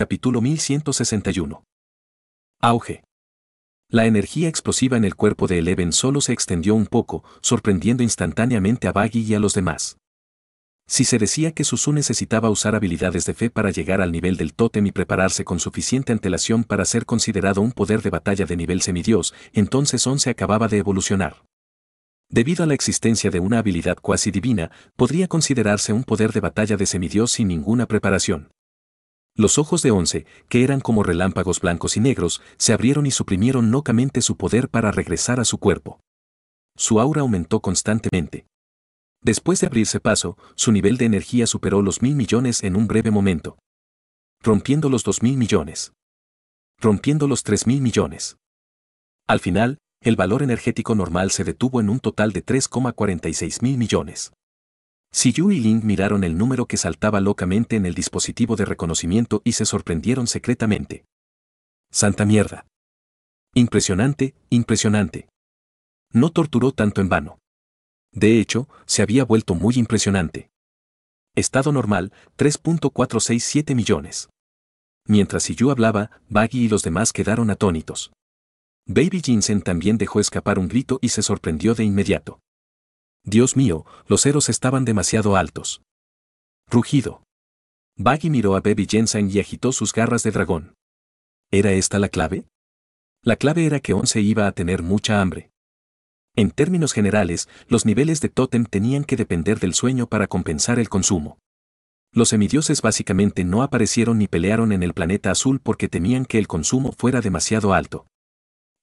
Capítulo 1161. Auge. La energía explosiva en el cuerpo de Eleven solo se extendió un poco, sorprendiendo instantáneamente a Baggy y a los demás. Si se decía que Susu necesitaba usar habilidades de fe para llegar al nivel del tótem y prepararse con suficiente antelación para ser considerado un poder de batalla de nivel semidios, entonces On se acababa de evolucionar. Debido a la existencia de una habilidad cuasi divina, podría considerarse un poder de batalla de semidios sin ninguna preparación. Los ojos de Once, que eran como relámpagos blancos y negros, se abrieron y suprimieron locamente su poder para regresar a su cuerpo. Su aura aumentó constantemente. Después de abrirse paso, su nivel de energía superó los mil millones en un breve momento. Rompiendo los dos mil millones. Rompiendo los tres mil millones. Al final, el valor energético normal se detuvo en un total de 3,46 mil millones. Si Yu y Ling miraron el número que saltaba locamente en el dispositivo de reconocimiento y se sorprendieron secretamente. Santa mierda. Impresionante, impresionante. No torturó tanto en vano. De hecho, se había vuelto muy impresionante. Estado normal, 3.467 millones. Mientras Yu hablaba, Baggy y los demás quedaron atónitos. Baby Jensen también dejó escapar un grito y se sorprendió de inmediato. Dios mío, los ceros estaban demasiado altos. Rugido. Baggy miró a Baby Jensen y agitó sus garras de dragón. ¿Era esta la clave? La clave era que Once iba a tener mucha hambre. En términos generales, los niveles de Totem tenían que depender del sueño para compensar el consumo. Los semidioses básicamente no aparecieron ni pelearon en el planeta azul porque temían que el consumo fuera demasiado alto.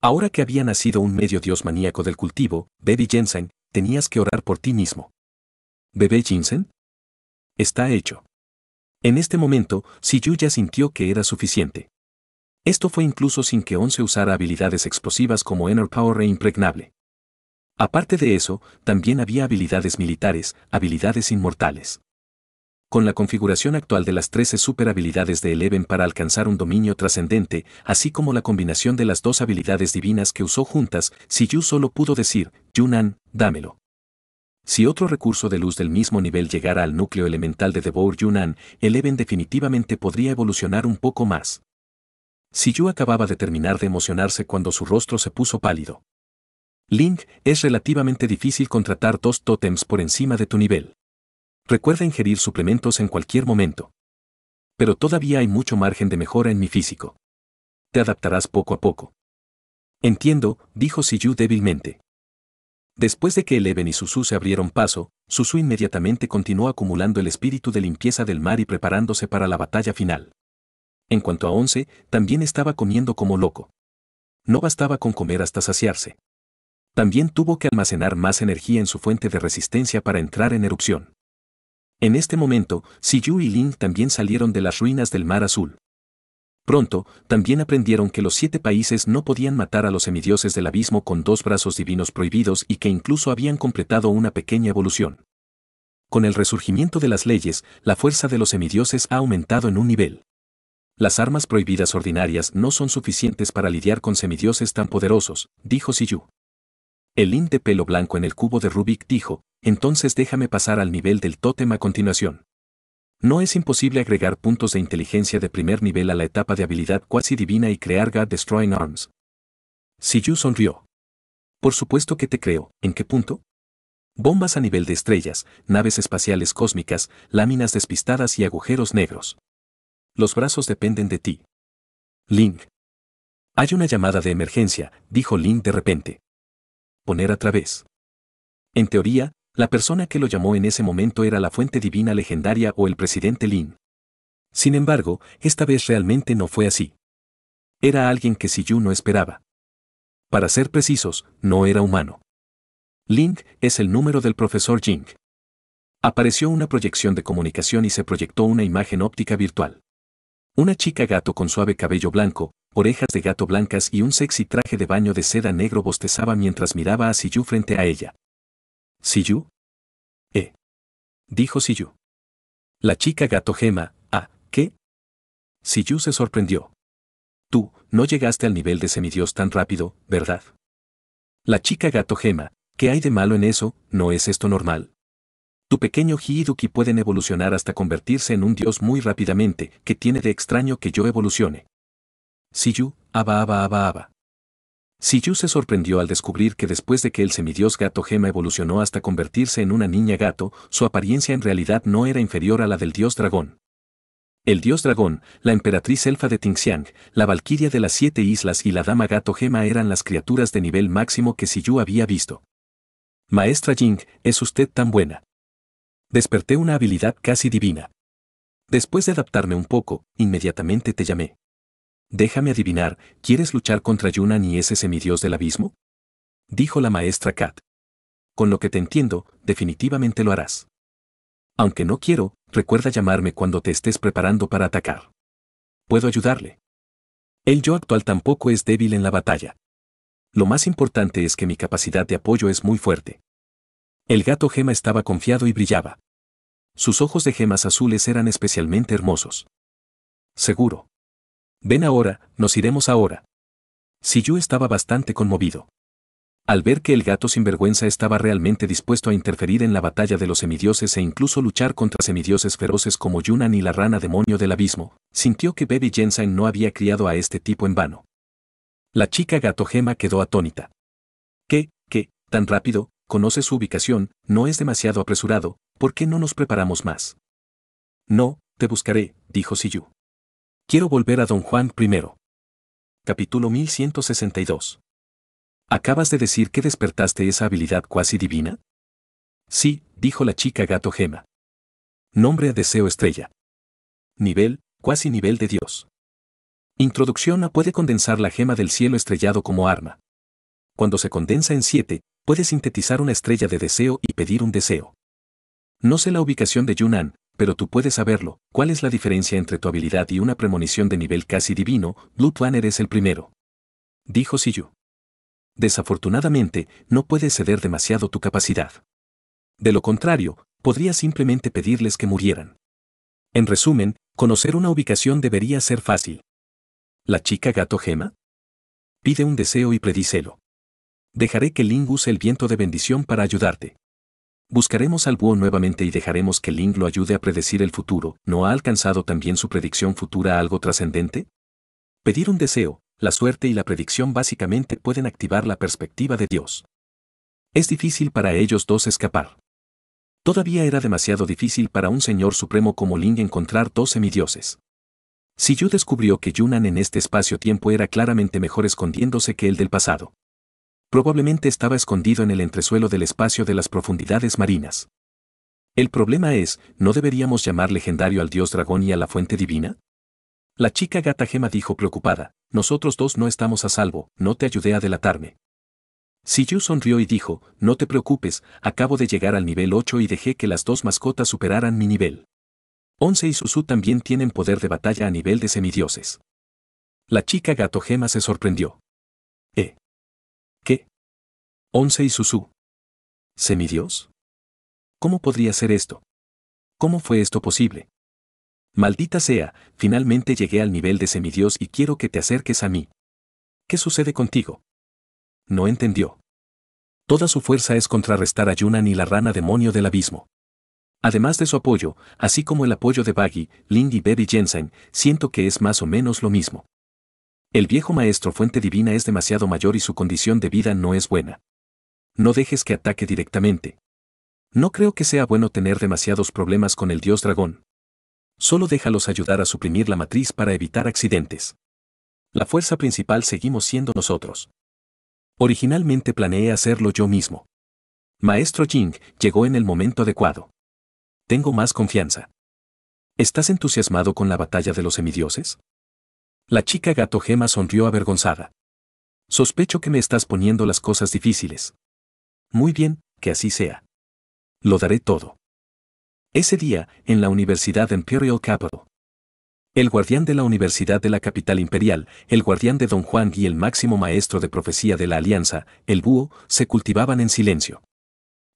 Ahora que había nacido un medio dios maníaco del cultivo, Baby Jensen, tenías que orar por ti mismo. ¿Bebé Jinsen? Está hecho. En este momento, Siyu ya sintió que era suficiente. Esto fue incluso sin que Once usara habilidades explosivas como Enor Power e Impregnable. Aparte de eso, también había habilidades militares, habilidades inmortales. Con la configuración actual de las 13 super habilidades de Eleven para alcanzar un dominio trascendente, así como la combinación de las dos habilidades divinas que usó juntas, si Yu solo pudo decir, Yunan, dámelo. Si otro recurso de luz del mismo nivel llegara al núcleo elemental de Devour Yunan, Eleven definitivamente podría evolucionar un poco más. Si Yu acababa de terminar de emocionarse cuando su rostro se puso pálido. Link, es relativamente difícil contratar dos tótems por encima de tu nivel. Recuerda ingerir suplementos en cualquier momento. Pero todavía hay mucho margen de mejora en mi físico. Te adaptarás poco a poco. Entiendo, dijo Siyu débilmente. Después de que Eleven y Susu se abrieron paso, Susu inmediatamente continuó acumulando el espíritu de limpieza del mar y preparándose para la batalla final. En cuanto a Once, también estaba comiendo como loco. No bastaba con comer hasta saciarse. También tuvo que almacenar más energía en su fuente de resistencia para entrar en erupción. En este momento, Siyu y Lin también salieron de las ruinas del Mar Azul. Pronto, también aprendieron que los siete países no podían matar a los semidioses del abismo con dos brazos divinos prohibidos y que incluso habían completado una pequeña evolución. Con el resurgimiento de las leyes, la fuerza de los semidioses ha aumentado en un nivel. Las armas prohibidas ordinarias no son suficientes para lidiar con semidioses tan poderosos, dijo Siyu. El Lin de pelo blanco en el cubo de Rubik dijo, entonces déjame pasar al nivel del tótem a continuación. No es imposible agregar puntos de inteligencia de primer nivel a la etapa de habilidad cuasi divina y crear God Destroying Arms. Siyu sonrió. Por supuesto que te creo, ¿en qué punto? Bombas a nivel de estrellas, naves espaciales cósmicas, láminas despistadas y agujeros negros. Los brazos dependen de ti. Link. Hay una llamada de emergencia, dijo Link de repente. Poner a través. En teoría, la persona que lo llamó en ese momento era la fuente divina legendaria o el presidente Lin. Sin embargo, esta vez realmente no fue así. Era alguien que Siyu no esperaba. Para ser precisos, no era humano. Lin es el número del profesor Jing. Apareció una proyección de comunicación y se proyectó una imagen óptica virtual. Una chica gato con suave cabello blanco, orejas de gato blancas y un sexy traje de baño de seda negro bostezaba mientras miraba a Siyu frente a ella. ¿Siyu? Eh. Dijo Siyu. La chica gato gema, ah, ¿qué? Siyu se sorprendió. Tú, no llegaste al nivel de semidios tan rápido, ¿verdad? La chica gato gema, ¿qué hay de malo en eso? ¿No es esto normal? Tu pequeño Hiiduki pueden evolucionar hasta convertirse en un dios muy rápidamente, que tiene de extraño que yo evolucione. Siyu, aba aba aba aba. Yu se sorprendió al descubrir que después de que el semidios gato Gema evolucionó hasta convertirse en una niña gato, su apariencia en realidad no era inferior a la del dios dragón. El dios dragón, la emperatriz elfa de Tingxiang, la valquiria de las siete islas y la dama gato Gema eran las criaturas de nivel máximo que Siyu había visto. Maestra Jing, es usted tan buena. Desperté una habilidad casi divina. Después de adaptarme un poco, inmediatamente te llamé. Déjame adivinar, ¿quieres luchar contra Yuna y ese semidios del abismo? Dijo la maestra Kat. Con lo que te entiendo, definitivamente lo harás. Aunque no quiero, recuerda llamarme cuando te estés preparando para atacar. Puedo ayudarle. El yo actual tampoco es débil en la batalla. Lo más importante es que mi capacidad de apoyo es muy fuerte. El gato gema estaba confiado y brillaba. Sus ojos de gemas azules eran especialmente hermosos. Seguro. Ven ahora, nos iremos ahora. Si estaba bastante conmovido. Al ver que el gato sinvergüenza estaba realmente dispuesto a interferir en la batalla de los semidioses e incluso luchar contra semidioses feroces como Yunan y la rana demonio del abismo, sintió que Baby Jensen no había criado a este tipo en vano. La chica gato gema quedó atónita. ¿Qué, qué, tan rápido, conoce su ubicación, no es demasiado apresurado, ¿por qué no nos preparamos más? No, te buscaré, dijo Siyu. Quiero volver a don Juan I. Capítulo 1162. ¿Acabas de decir que despertaste esa habilidad cuasi divina? Sí, dijo la chica gato gema. Nombre a deseo estrella. Nivel, cuasi nivel de Dios. Introducción a puede condensar la gema del cielo estrellado como arma. Cuando se condensa en siete, puede sintetizar una estrella de deseo y pedir un deseo. No sé la ubicación de Yunnan, pero tú puedes saberlo. ¿Cuál es la diferencia entre tu habilidad y una premonición de nivel casi divino? Blue es el primero. Dijo Siyu. Desafortunadamente, no puedes ceder demasiado tu capacidad. De lo contrario, podría simplemente pedirles que murieran. En resumen, conocer una ubicación debería ser fácil. ¿La chica gato gema? Pide un deseo y predícelo. Dejaré que Ling use el viento de bendición para ayudarte. Buscaremos al búho nuevamente y dejaremos que Ling lo ayude a predecir el futuro. ¿No ha alcanzado también su predicción futura algo trascendente? Pedir un deseo, la suerte y la predicción básicamente pueden activar la perspectiva de Dios. Es difícil para ellos dos escapar. Todavía era demasiado difícil para un señor supremo como Ling encontrar dos semidioses. Si Yu descubrió que Yunan en este espacio-tiempo era claramente mejor escondiéndose que el del pasado probablemente estaba escondido en el entresuelo del espacio de las profundidades marinas. El problema es, ¿no deberíamos llamar legendario al dios dragón y a la fuente divina? La chica gata Gema dijo preocupada, nosotros dos no estamos a salvo, no te ayudé a delatarme. Siyu sonrió y dijo, no te preocupes, acabo de llegar al nivel 8 y dejé que las dos mascotas superaran mi nivel. Once y Susu también tienen poder de batalla a nivel de semidioses. La chica gato Gema se sorprendió. 11 y Susu. ¿Semidios? ¿Cómo podría ser esto? ¿Cómo fue esto posible? Maldita sea, finalmente llegué al nivel de semidios y quiero que te acerques a mí. ¿Qué sucede contigo? No entendió. Toda su fuerza es contrarrestar a Yuna ni la rana demonio del abismo. Además de su apoyo, así como el apoyo de Baggy, Lindy, y Jensen, siento que es más o menos lo mismo. El viejo maestro fuente divina es demasiado mayor y su condición de vida no es buena no dejes que ataque directamente. No creo que sea bueno tener demasiados problemas con el dios dragón. Solo déjalos ayudar a suprimir la matriz para evitar accidentes. La fuerza principal seguimos siendo nosotros. Originalmente planeé hacerlo yo mismo. Maestro Jing llegó en el momento adecuado. Tengo más confianza. ¿Estás entusiasmado con la batalla de los semidioses? La chica gato gema sonrió avergonzada. Sospecho que me estás poniendo las cosas difíciles. Muy bien, que así sea. Lo daré todo. Ese día, en la Universidad Imperial Capital. El guardián de la Universidad de la Capital Imperial, el guardián de Don Juan y el máximo maestro de profecía de la Alianza, el búho, se cultivaban en silencio.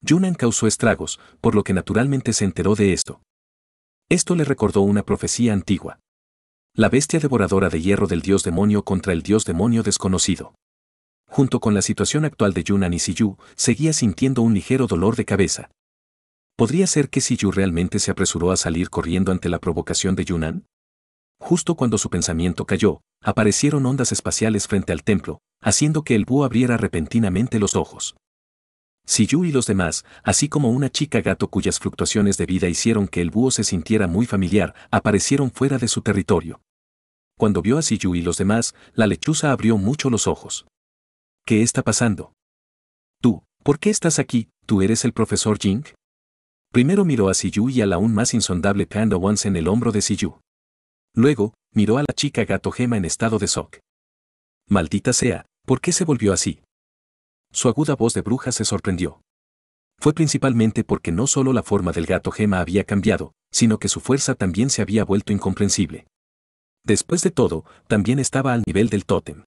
Yunan causó estragos, por lo que naturalmente se enteró de esto. Esto le recordó una profecía antigua. La bestia devoradora de hierro del dios demonio contra el dios demonio desconocido junto con la situación actual de Yunan y Siyu, seguía sintiendo un ligero dolor de cabeza. ¿Podría ser que Siyu realmente se apresuró a salir corriendo ante la provocación de Yunnan? Justo cuando su pensamiento cayó, aparecieron ondas espaciales frente al templo, haciendo que el búho abriera repentinamente los ojos. Siyu y los demás, así como una chica gato cuyas fluctuaciones de vida hicieron que el búho se sintiera muy familiar, aparecieron fuera de su territorio. Cuando vio a Siyu y los demás, la lechuza abrió mucho los ojos. ¿Qué está pasando? Tú, ¿por qué estás aquí? ¿Tú eres el profesor Jing? Primero miró a Siyu y a la aún más insondable Panda Once en el hombro de Siyu. Luego, miró a la chica gato gema en estado de shock. Maldita sea, ¿por qué se volvió así? Su aguda voz de bruja se sorprendió. Fue principalmente porque no solo la forma del gato gema había cambiado, sino que su fuerza también se había vuelto incomprensible. Después de todo, también estaba al nivel del tótem.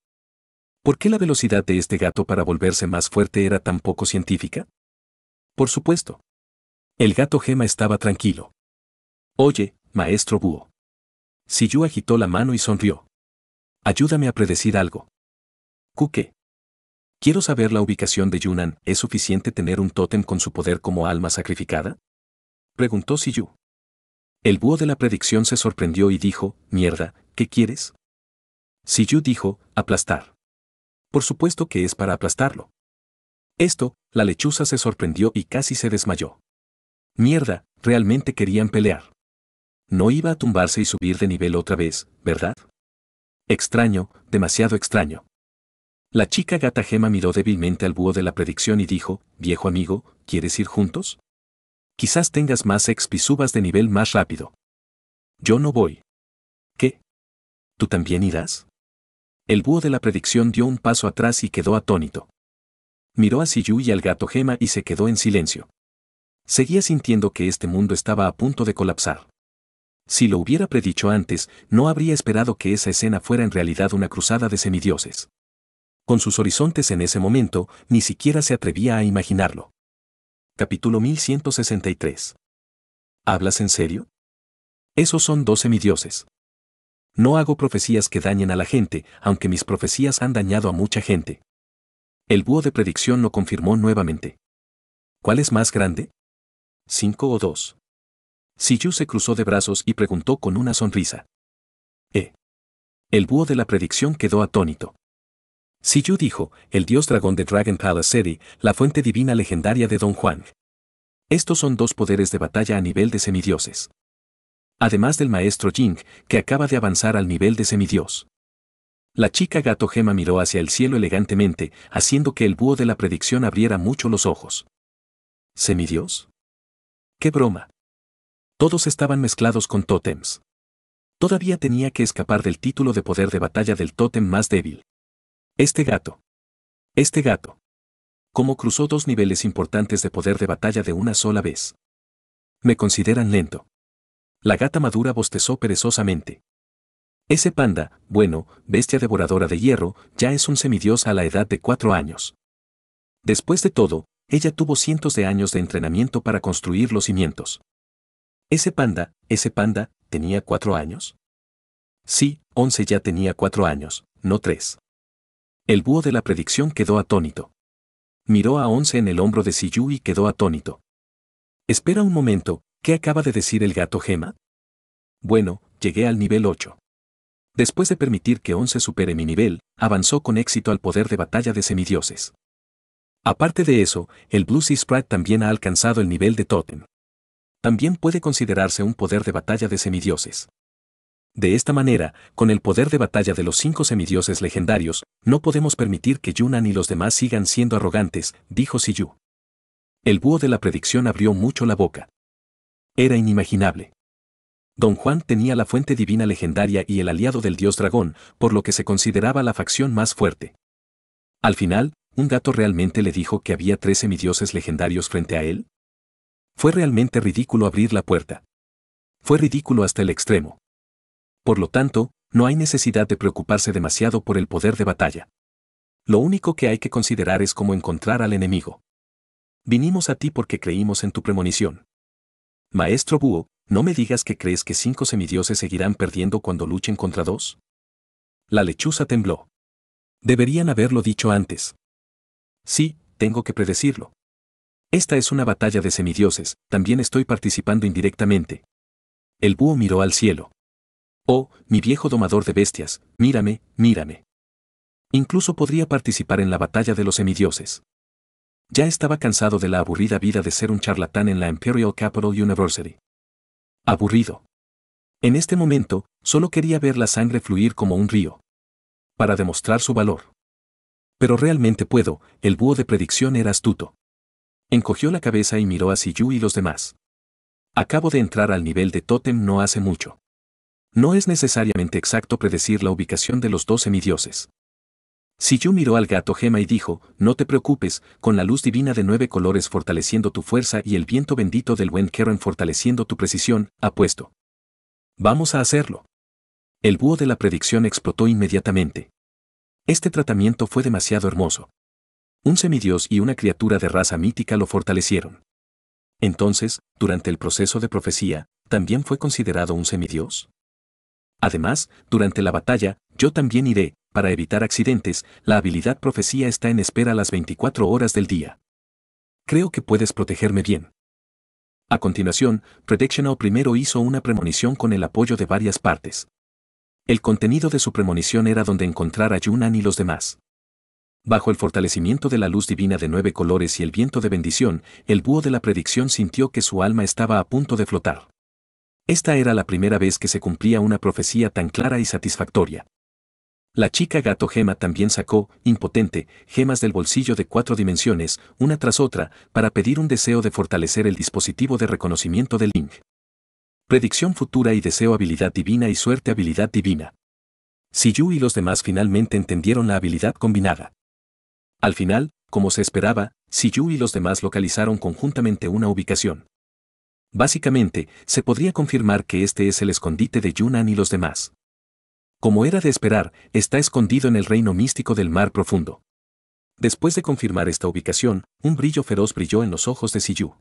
¿Por qué la velocidad de este gato para volverse más fuerte era tan poco científica? Por supuesto. El gato Gema estaba tranquilo. Oye, maestro búho. Siyu agitó la mano y sonrió. Ayúdame a predecir algo. Kuke. Quiero saber la ubicación de Yunan. ¿Es suficiente tener un tótem con su poder como alma sacrificada? Preguntó Siyu. El búho de la predicción se sorprendió y dijo, mierda, ¿qué quieres? Siyu dijo, aplastar por supuesto que es para aplastarlo. Esto, la lechuza se sorprendió y casi se desmayó. Mierda, realmente querían pelear. No iba a tumbarse y subir de nivel otra vez, ¿verdad? Extraño, demasiado extraño. La chica gata gema miró débilmente al búho de la predicción y dijo, viejo amigo, ¿quieres ir juntos? Quizás tengas más expisubas de nivel más rápido. Yo no voy. ¿Qué? ¿Tú también irás? El búho de la predicción dio un paso atrás y quedó atónito. Miró a Siyu y al gato Gema y se quedó en silencio. Seguía sintiendo que este mundo estaba a punto de colapsar. Si lo hubiera predicho antes, no habría esperado que esa escena fuera en realidad una cruzada de semidioses. Con sus horizontes en ese momento, ni siquiera se atrevía a imaginarlo. Capítulo 1163. ¿Hablas en serio? Esos son dos semidioses. No hago profecías que dañen a la gente, aunque mis profecías han dañado a mucha gente. El búho de predicción lo confirmó nuevamente. ¿Cuál es más grande? ¿Cinco o dos? Siyu se cruzó de brazos y preguntó con una sonrisa. ¿Eh? El búho de la predicción quedó atónito. Siyu dijo, el dios dragón de Dragon Palace City, la fuente divina legendaria de Don Juan. Estos son dos poderes de batalla a nivel de semidioses además del maestro Jing, que acaba de avanzar al nivel de semidios. La chica gato gema miró hacia el cielo elegantemente, haciendo que el búho de la predicción abriera mucho los ojos. ¿Semidios? ¡Qué broma! Todos estaban mezclados con tótems. Todavía tenía que escapar del título de poder de batalla del tótem más débil. Este gato. Este gato. Cómo cruzó dos niveles importantes de poder de batalla de una sola vez. Me consideran lento. La gata madura bostezó perezosamente. Ese panda, bueno, bestia devoradora de hierro, ya es un semidios a la edad de cuatro años. Después de todo, ella tuvo cientos de años de entrenamiento para construir los cimientos. Ese panda, ese panda, tenía cuatro años. Sí, once ya tenía cuatro años, no tres. El búho de la predicción quedó atónito. Miró a once en el hombro de Siyu y quedó atónito. Espera un momento, ¿Qué acaba de decir el gato Gema? Bueno, llegué al nivel 8. Después de permitir que 11 supere mi nivel, avanzó con éxito al poder de batalla de semidioses. Aparte de eso, el Blue Sea Sprite también ha alcanzado el nivel de Totem. También puede considerarse un poder de batalla de semidioses. De esta manera, con el poder de batalla de los cinco semidioses legendarios, no podemos permitir que Yuna ni los demás sigan siendo arrogantes, dijo Siyu. El búho de la predicción abrió mucho la boca. Era inimaginable. Don Juan tenía la fuente divina legendaria y el aliado del dios dragón, por lo que se consideraba la facción más fuerte. Al final, un gato realmente le dijo que había tres semidioses legendarios frente a él. Fue realmente ridículo abrir la puerta. Fue ridículo hasta el extremo. Por lo tanto, no hay necesidad de preocuparse demasiado por el poder de batalla. Lo único que hay que considerar es cómo encontrar al enemigo. Vinimos a ti porque creímos en tu premonición. Maestro Búho, no me digas que crees que cinco semidioses seguirán perdiendo cuando luchen contra dos. La lechuza tembló. Deberían haberlo dicho antes. Sí, tengo que predecirlo. Esta es una batalla de semidioses, también estoy participando indirectamente. El búho miró al cielo. Oh, mi viejo domador de bestias, mírame, mírame. Incluso podría participar en la batalla de los semidioses ya estaba cansado de la aburrida vida de ser un charlatán en la Imperial Capital University. Aburrido. En este momento, solo quería ver la sangre fluir como un río. Para demostrar su valor. Pero realmente puedo, el búho de predicción era astuto. Encogió la cabeza y miró a Siyu y los demás. Acabo de entrar al nivel de Totem no hace mucho. No es necesariamente exacto predecir la ubicación de los dos semidioses yo miró al gato Gema y dijo, no te preocupes, con la luz divina de nueve colores fortaleciendo tu fuerza y el viento bendito del buen Keren fortaleciendo tu precisión, apuesto. Vamos a hacerlo. El búho de la predicción explotó inmediatamente. Este tratamiento fue demasiado hermoso. Un semidios y una criatura de raza mítica lo fortalecieron. Entonces, durante el proceso de profecía, ¿también fue considerado un semidios? Además, durante la batalla, yo también iré, para evitar accidentes, la habilidad profecía está en espera las 24 horas del día. Creo que puedes protegerme bien. A continuación, Predictional primero hizo una premonición con el apoyo de varias partes. El contenido de su premonición era donde encontrar a Yunan y los demás. Bajo el fortalecimiento de la luz divina de nueve colores y el viento de bendición, el búho de la predicción sintió que su alma estaba a punto de flotar. Esta era la primera vez que se cumplía una profecía tan clara y satisfactoria. La chica gato gema también sacó, impotente, gemas del bolsillo de cuatro dimensiones, una tras otra, para pedir un deseo de fortalecer el dispositivo de reconocimiento del Link. Predicción futura y deseo habilidad divina y suerte habilidad divina. Siyu y los demás finalmente entendieron la habilidad combinada. Al final, como se esperaba, Siyu y los demás localizaron conjuntamente una ubicación. Básicamente, se podría confirmar que este es el escondite de Yunan y los demás. Como era de esperar, está escondido en el reino místico del mar profundo. Después de confirmar esta ubicación, un brillo feroz brilló en los ojos de Siyu.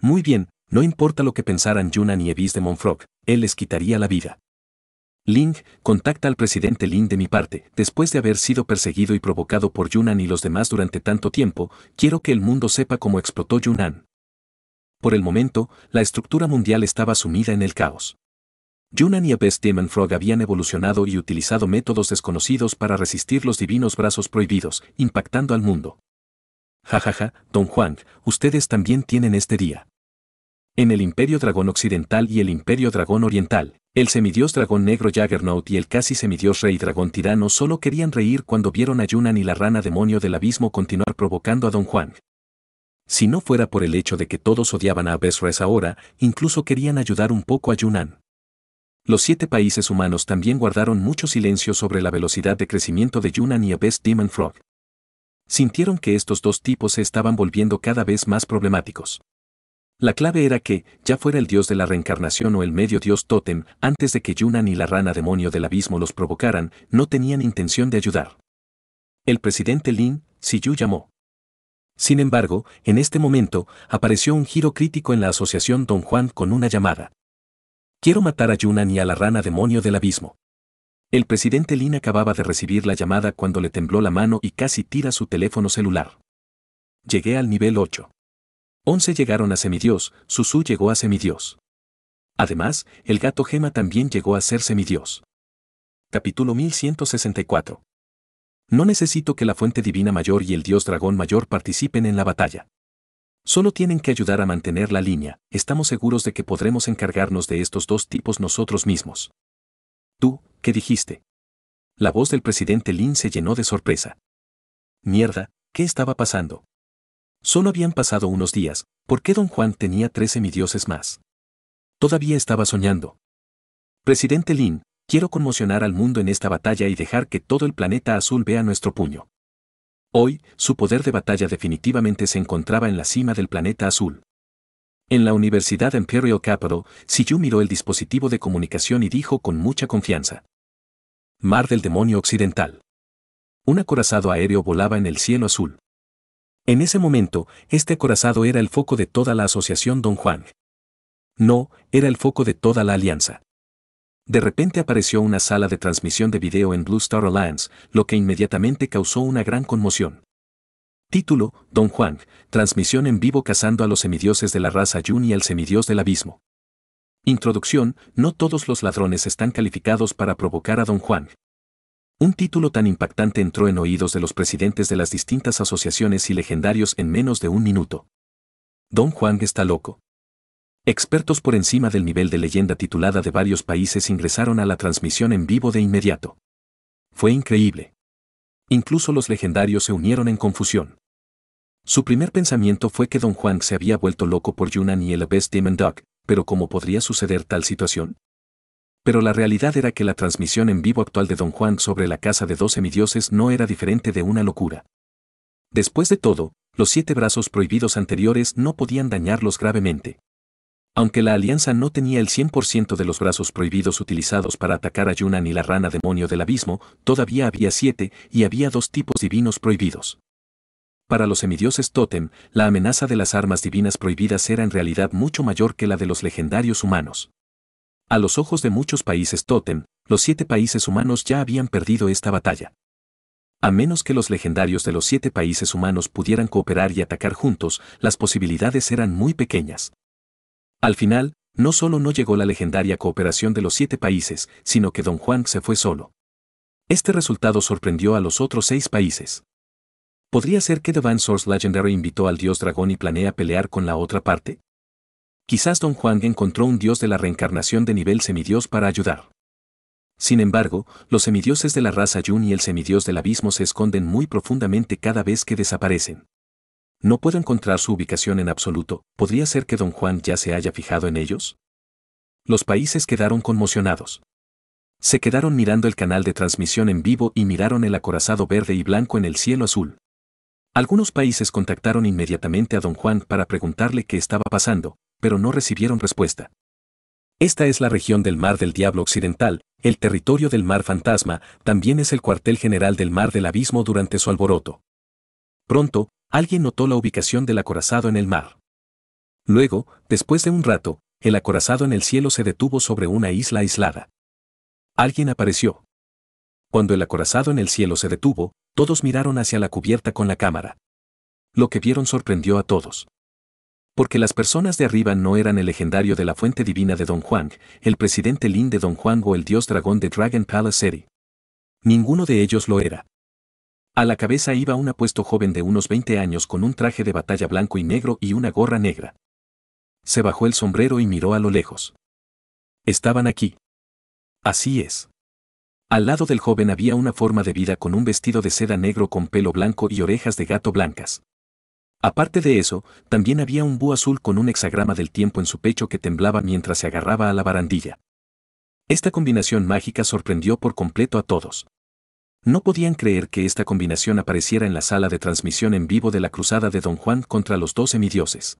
Muy bien, no importa lo que pensaran Yunan y Evis de Monfrog, él les quitaría la vida. Ling, contacta al presidente Ling de mi parte, después de haber sido perseguido y provocado por Yunan y los demás durante tanto tiempo, quiero que el mundo sepa cómo explotó Yunnan. Por el momento, la estructura mundial estaba sumida en el caos. Yunan y Abyss Demon Frog habían evolucionado y utilizado métodos desconocidos para resistir los divinos brazos prohibidos, impactando al mundo. Jajaja, don Juan, ustedes también tienen este día. En el Imperio Dragón Occidental y el Imperio Dragón Oriental, el semidios dragón negro Jaggernaut y el casi semidios rey dragón tirano solo querían reír cuando vieron a Yunan y la rana demonio del abismo continuar provocando a Don Juan, si no fuera por el hecho de que todos odiaban a Besres ahora, incluso querían ayudar un poco a Yunnan. Los siete países humanos también guardaron mucho silencio sobre la velocidad de crecimiento de Yunnan y Abes Demon Frog. Sintieron que estos dos tipos se estaban volviendo cada vez más problemáticos. La clave era que, ya fuera el dios de la reencarnación o el medio dios Totem, antes de que Yunnan y la rana demonio del abismo los provocaran, no tenían intención de ayudar. El presidente Lin, Siyu llamó. Sin embargo, en este momento, apareció un giro crítico en la asociación Don Juan con una llamada. Quiero matar a Yuna ni a la rana demonio del abismo. El presidente Lin acababa de recibir la llamada cuando le tembló la mano y casi tira su teléfono celular. Llegué al nivel 8. 11 llegaron a semidios, Susu llegó a semidios. Además, el gato Gema también llegó a ser semidios. Capítulo 1164. No necesito que la fuente divina mayor y el dios dragón mayor participen en la batalla. Solo tienen que ayudar a mantener la línea, estamos seguros de que podremos encargarnos de estos dos tipos nosotros mismos. Tú, ¿qué dijiste? La voz del presidente Lin se llenó de sorpresa. Mierda, ¿qué estaba pasando? Solo habían pasado unos días, ¿por qué don Juan tenía 13 semidioses más? Todavía estaba soñando. Presidente Lin, quiero conmocionar al mundo en esta batalla y dejar que todo el planeta azul vea nuestro puño. Hoy, su poder de batalla definitivamente se encontraba en la cima del planeta azul. En la Universidad Imperial Capital, Siyu miró el dispositivo de comunicación y dijo con mucha confianza. Mar del Demonio Occidental. Un acorazado aéreo volaba en el cielo azul. En ese momento, este acorazado era el foco de toda la asociación Don Juan. No, era el foco de toda la alianza. De repente apareció una sala de transmisión de video en Blue Star Alliance, lo que inmediatamente causó una gran conmoción. Título, Don Juan, transmisión en vivo cazando a los semidioses de la raza Yun y al semidios del abismo. Introducción, no todos los ladrones están calificados para provocar a Don Juan. Un título tan impactante entró en oídos de los presidentes de las distintas asociaciones y legendarios en menos de un minuto. Don Juan está loco. Expertos por encima del nivel de leyenda titulada de varios países ingresaron a la transmisión en vivo de inmediato. Fue increíble. Incluso los legendarios se unieron en confusión. Su primer pensamiento fue que Don Juan se había vuelto loco por Yunan y el Best Demon Dog, pero ¿cómo podría suceder tal situación? Pero la realidad era que la transmisión en vivo actual de Don Juan sobre la casa de dos semidioses no era diferente de una locura. Después de todo, los siete brazos prohibidos anteriores no podían dañarlos gravemente. Aunque la alianza no tenía el 100% de los brazos prohibidos utilizados para atacar a Yuna ni la rana demonio del abismo, todavía había siete y había dos tipos divinos prohibidos. Para los semidioses Totem, la amenaza de las armas divinas prohibidas era en realidad mucho mayor que la de los legendarios humanos. A los ojos de muchos países Totem, los siete países humanos ya habían perdido esta batalla. A menos que los legendarios de los siete países humanos pudieran cooperar y atacar juntos, las posibilidades eran muy pequeñas. Al final, no solo no llegó la legendaria cooperación de los siete países, sino que don Juan se fue solo. Este resultado sorprendió a los otros seis países. ¿Podría ser que The Source Legendary invitó al dios dragón y planea pelear con la otra parte? Quizás Don Juan encontró un dios de la reencarnación de nivel semidios para ayudar. Sin embargo, los semidioses de la raza Yun y el semidios del abismo se esconden muy profundamente cada vez que desaparecen. No puedo encontrar su ubicación en absoluto, ¿podría ser que don Juan ya se haya fijado en ellos? Los países quedaron conmocionados. Se quedaron mirando el canal de transmisión en vivo y miraron el acorazado verde y blanco en el cielo azul. Algunos países contactaron inmediatamente a don Juan para preguntarle qué estaba pasando, pero no recibieron respuesta. Esta es la región del Mar del Diablo Occidental, el territorio del Mar Fantasma, también es el cuartel general del Mar del Abismo durante su alboroto. Pronto, alguien notó la ubicación del acorazado en el mar. Luego, después de un rato, el acorazado en el cielo se detuvo sobre una isla aislada. Alguien apareció. Cuando el acorazado en el cielo se detuvo, todos miraron hacia la cubierta con la cámara. Lo que vieron sorprendió a todos. Porque las personas de arriba no eran el legendario de la fuente divina de Don Juan, el presidente Lin de Don Juan o el dios dragón de Dragon Palace City. Ninguno de ellos lo era. A la cabeza iba un apuesto joven de unos 20 años con un traje de batalla blanco y negro y una gorra negra. Se bajó el sombrero y miró a lo lejos. Estaban aquí. Así es. Al lado del joven había una forma de vida con un vestido de seda negro con pelo blanco y orejas de gato blancas. Aparte de eso, también había un búho azul con un hexagrama del tiempo en su pecho que temblaba mientras se agarraba a la barandilla. Esta combinación mágica sorprendió por completo a todos. No podían creer que esta combinación apareciera en la sala de transmisión en vivo de la cruzada de Don Juan contra los dos semidioses.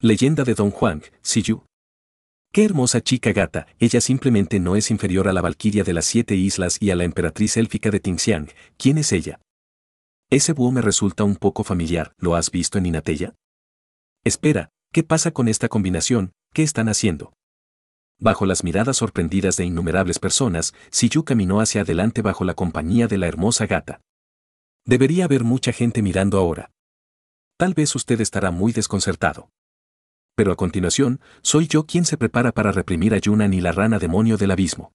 Leyenda de Don Juan, Siyu. Qué hermosa chica gata, ella simplemente no es inferior a la Valquiria de las Siete Islas y a la emperatriz élfica de Tingxiang. ¿Quién es ella? Ese búho me resulta un poco familiar, ¿lo has visto en Inatella? Espera, ¿qué pasa con esta combinación? ¿Qué están haciendo? Bajo las miradas sorprendidas de innumerables personas, Siyu caminó hacia adelante bajo la compañía de la hermosa gata. Debería haber mucha gente mirando ahora. Tal vez usted estará muy desconcertado. Pero a continuación, soy yo quien se prepara para reprimir a Yuna y la rana demonio del abismo.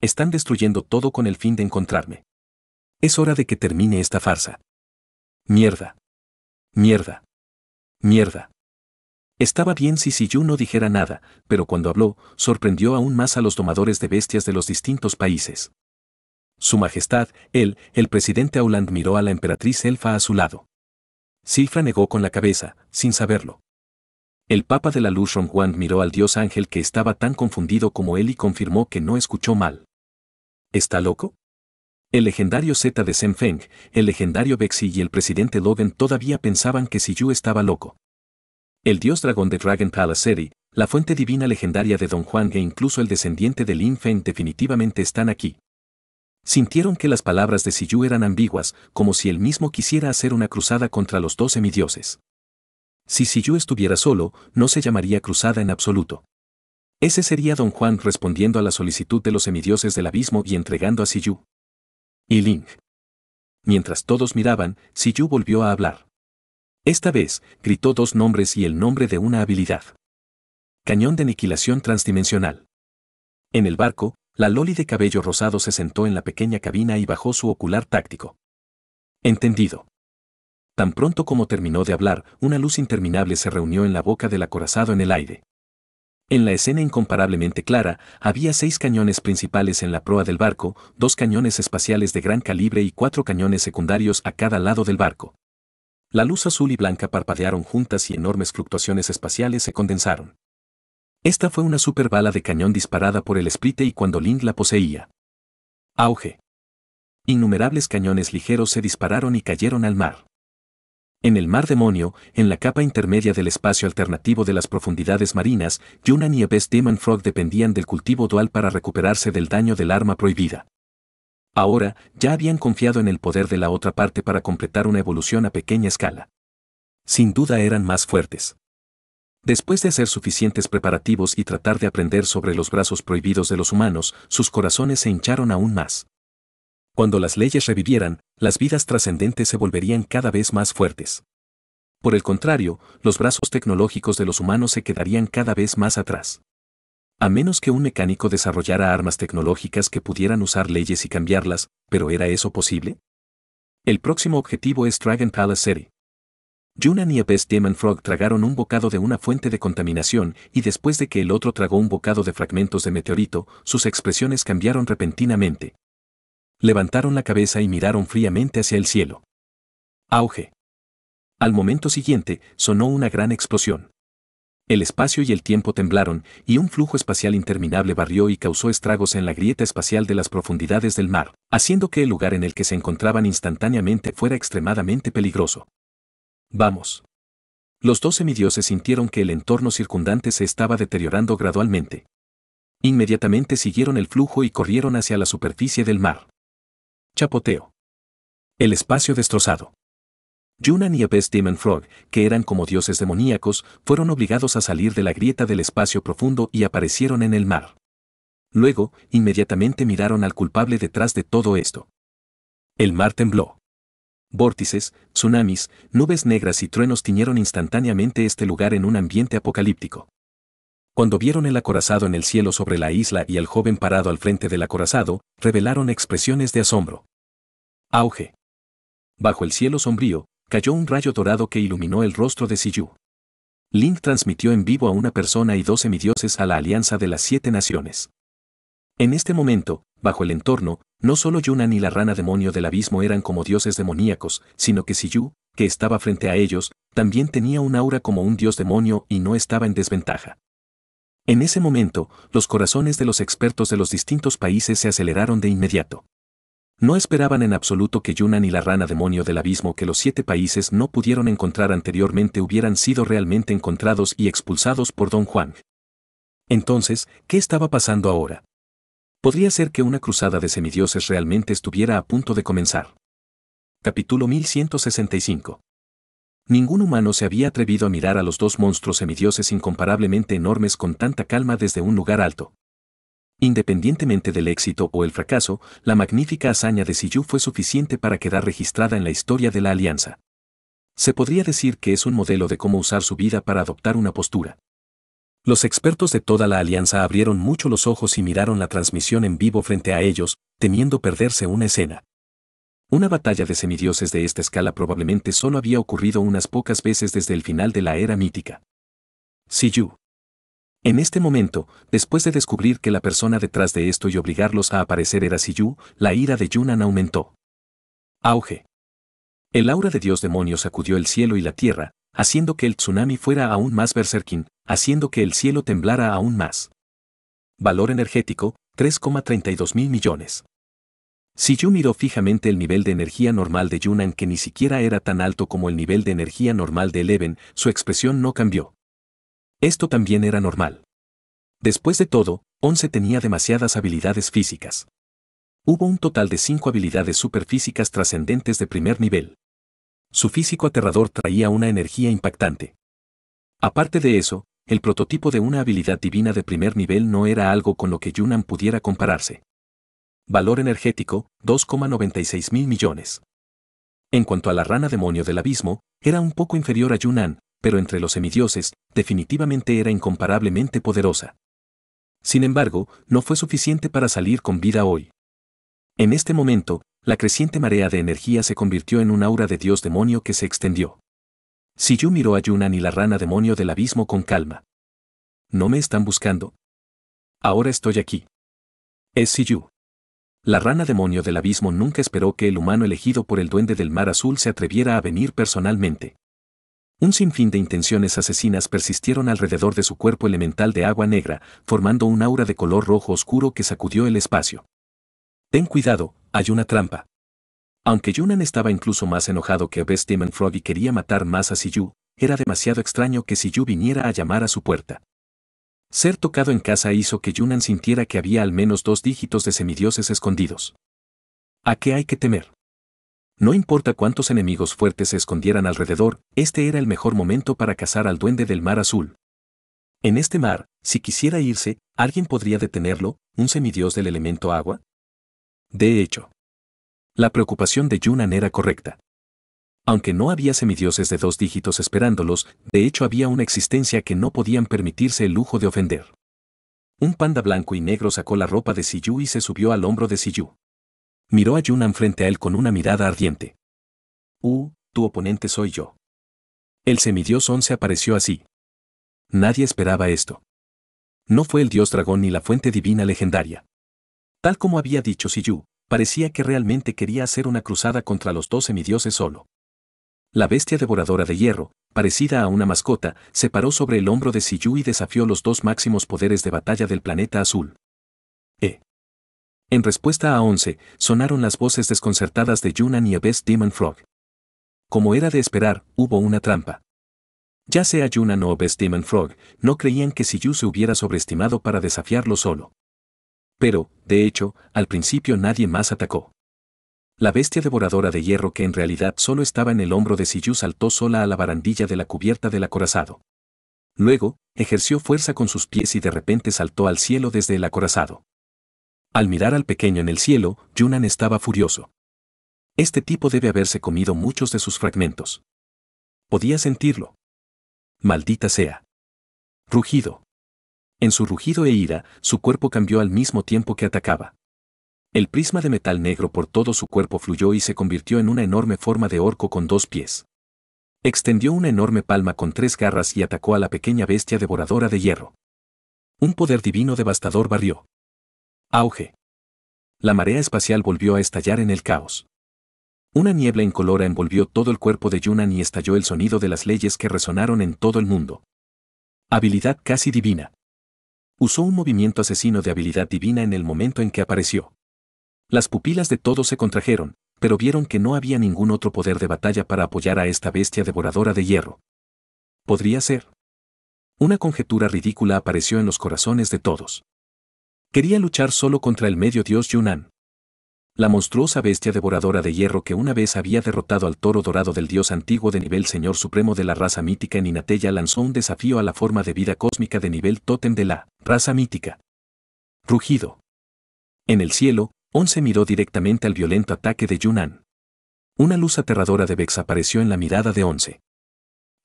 Están destruyendo todo con el fin de encontrarme. Es hora de que termine esta farsa. Mierda. Mierda. Mierda. Estaba bien si Siyu no dijera nada, pero cuando habló, sorprendió aún más a los domadores de bestias de los distintos países. Su Majestad, él, el presidente Auland miró a la emperatriz elfa a su lado. Silfra negó con la cabeza, sin saberlo. El Papa de la Luz Juan miró al dios ángel que estaba tan confundido como él y confirmó que no escuchó mal. ¿Está loco? El legendario Zeta de Senfeng, el legendario Bexi y el presidente Logan todavía pensaban que Siyu estaba loco. El dios dragón de Dragon City, la fuente divina legendaria de Don Juan e incluso el descendiente de Lin Feng definitivamente están aquí. Sintieron que las palabras de Siyu eran ambiguas, como si él mismo quisiera hacer una cruzada contra los dos semidioses. Si Siyu estuviera solo, no se llamaría cruzada en absoluto. Ese sería Don Juan respondiendo a la solicitud de los semidioses del abismo y entregando a Siyu. Y Ling. Mientras todos miraban, Siyu volvió a hablar. Esta vez, gritó dos nombres y el nombre de una habilidad. Cañón de aniquilación transdimensional. En el barco, la Loli de cabello rosado se sentó en la pequeña cabina y bajó su ocular táctico. Entendido. Tan pronto como terminó de hablar, una luz interminable se reunió en la boca del acorazado en el aire. En la escena incomparablemente clara, había seis cañones principales en la proa del barco, dos cañones espaciales de gran calibre y cuatro cañones secundarios a cada lado del barco. La luz azul y blanca parpadearon juntas y enormes fluctuaciones espaciales se condensaron. Esta fue una superbala de cañón disparada por el Sprite y cuando Lind la poseía. Auge. Innumerables cañones ligeros se dispararon y cayeron al mar. En el mar demonio, en la capa intermedia del espacio alternativo de las profundidades marinas, Yuna y Abyss Demon Frog dependían del cultivo dual para recuperarse del daño del arma prohibida. Ahora, ya habían confiado en el poder de la otra parte para completar una evolución a pequeña escala. Sin duda eran más fuertes. Después de hacer suficientes preparativos y tratar de aprender sobre los brazos prohibidos de los humanos, sus corazones se hincharon aún más. Cuando las leyes revivieran, las vidas trascendentes se volverían cada vez más fuertes. Por el contrario, los brazos tecnológicos de los humanos se quedarían cada vez más atrás. A menos que un mecánico desarrollara armas tecnológicas que pudieran usar leyes y cambiarlas, ¿pero era eso posible? El próximo objetivo es Dragon Palace City. Junan y Best Demon Frog tragaron un bocado de una fuente de contaminación y después de que el otro tragó un bocado de fragmentos de meteorito, sus expresiones cambiaron repentinamente. Levantaron la cabeza y miraron fríamente hacia el cielo. Auge. Al momento siguiente, sonó una gran explosión. El espacio y el tiempo temblaron, y un flujo espacial interminable barrió y causó estragos en la grieta espacial de las profundidades del mar, haciendo que el lugar en el que se encontraban instantáneamente fuera extremadamente peligroso. Vamos. Los dos semidioses sintieron que el entorno circundante se estaba deteriorando gradualmente. Inmediatamente siguieron el flujo y corrieron hacia la superficie del mar. Chapoteo. El espacio destrozado. Yuna y Abes Demon Frog, que eran como dioses demoníacos, fueron obligados a salir de la grieta del espacio profundo y aparecieron en el mar. Luego, inmediatamente miraron al culpable detrás de todo esto. El mar tembló. Vórtices, tsunamis, nubes negras y truenos tiñeron instantáneamente este lugar en un ambiente apocalíptico. Cuando vieron el acorazado en el cielo sobre la isla y al joven parado al frente del acorazado, revelaron expresiones de asombro. Auge. Bajo el cielo sombrío, cayó un rayo dorado que iluminó el rostro de Siyu. Link transmitió en vivo a una persona y dos semidioses a la Alianza de las Siete Naciones. En este momento, bajo el entorno, no solo Yuna ni la rana demonio del abismo eran como dioses demoníacos, sino que Siyu, que estaba frente a ellos, también tenía un aura como un dios demonio y no estaba en desventaja. En ese momento, los corazones de los expertos de los distintos países se aceleraron de inmediato. No esperaban en absoluto que Yuna ni la rana demonio del abismo que los siete países no pudieron encontrar anteriormente hubieran sido realmente encontrados y expulsados por Don Juan. Entonces, ¿qué estaba pasando ahora? Podría ser que una cruzada de semidioses realmente estuviera a punto de comenzar. Capítulo 1165. Ningún humano se había atrevido a mirar a los dos monstruos semidioses incomparablemente enormes con tanta calma desde un lugar alto. Independientemente del éxito o el fracaso, la magnífica hazaña de Siyu fue suficiente para quedar registrada en la historia de la alianza. Se podría decir que es un modelo de cómo usar su vida para adoptar una postura. Los expertos de toda la alianza abrieron mucho los ojos y miraron la transmisión en vivo frente a ellos, temiendo perderse una escena. Una batalla de semidioses de esta escala probablemente solo había ocurrido unas pocas veces desde el final de la era mítica. Siyu. En este momento, después de descubrir que la persona detrás de esto y obligarlos a aparecer era Siyu, la ira de Yunan aumentó. Auge. El aura de Dios demonio sacudió el cielo y la tierra, haciendo que el tsunami fuera aún más berserkin, haciendo que el cielo temblara aún más. Valor energético, 3,32 mil millones. Siyu miró fijamente el nivel de energía normal de Yunan que ni siquiera era tan alto como el nivel de energía normal de Eleven, su expresión no cambió. Esto también era normal. Después de todo, Once tenía demasiadas habilidades físicas. Hubo un total de cinco habilidades superfísicas trascendentes de primer nivel. Su físico aterrador traía una energía impactante. Aparte de eso, el prototipo de una habilidad divina de primer nivel no era algo con lo que Yunan pudiera compararse. Valor energético, 2,96 mil millones. En cuanto a la rana demonio del abismo, era un poco inferior a Yunnan pero entre los semidioses, definitivamente era incomparablemente poderosa. Sin embargo, no fue suficiente para salir con vida hoy. En este momento, la creciente marea de energía se convirtió en un aura de dios demonio que se extendió. Siyu miró a Yuna y la rana demonio del abismo con calma. ¿No me están buscando? Ahora estoy aquí. Es Siyu. La rana demonio del abismo nunca esperó que el humano elegido por el duende del mar azul se atreviera a venir personalmente. Un sinfín de intenciones asesinas persistieron alrededor de su cuerpo elemental de agua negra, formando un aura de color rojo oscuro que sacudió el espacio. Ten cuidado, hay una trampa. Aunque Yunan estaba incluso más enojado que Best Demon Frog y quería matar más a Siyu, era demasiado extraño que Siyu viniera a llamar a su puerta. Ser tocado en casa hizo que Yunan sintiera que había al menos dos dígitos de semidioses escondidos. ¿A qué hay que temer? No importa cuántos enemigos fuertes se escondieran alrededor, este era el mejor momento para cazar al duende del mar azul. En este mar, si quisiera irse, ¿alguien podría detenerlo, un semidios del elemento agua? De hecho, la preocupación de Yunan era correcta. Aunque no había semidioses de dos dígitos esperándolos, de hecho había una existencia que no podían permitirse el lujo de ofender. Un panda blanco y negro sacó la ropa de Siyu y se subió al hombro de Siyu. Miró a Yunan frente a él con una mirada ardiente. Uh, tu oponente soy yo. El semidios once apareció así. Nadie esperaba esto. No fue el dios dragón ni la fuente divina legendaria. Tal como había dicho Siyu, parecía que realmente quería hacer una cruzada contra los dos semidioses solo. La bestia devoradora de hierro, parecida a una mascota, se paró sobre el hombro de Siyu y desafió los dos máximos poderes de batalla del planeta azul. Eh. En respuesta a 11, sonaron las voces desconcertadas de Yunan y Abes Demon Frog. Como era de esperar, hubo una trampa. Ya sea Yunan o Abes Demon Frog, no creían que Siyu se hubiera sobreestimado para desafiarlo solo. Pero, de hecho, al principio nadie más atacó. La bestia devoradora de hierro que en realidad solo estaba en el hombro de Siyu saltó sola a la barandilla de la cubierta del acorazado. Luego, ejerció fuerza con sus pies y de repente saltó al cielo desde el acorazado. Al mirar al pequeño en el cielo, Yunan estaba furioso. Este tipo debe haberse comido muchos de sus fragmentos. Podía sentirlo. Maldita sea. Rugido. En su rugido e ira, su cuerpo cambió al mismo tiempo que atacaba. El prisma de metal negro por todo su cuerpo fluyó y se convirtió en una enorme forma de orco con dos pies. Extendió una enorme palma con tres garras y atacó a la pequeña bestia devoradora de hierro. Un poder divino devastador barrió. Auge. La marea espacial volvió a estallar en el caos. Una niebla incolora envolvió todo el cuerpo de Yunan y estalló el sonido de las leyes que resonaron en todo el mundo. Habilidad casi divina. Usó un movimiento asesino de habilidad divina en el momento en que apareció. Las pupilas de todos se contrajeron, pero vieron que no había ningún otro poder de batalla para apoyar a esta bestia devoradora de hierro. Podría ser. Una conjetura ridícula apareció en los corazones de todos. Quería luchar solo contra el medio dios Yunnan. La monstruosa bestia devoradora de hierro que una vez había derrotado al toro dorado del dios antiguo de nivel señor supremo de la raza mítica en Inateya lanzó un desafío a la forma de vida cósmica de nivel tótem de la raza mítica. Rugido. En el cielo, Once miró directamente al violento ataque de Yunnan. Una luz aterradora de Vex apareció en la mirada de Once.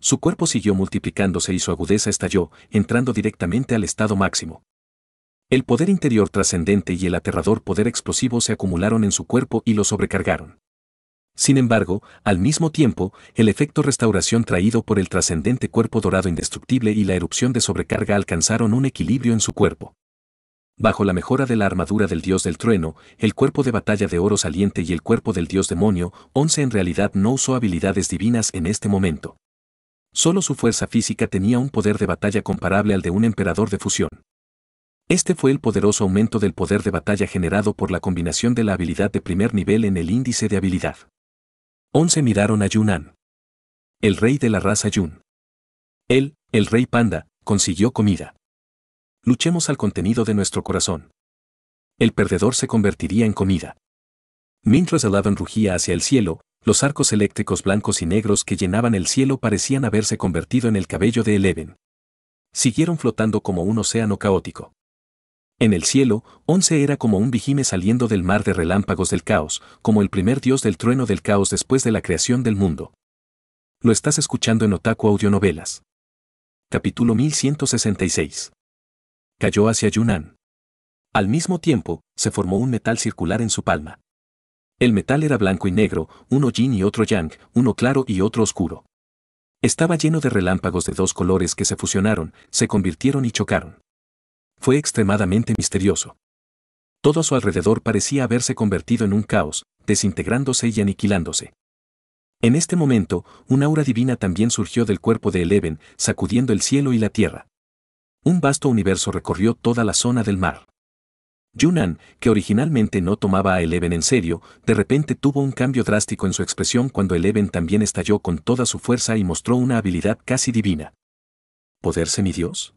Su cuerpo siguió multiplicándose y su agudeza estalló, entrando directamente al estado máximo. El poder interior trascendente y el aterrador poder explosivo se acumularon en su cuerpo y lo sobrecargaron. Sin embargo, al mismo tiempo, el efecto restauración traído por el trascendente cuerpo dorado indestructible y la erupción de sobrecarga alcanzaron un equilibrio en su cuerpo. Bajo la mejora de la armadura del dios del trueno, el cuerpo de batalla de oro saliente y el cuerpo del dios demonio, Once en realidad no usó habilidades divinas en este momento. Solo su fuerza física tenía un poder de batalla comparable al de un emperador de fusión. Este fue el poderoso aumento del poder de batalla generado por la combinación de la habilidad de primer nivel en el índice de habilidad. 11 miraron a Yunan. El rey de la raza Yun. Él, el rey panda, consiguió comida. Luchemos al contenido de nuestro corazón. El perdedor se convertiría en comida. Mientras Eleven rugía hacia el cielo, los arcos eléctricos blancos y negros que llenaban el cielo parecían haberse convertido en el cabello de Eleven. Siguieron flotando como un océano caótico. En el cielo, Once era como un vigime saliendo del mar de relámpagos del caos, como el primer dios del trueno del caos después de la creación del mundo. Lo estás escuchando en Otaku Audionovelas. Capítulo 1166. Cayó hacia Yunnan. Al mismo tiempo, se formó un metal circular en su palma. El metal era blanco y negro, uno yin y otro yang, uno claro y otro oscuro. Estaba lleno de relámpagos de dos colores que se fusionaron, se convirtieron y chocaron fue extremadamente misterioso. Todo a su alrededor parecía haberse convertido en un caos, desintegrándose y aniquilándose. En este momento, un aura divina también surgió del cuerpo de Eleven, sacudiendo el cielo y la tierra. Un vasto universo recorrió toda la zona del mar. Yunan, que originalmente no tomaba a Eleven en serio, de repente tuvo un cambio drástico en su expresión cuando Eleven también estalló con toda su fuerza y mostró una habilidad casi divina. ¿Poder dios.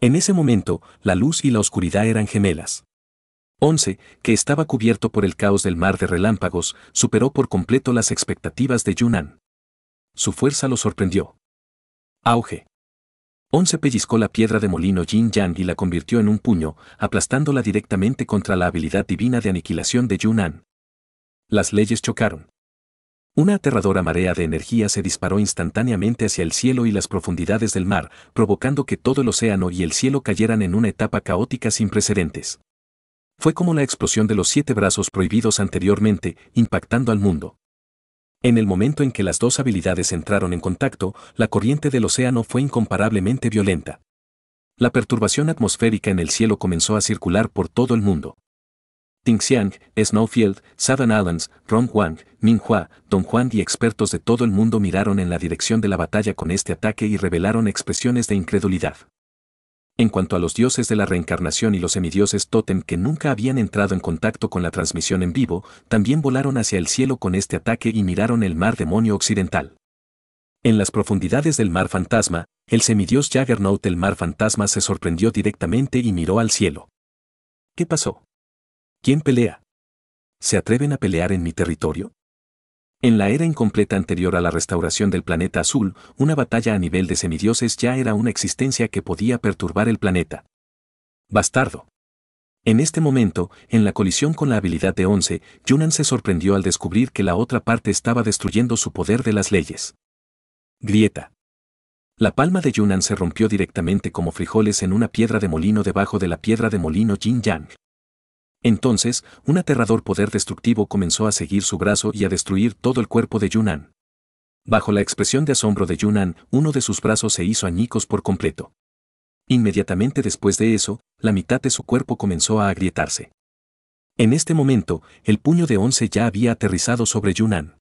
En ese momento, la luz y la oscuridad eran gemelas. 11, que estaba cubierto por el caos del mar de relámpagos, superó por completo las expectativas de Yunan. Su fuerza lo sorprendió. Auge. 11 pellizcó la piedra de molino Yin Yang y la convirtió en un puño, aplastándola directamente contra la habilidad divina de aniquilación de Yunan. Las leyes chocaron. Una aterradora marea de energía se disparó instantáneamente hacia el cielo y las profundidades del mar, provocando que todo el océano y el cielo cayeran en una etapa caótica sin precedentes. Fue como la explosión de los siete brazos prohibidos anteriormente, impactando al mundo. En el momento en que las dos habilidades entraron en contacto, la corriente del océano fue incomparablemente violenta. La perturbación atmosférica en el cielo comenzó a circular por todo el mundo. Xiang, Snowfield, Southern Islands, Ron Huang, Min Hua, Don Juan y expertos de todo el mundo miraron en la dirección de la batalla con este ataque y revelaron expresiones de incredulidad. En cuanto a los dioses de la reencarnación y los semidioses Totem que nunca habían entrado en contacto con la transmisión en vivo, también volaron hacia el cielo con este ataque y miraron el mar demonio occidental. En las profundidades del mar fantasma, el semidios Jaggernaut del mar fantasma se sorprendió directamente y miró al cielo. ¿Qué pasó? ¿Quién pelea? ¿Se atreven a pelear en mi territorio? En la era incompleta anterior a la restauración del planeta azul, una batalla a nivel de semidioses ya era una existencia que podía perturbar el planeta. Bastardo. En este momento, en la colisión con la habilidad de Once, Yunnan se sorprendió al descubrir que la otra parte estaba destruyendo su poder de las leyes. Grieta. La palma de Yunnan se rompió directamente como frijoles en una piedra de molino debajo de la piedra de molino Yin Yang. Entonces, un aterrador poder destructivo comenzó a seguir su brazo y a destruir todo el cuerpo de Yunan. Bajo la expresión de asombro de Yunnan, uno de sus brazos se hizo añicos por completo. Inmediatamente después de eso, la mitad de su cuerpo comenzó a agrietarse. En este momento, el puño de Once ya había aterrizado sobre Yunnan.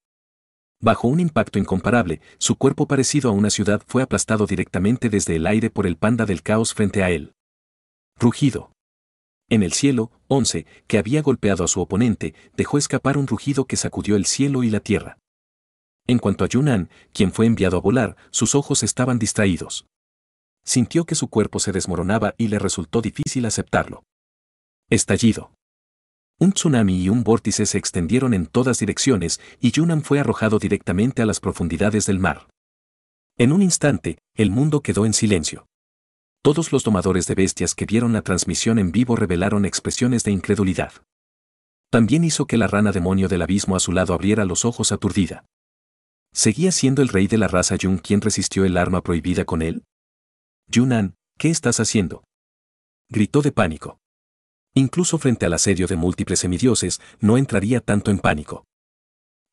Bajo un impacto incomparable, su cuerpo parecido a una ciudad fue aplastado directamente desde el aire por el panda del caos frente a él. Rugido. En el cielo, Once, que había golpeado a su oponente, dejó escapar un rugido que sacudió el cielo y la tierra. En cuanto a Yunan, quien fue enviado a volar, sus ojos estaban distraídos. Sintió que su cuerpo se desmoronaba y le resultó difícil aceptarlo. Estallido. Un tsunami y un vórtice se extendieron en todas direcciones y Yunan fue arrojado directamente a las profundidades del mar. En un instante, el mundo quedó en silencio. Todos los domadores de bestias que vieron la transmisión en vivo revelaron expresiones de incredulidad. También hizo que la rana demonio del abismo a su lado abriera los ojos aturdida. ¿Seguía siendo el rey de la raza Yun quien resistió el arma prohibida con él? Yunan, ¿qué estás haciendo? Gritó de pánico. Incluso frente al asedio de múltiples semidioses, no entraría tanto en pánico.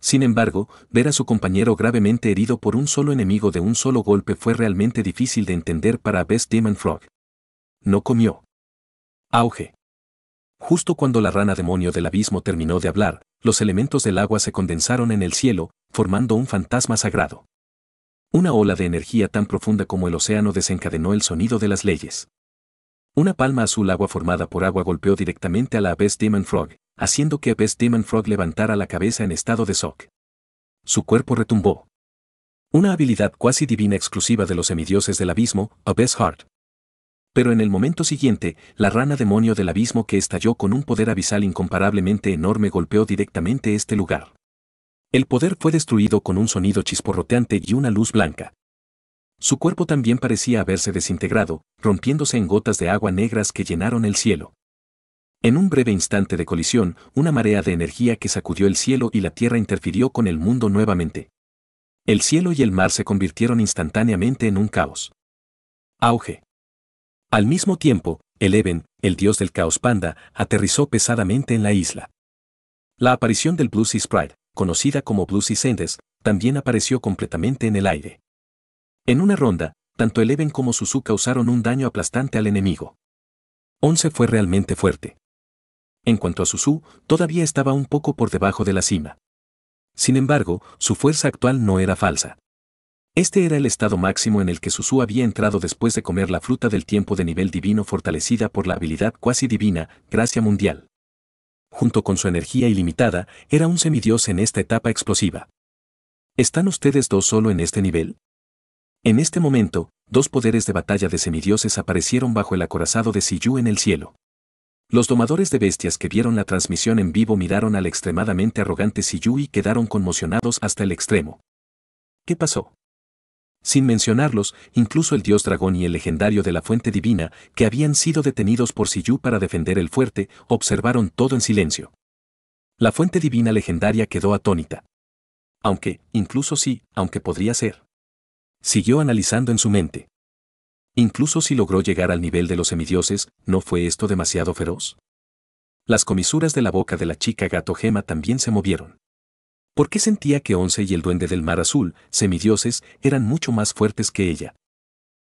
Sin embargo, ver a su compañero gravemente herido por un solo enemigo de un solo golpe fue realmente difícil de entender para Best Demon Frog. No comió. Auge. Justo cuando la rana demonio del abismo terminó de hablar, los elementos del agua se condensaron en el cielo, formando un fantasma sagrado. Una ola de energía tan profunda como el océano desencadenó el sonido de las leyes. Una palma azul agua formada por agua golpeó directamente a la Abyss Demon Frog, haciendo que Best Demon Frog levantara la cabeza en estado de shock. Su cuerpo retumbó. Una habilidad cuasi divina exclusiva de los semidioses del abismo, Abyss Heart. Pero en el momento siguiente, la rana demonio del abismo que estalló con un poder abisal incomparablemente enorme golpeó directamente este lugar. El poder fue destruido con un sonido chisporroteante y una luz blanca. Su cuerpo también parecía haberse desintegrado, rompiéndose en gotas de agua negras que llenaron el cielo. En un breve instante de colisión, una marea de energía que sacudió el cielo y la tierra interfirió con el mundo nuevamente. El cielo y el mar se convirtieron instantáneamente en un caos. Auge. Al mismo tiempo, Eleven, el dios del caos panda, aterrizó pesadamente en la isla. La aparición del Blue Sprite, conocida como Blue Sea también apareció completamente en el aire. En una ronda, tanto Eleven como Suzu causaron un daño aplastante al enemigo. Once fue realmente fuerte. En cuanto a Susu, todavía estaba un poco por debajo de la cima. Sin embargo, su fuerza actual no era falsa. Este era el estado máximo en el que Susu había entrado después de comer la fruta del tiempo de nivel divino fortalecida por la habilidad cuasi divina, gracia mundial. Junto con su energía ilimitada, era un semidios en esta etapa explosiva. ¿Están ustedes dos solo en este nivel? En este momento, dos poderes de batalla de semidioses aparecieron bajo el acorazado de Siyu en el cielo. Los domadores de bestias que vieron la transmisión en vivo miraron al extremadamente arrogante Siyu y quedaron conmocionados hasta el extremo. ¿Qué pasó? Sin mencionarlos, incluso el dios dragón y el legendario de la fuente divina, que habían sido detenidos por Siyu para defender el fuerte, observaron todo en silencio. La fuente divina legendaria quedó atónita. Aunque, incluso sí, aunque podría ser. Siguió analizando en su mente. Incluso si logró llegar al nivel de los semidioses, ¿no fue esto demasiado feroz? Las comisuras de la boca de la chica gato gema también se movieron. ¿Por qué sentía que Once y el duende del mar azul, semidioses, eran mucho más fuertes que ella?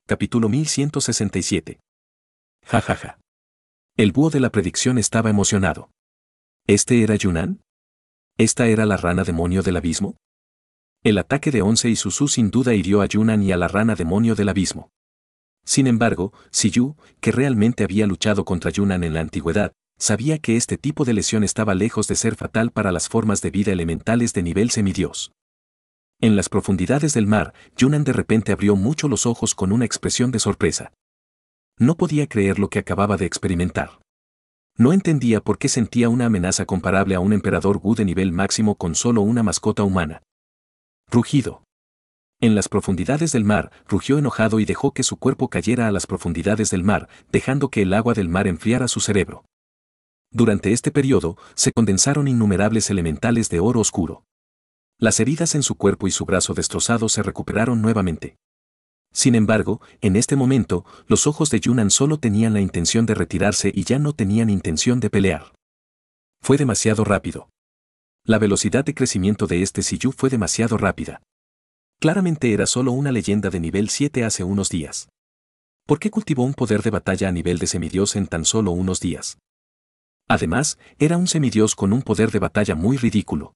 Capítulo 1167. Ja ja ja. El búho de la predicción estaba emocionado. ¿Este era Yunnan? ¿Esta era la rana demonio del abismo? El ataque de Once y Susu sin duda hirió a Yunnan y a la rana demonio del abismo. Sin embargo, Yu, que realmente había luchado contra Yunnan en la antigüedad, sabía que este tipo de lesión estaba lejos de ser fatal para las formas de vida elementales de nivel semidios. En las profundidades del mar, Yunnan de repente abrió mucho los ojos con una expresión de sorpresa. No podía creer lo que acababa de experimentar. No entendía por qué sentía una amenaza comparable a un emperador Wu de nivel máximo con solo una mascota humana. Rugido. En las profundidades del mar, rugió enojado y dejó que su cuerpo cayera a las profundidades del mar, dejando que el agua del mar enfriara su cerebro. Durante este periodo, se condensaron innumerables elementales de oro oscuro. Las heridas en su cuerpo y su brazo destrozado se recuperaron nuevamente. Sin embargo, en este momento, los ojos de Yunan solo tenían la intención de retirarse y ya no tenían intención de pelear. Fue demasiado rápido. La velocidad de crecimiento de este Siyu fue demasiado rápida. Claramente era solo una leyenda de nivel 7 hace unos días. ¿Por qué cultivó un poder de batalla a nivel de semidios en tan solo unos días? Además, era un semidios con un poder de batalla muy ridículo.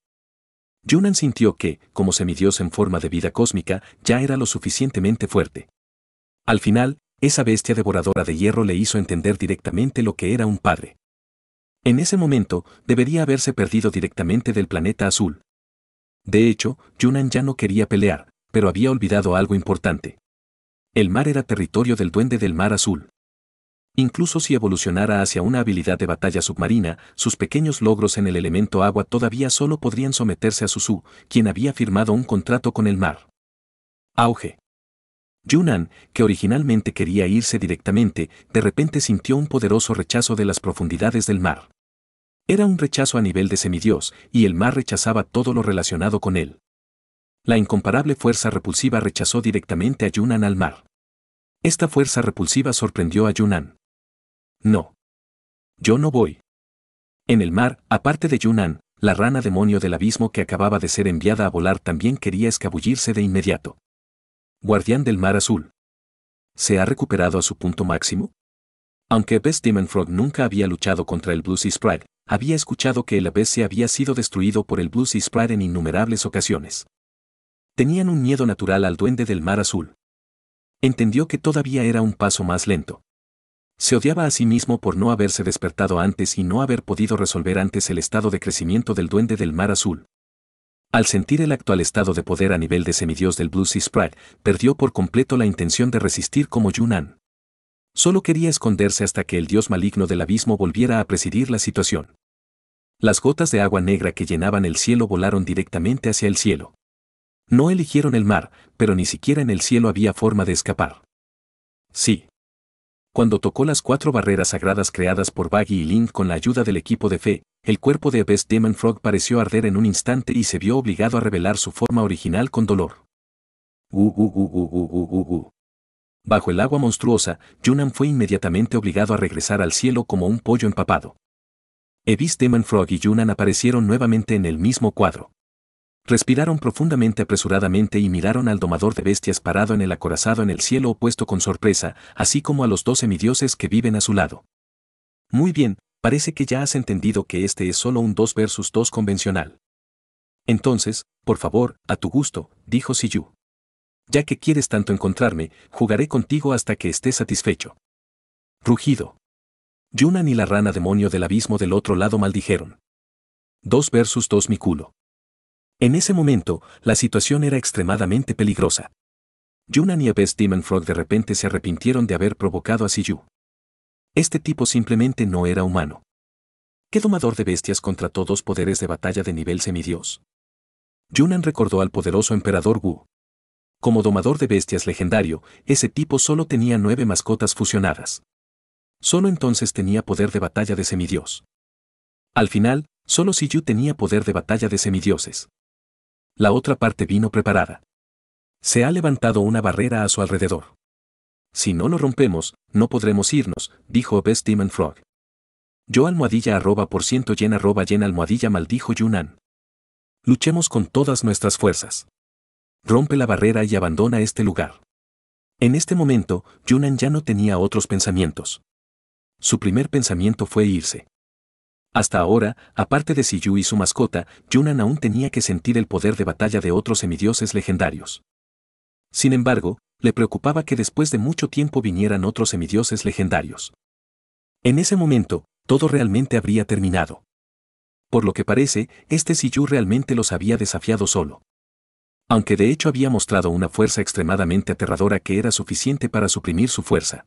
Yunan sintió que, como semidios en forma de vida cósmica, ya era lo suficientemente fuerte. Al final, esa bestia devoradora de hierro le hizo entender directamente lo que era un padre. En ese momento, debería haberse perdido directamente del planeta azul. De hecho, Yunan ya no quería pelear, pero había olvidado algo importante. El mar era territorio del duende del mar azul. Incluso si evolucionara hacia una habilidad de batalla submarina, sus pequeños logros en el elemento agua todavía solo podrían someterse a Susu, quien había firmado un contrato con el mar. Auge. Yunan, que originalmente quería irse directamente, de repente sintió un poderoso rechazo de las profundidades del mar. Era un rechazo a nivel de semidios, y el mar rechazaba todo lo relacionado con él. La incomparable fuerza repulsiva rechazó directamente a Yunnan al mar. Esta fuerza repulsiva sorprendió a Yunnan. No. Yo no voy. En el mar, aparte de Yunnan, la rana demonio del abismo que acababa de ser enviada a volar también quería escabullirse de inmediato. Guardián del mar azul. ¿Se ha recuperado a su punto máximo? Aunque Best Demon Frog nunca había luchado contra el Blue Sea Sprite, había escuchado que el ABC había sido destruido por el Blue Sea Sprite en innumerables ocasiones tenían un miedo natural al duende del mar azul. Entendió que todavía era un paso más lento. Se odiaba a sí mismo por no haberse despertado antes y no haber podido resolver antes el estado de crecimiento del duende del mar azul. Al sentir el actual estado de poder a nivel de semidios del Blue Sea Sprite, perdió por completo la intención de resistir como Yunnan. Solo quería esconderse hasta que el dios maligno del abismo volviera a presidir la situación. Las gotas de agua negra que llenaban el cielo volaron directamente hacia el cielo. No eligieron el mar, pero ni siquiera en el cielo había forma de escapar. Sí. Cuando tocó las cuatro barreras sagradas creadas por Baggy y Link con la ayuda del equipo de fe, el cuerpo de Best Demon Frog pareció arder en un instante y se vio obligado a revelar su forma original con dolor. Uh, uh, uh, Bajo el agua monstruosa, Yunnan fue inmediatamente obligado a regresar al cielo como un pollo empapado. Evis Demon Frog y Yunan aparecieron nuevamente en el mismo cuadro. Respiraron profundamente apresuradamente y miraron al domador de bestias parado en el acorazado en el cielo opuesto con sorpresa, así como a los dos semidioses que viven a su lado. Muy bien, parece que ya has entendido que este es solo un 2 versus 2 convencional. Entonces, por favor, a tu gusto, dijo Siyu. Ya que quieres tanto encontrarme, jugaré contigo hasta que estés satisfecho. Rugido. Yuna ni la rana demonio del abismo del otro lado maldijeron. Dos versus dos mi culo. En ese momento, la situación era extremadamente peligrosa. Yunan y Abes Demon Frog de repente se arrepintieron de haber provocado a Siyu. Este tipo simplemente no era humano. ¿Qué domador de bestias contra todos poderes de batalla de nivel semidios? Yunan recordó al poderoso emperador Wu. Como domador de bestias legendario, ese tipo solo tenía nueve mascotas fusionadas. Solo entonces tenía poder de batalla de semidios. Al final, solo Siyu tenía poder de batalla de semidioses la otra parte vino preparada. Se ha levantado una barrera a su alrededor. Si no lo rompemos, no podremos irnos, dijo Best Demon Frog. Yo almohadilla arroba por ciento llena arroba llena almohadilla maldijo Yunan. Luchemos con todas nuestras fuerzas. Rompe la barrera y abandona este lugar. En este momento, Yunan ya no tenía otros pensamientos. Su primer pensamiento fue irse. Hasta ahora, aparte de Siyu y su mascota, Yunan aún tenía que sentir el poder de batalla de otros semidioses legendarios. Sin embargo, le preocupaba que después de mucho tiempo vinieran otros semidioses legendarios. En ese momento, todo realmente habría terminado. Por lo que parece, este Siyu realmente los había desafiado solo. Aunque de hecho había mostrado una fuerza extremadamente aterradora que era suficiente para suprimir su fuerza.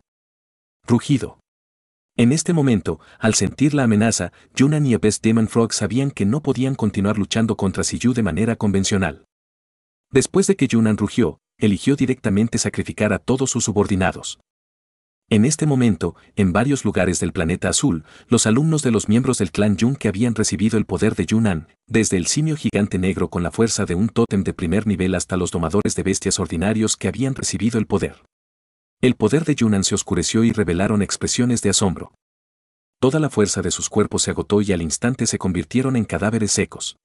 Rugido. En este momento, al sentir la amenaza, Yunnan y Best Demon Frog sabían que no podían continuar luchando contra Siyu de manera convencional. Después de que Yunan rugió, eligió directamente sacrificar a todos sus subordinados. En este momento, en varios lugares del planeta azul, los alumnos de los miembros del clan Yun que habían recibido el poder de Yunnan, desde el simio gigante negro con la fuerza de un tótem de primer nivel hasta los domadores de bestias ordinarios que habían recibido el poder. El poder de Yunan se oscureció y revelaron expresiones de asombro. Toda la fuerza de sus cuerpos se agotó y al instante se convirtieron en cadáveres secos.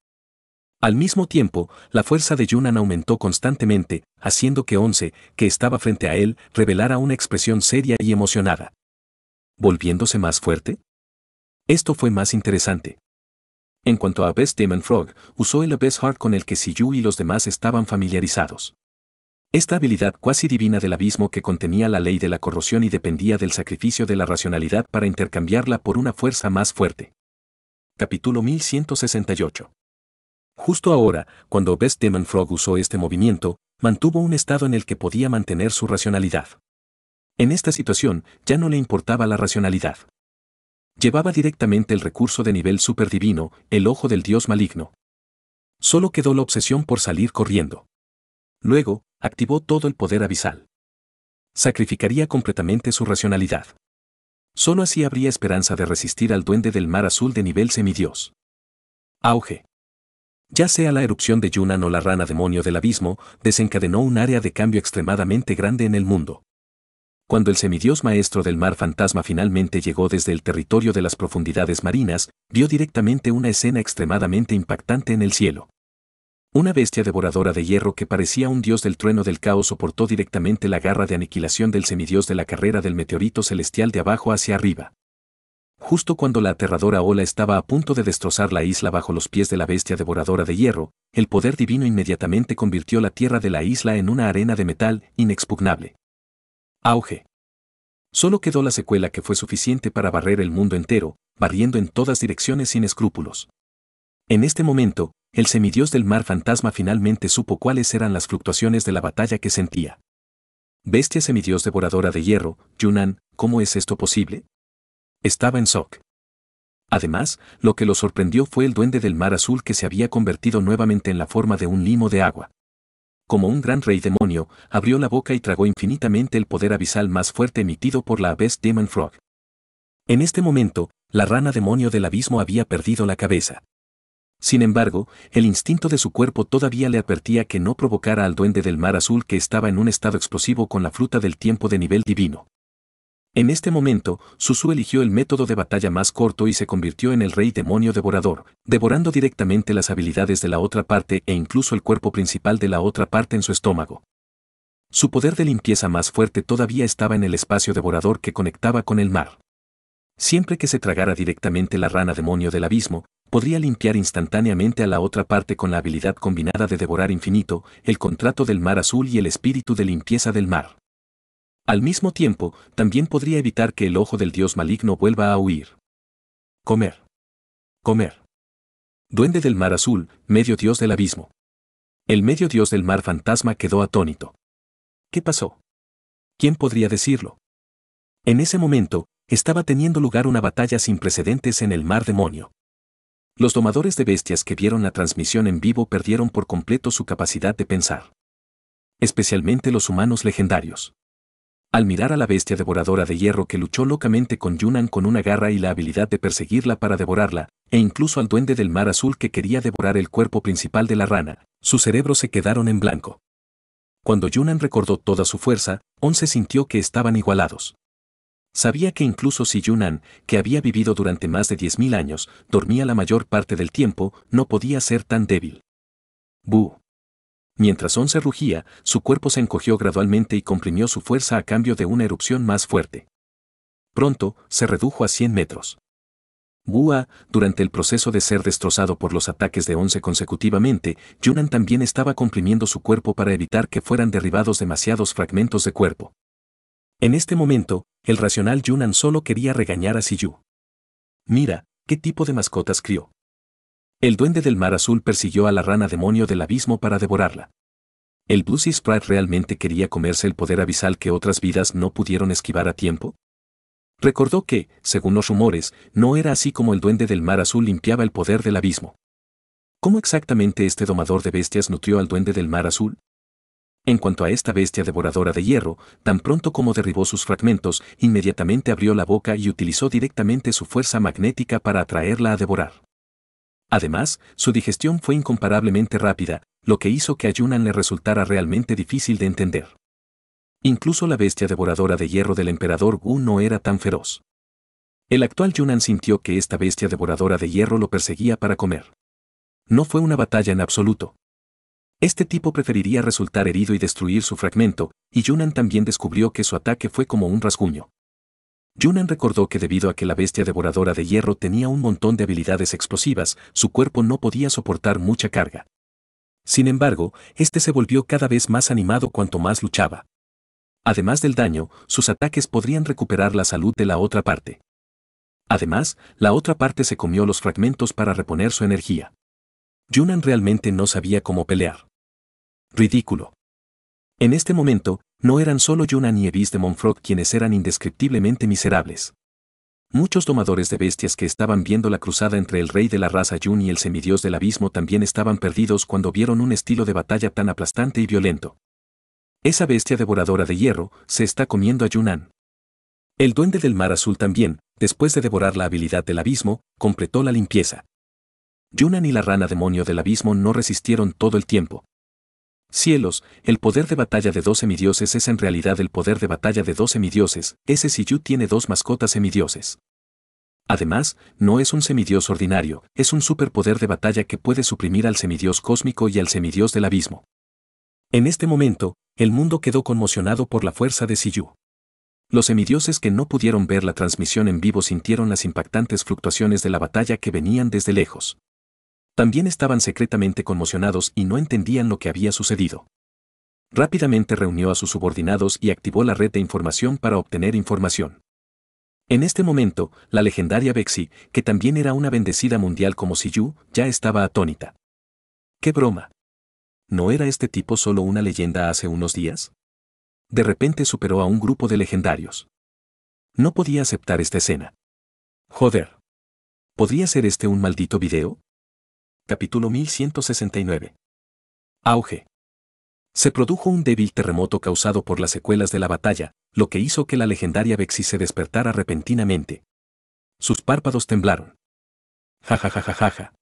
Al mismo tiempo, la fuerza de Yunan aumentó constantemente, haciendo que Once, que estaba frente a él, revelara una expresión seria y emocionada. ¿Volviéndose más fuerte? Esto fue más interesante. En cuanto a Best Demon Frog, usó el Best Heart con el que Siyu y los demás estaban familiarizados. Esta habilidad cuasi divina del abismo que contenía la ley de la corrosión y dependía del sacrificio de la racionalidad para intercambiarla por una fuerza más fuerte. Capítulo 1168. Justo ahora, cuando Best Demon Frog usó este movimiento, mantuvo un estado en el que podía mantener su racionalidad. En esta situación, ya no le importaba la racionalidad. Llevaba directamente el recurso de nivel superdivino, el ojo del dios maligno. Solo quedó la obsesión por salir corriendo. Luego, activó todo el poder abisal. Sacrificaría completamente su racionalidad. Solo así habría esperanza de resistir al duende del mar azul de nivel semidios. Auge. Ya sea la erupción de Yuna o la rana demonio del abismo, desencadenó un área de cambio extremadamente grande en el mundo. Cuando el semidios maestro del mar fantasma finalmente llegó desde el territorio de las profundidades marinas, vio directamente una escena extremadamente impactante en el cielo. Una bestia devoradora de hierro que parecía un dios del trueno del caos soportó directamente la garra de aniquilación del semidios de la carrera del meteorito celestial de abajo hacia arriba. Justo cuando la aterradora ola estaba a punto de destrozar la isla bajo los pies de la bestia devoradora de hierro, el poder divino inmediatamente convirtió la tierra de la isla en una arena de metal inexpugnable. Auge. Solo quedó la secuela que fue suficiente para barrer el mundo entero, barriendo en todas direcciones sin escrúpulos. En este momento, el semidios del mar fantasma finalmente supo cuáles eran las fluctuaciones de la batalla que sentía. Bestia semidios devoradora de hierro, Yunan, ¿cómo es esto posible? Estaba en shock. Además, lo que lo sorprendió fue el duende del mar azul que se había convertido nuevamente en la forma de un limo de agua. Como un gran rey demonio, abrió la boca y tragó infinitamente el poder abisal más fuerte emitido por la Abyss Demon Frog. En este momento, la rana demonio del abismo había perdido la cabeza. Sin embargo, el instinto de su cuerpo todavía le advertía que no provocara al duende del mar azul que estaba en un estado explosivo con la fruta del tiempo de nivel divino. En este momento, Susu eligió el método de batalla más corto y se convirtió en el rey demonio devorador, devorando directamente las habilidades de la otra parte e incluso el cuerpo principal de la otra parte en su estómago. Su poder de limpieza más fuerte todavía estaba en el espacio devorador que conectaba con el mar. Siempre que se tragara directamente la rana demonio del abismo, podría limpiar instantáneamente a la otra parte con la habilidad combinada de devorar infinito, el contrato del mar azul y el espíritu de limpieza del mar. Al mismo tiempo, también podría evitar que el ojo del dios maligno vuelva a huir. Comer. Comer. Duende del mar azul, medio dios del abismo. El medio dios del mar fantasma quedó atónito. ¿Qué pasó? ¿Quién podría decirlo? En ese momento, estaba teniendo lugar una batalla sin precedentes en el mar demonio. Los domadores de bestias que vieron la transmisión en vivo perdieron por completo su capacidad de pensar. Especialmente los humanos legendarios. Al mirar a la bestia devoradora de hierro que luchó locamente con Yunan con una garra y la habilidad de perseguirla para devorarla, e incluso al duende del mar azul que quería devorar el cuerpo principal de la rana, sus cerebros se quedaron en blanco. Cuando Yunan recordó toda su fuerza, Once sintió que estaban igualados. Sabía que incluso si Yunan, que había vivido durante más de 10.000 años, dormía la mayor parte del tiempo, no podía ser tan débil. Bu. Mientras Once rugía, su cuerpo se encogió gradualmente y comprimió su fuerza a cambio de una erupción más fuerte. Pronto, se redujo a 100 metros. Bua, durante el proceso de ser destrozado por los ataques de Once consecutivamente, Yunan también estaba comprimiendo su cuerpo para evitar que fueran derribados demasiados fragmentos de cuerpo. En este momento, el racional Yunan solo quería regañar a Siyu. Mira, qué tipo de mascotas crió. El duende del mar azul persiguió a la rana demonio del abismo para devorarla. ¿El Blue Sprite realmente quería comerse el poder abisal que otras vidas no pudieron esquivar a tiempo? Recordó que, según los rumores, no era así como el duende del mar azul limpiaba el poder del abismo. ¿Cómo exactamente este domador de bestias nutrió al duende del mar azul? En cuanto a esta bestia devoradora de hierro, tan pronto como derribó sus fragmentos, inmediatamente abrió la boca y utilizó directamente su fuerza magnética para atraerla a devorar. Además, su digestión fue incomparablemente rápida, lo que hizo que a Yunnan le resultara realmente difícil de entender. Incluso la bestia devoradora de hierro del emperador Wu no era tan feroz. El actual Yunan sintió que esta bestia devoradora de hierro lo perseguía para comer. No fue una batalla en absoluto. Este tipo preferiría resultar herido y destruir su fragmento, y Yunnan también descubrió que su ataque fue como un rasguño. Yunan recordó que debido a que la bestia devoradora de hierro tenía un montón de habilidades explosivas, su cuerpo no podía soportar mucha carga. Sin embargo, este se volvió cada vez más animado cuanto más luchaba. Además del daño, sus ataques podrían recuperar la salud de la otra parte. Además, la otra parte se comió los fragmentos para reponer su energía. Yunnan realmente no sabía cómo pelear. Ridículo. En este momento, no eran solo Yuna y Ebis de Monfrog quienes eran indescriptiblemente miserables. Muchos domadores de bestias que estaban viendo la cruzada entre el rey de la raza Yun y el semidios del abismo también estaban perdidos cuando vieron un estilo de batalla tan aplastante y violento. Esa bestia devoradora de hierro se está comiendo a Yunan. El duende del mar azul también, después de devorar la habilidad del abismo, completó la limpieza. Yunan y la rana demonio del abismo no resistieron todo el tiempo. Cielos, el poder de batalla de dos semidioses es en realidad el poder de batalla de dos semidioses, ese Siyu tiene dos mascotas semidioses. Además, no es un semidios ordinario, es un superpoder de batalla que puede suprimir al semidios cósmico y al semidios del abismo. En este momento, el mundo quedó conmocionado por la fuerza de Siyu. Los semidioses que no pudieron ver la transmisión en vivo sintieron las impactantes fluctuaciones de la batalla que venían desde lejos también estaban secretamente conmocionados y no entendían lo que había sucedido. Rápidamente reunió a sus subordinados y activó la red de información para obtener información. En este momento, la legendaria Bexi, que también era una bendecida mundial como Siyu, ya estaba atónita. ¡Qué broma! ¿No era este tipo solo una leyenda hace unos días? De repente superó a un grupo de legendarios. No podía aceptar esta escena. Joder. ¿Podría ser este un maldito video? capítulo 1169. Auge. Se produjo un débil terremoto causado por las secuelas de la batalla, lo que hizo que la legendaria Bexi se despertara repentinamente. Sus párpados temblaron. Ja ja ja ja ja ja.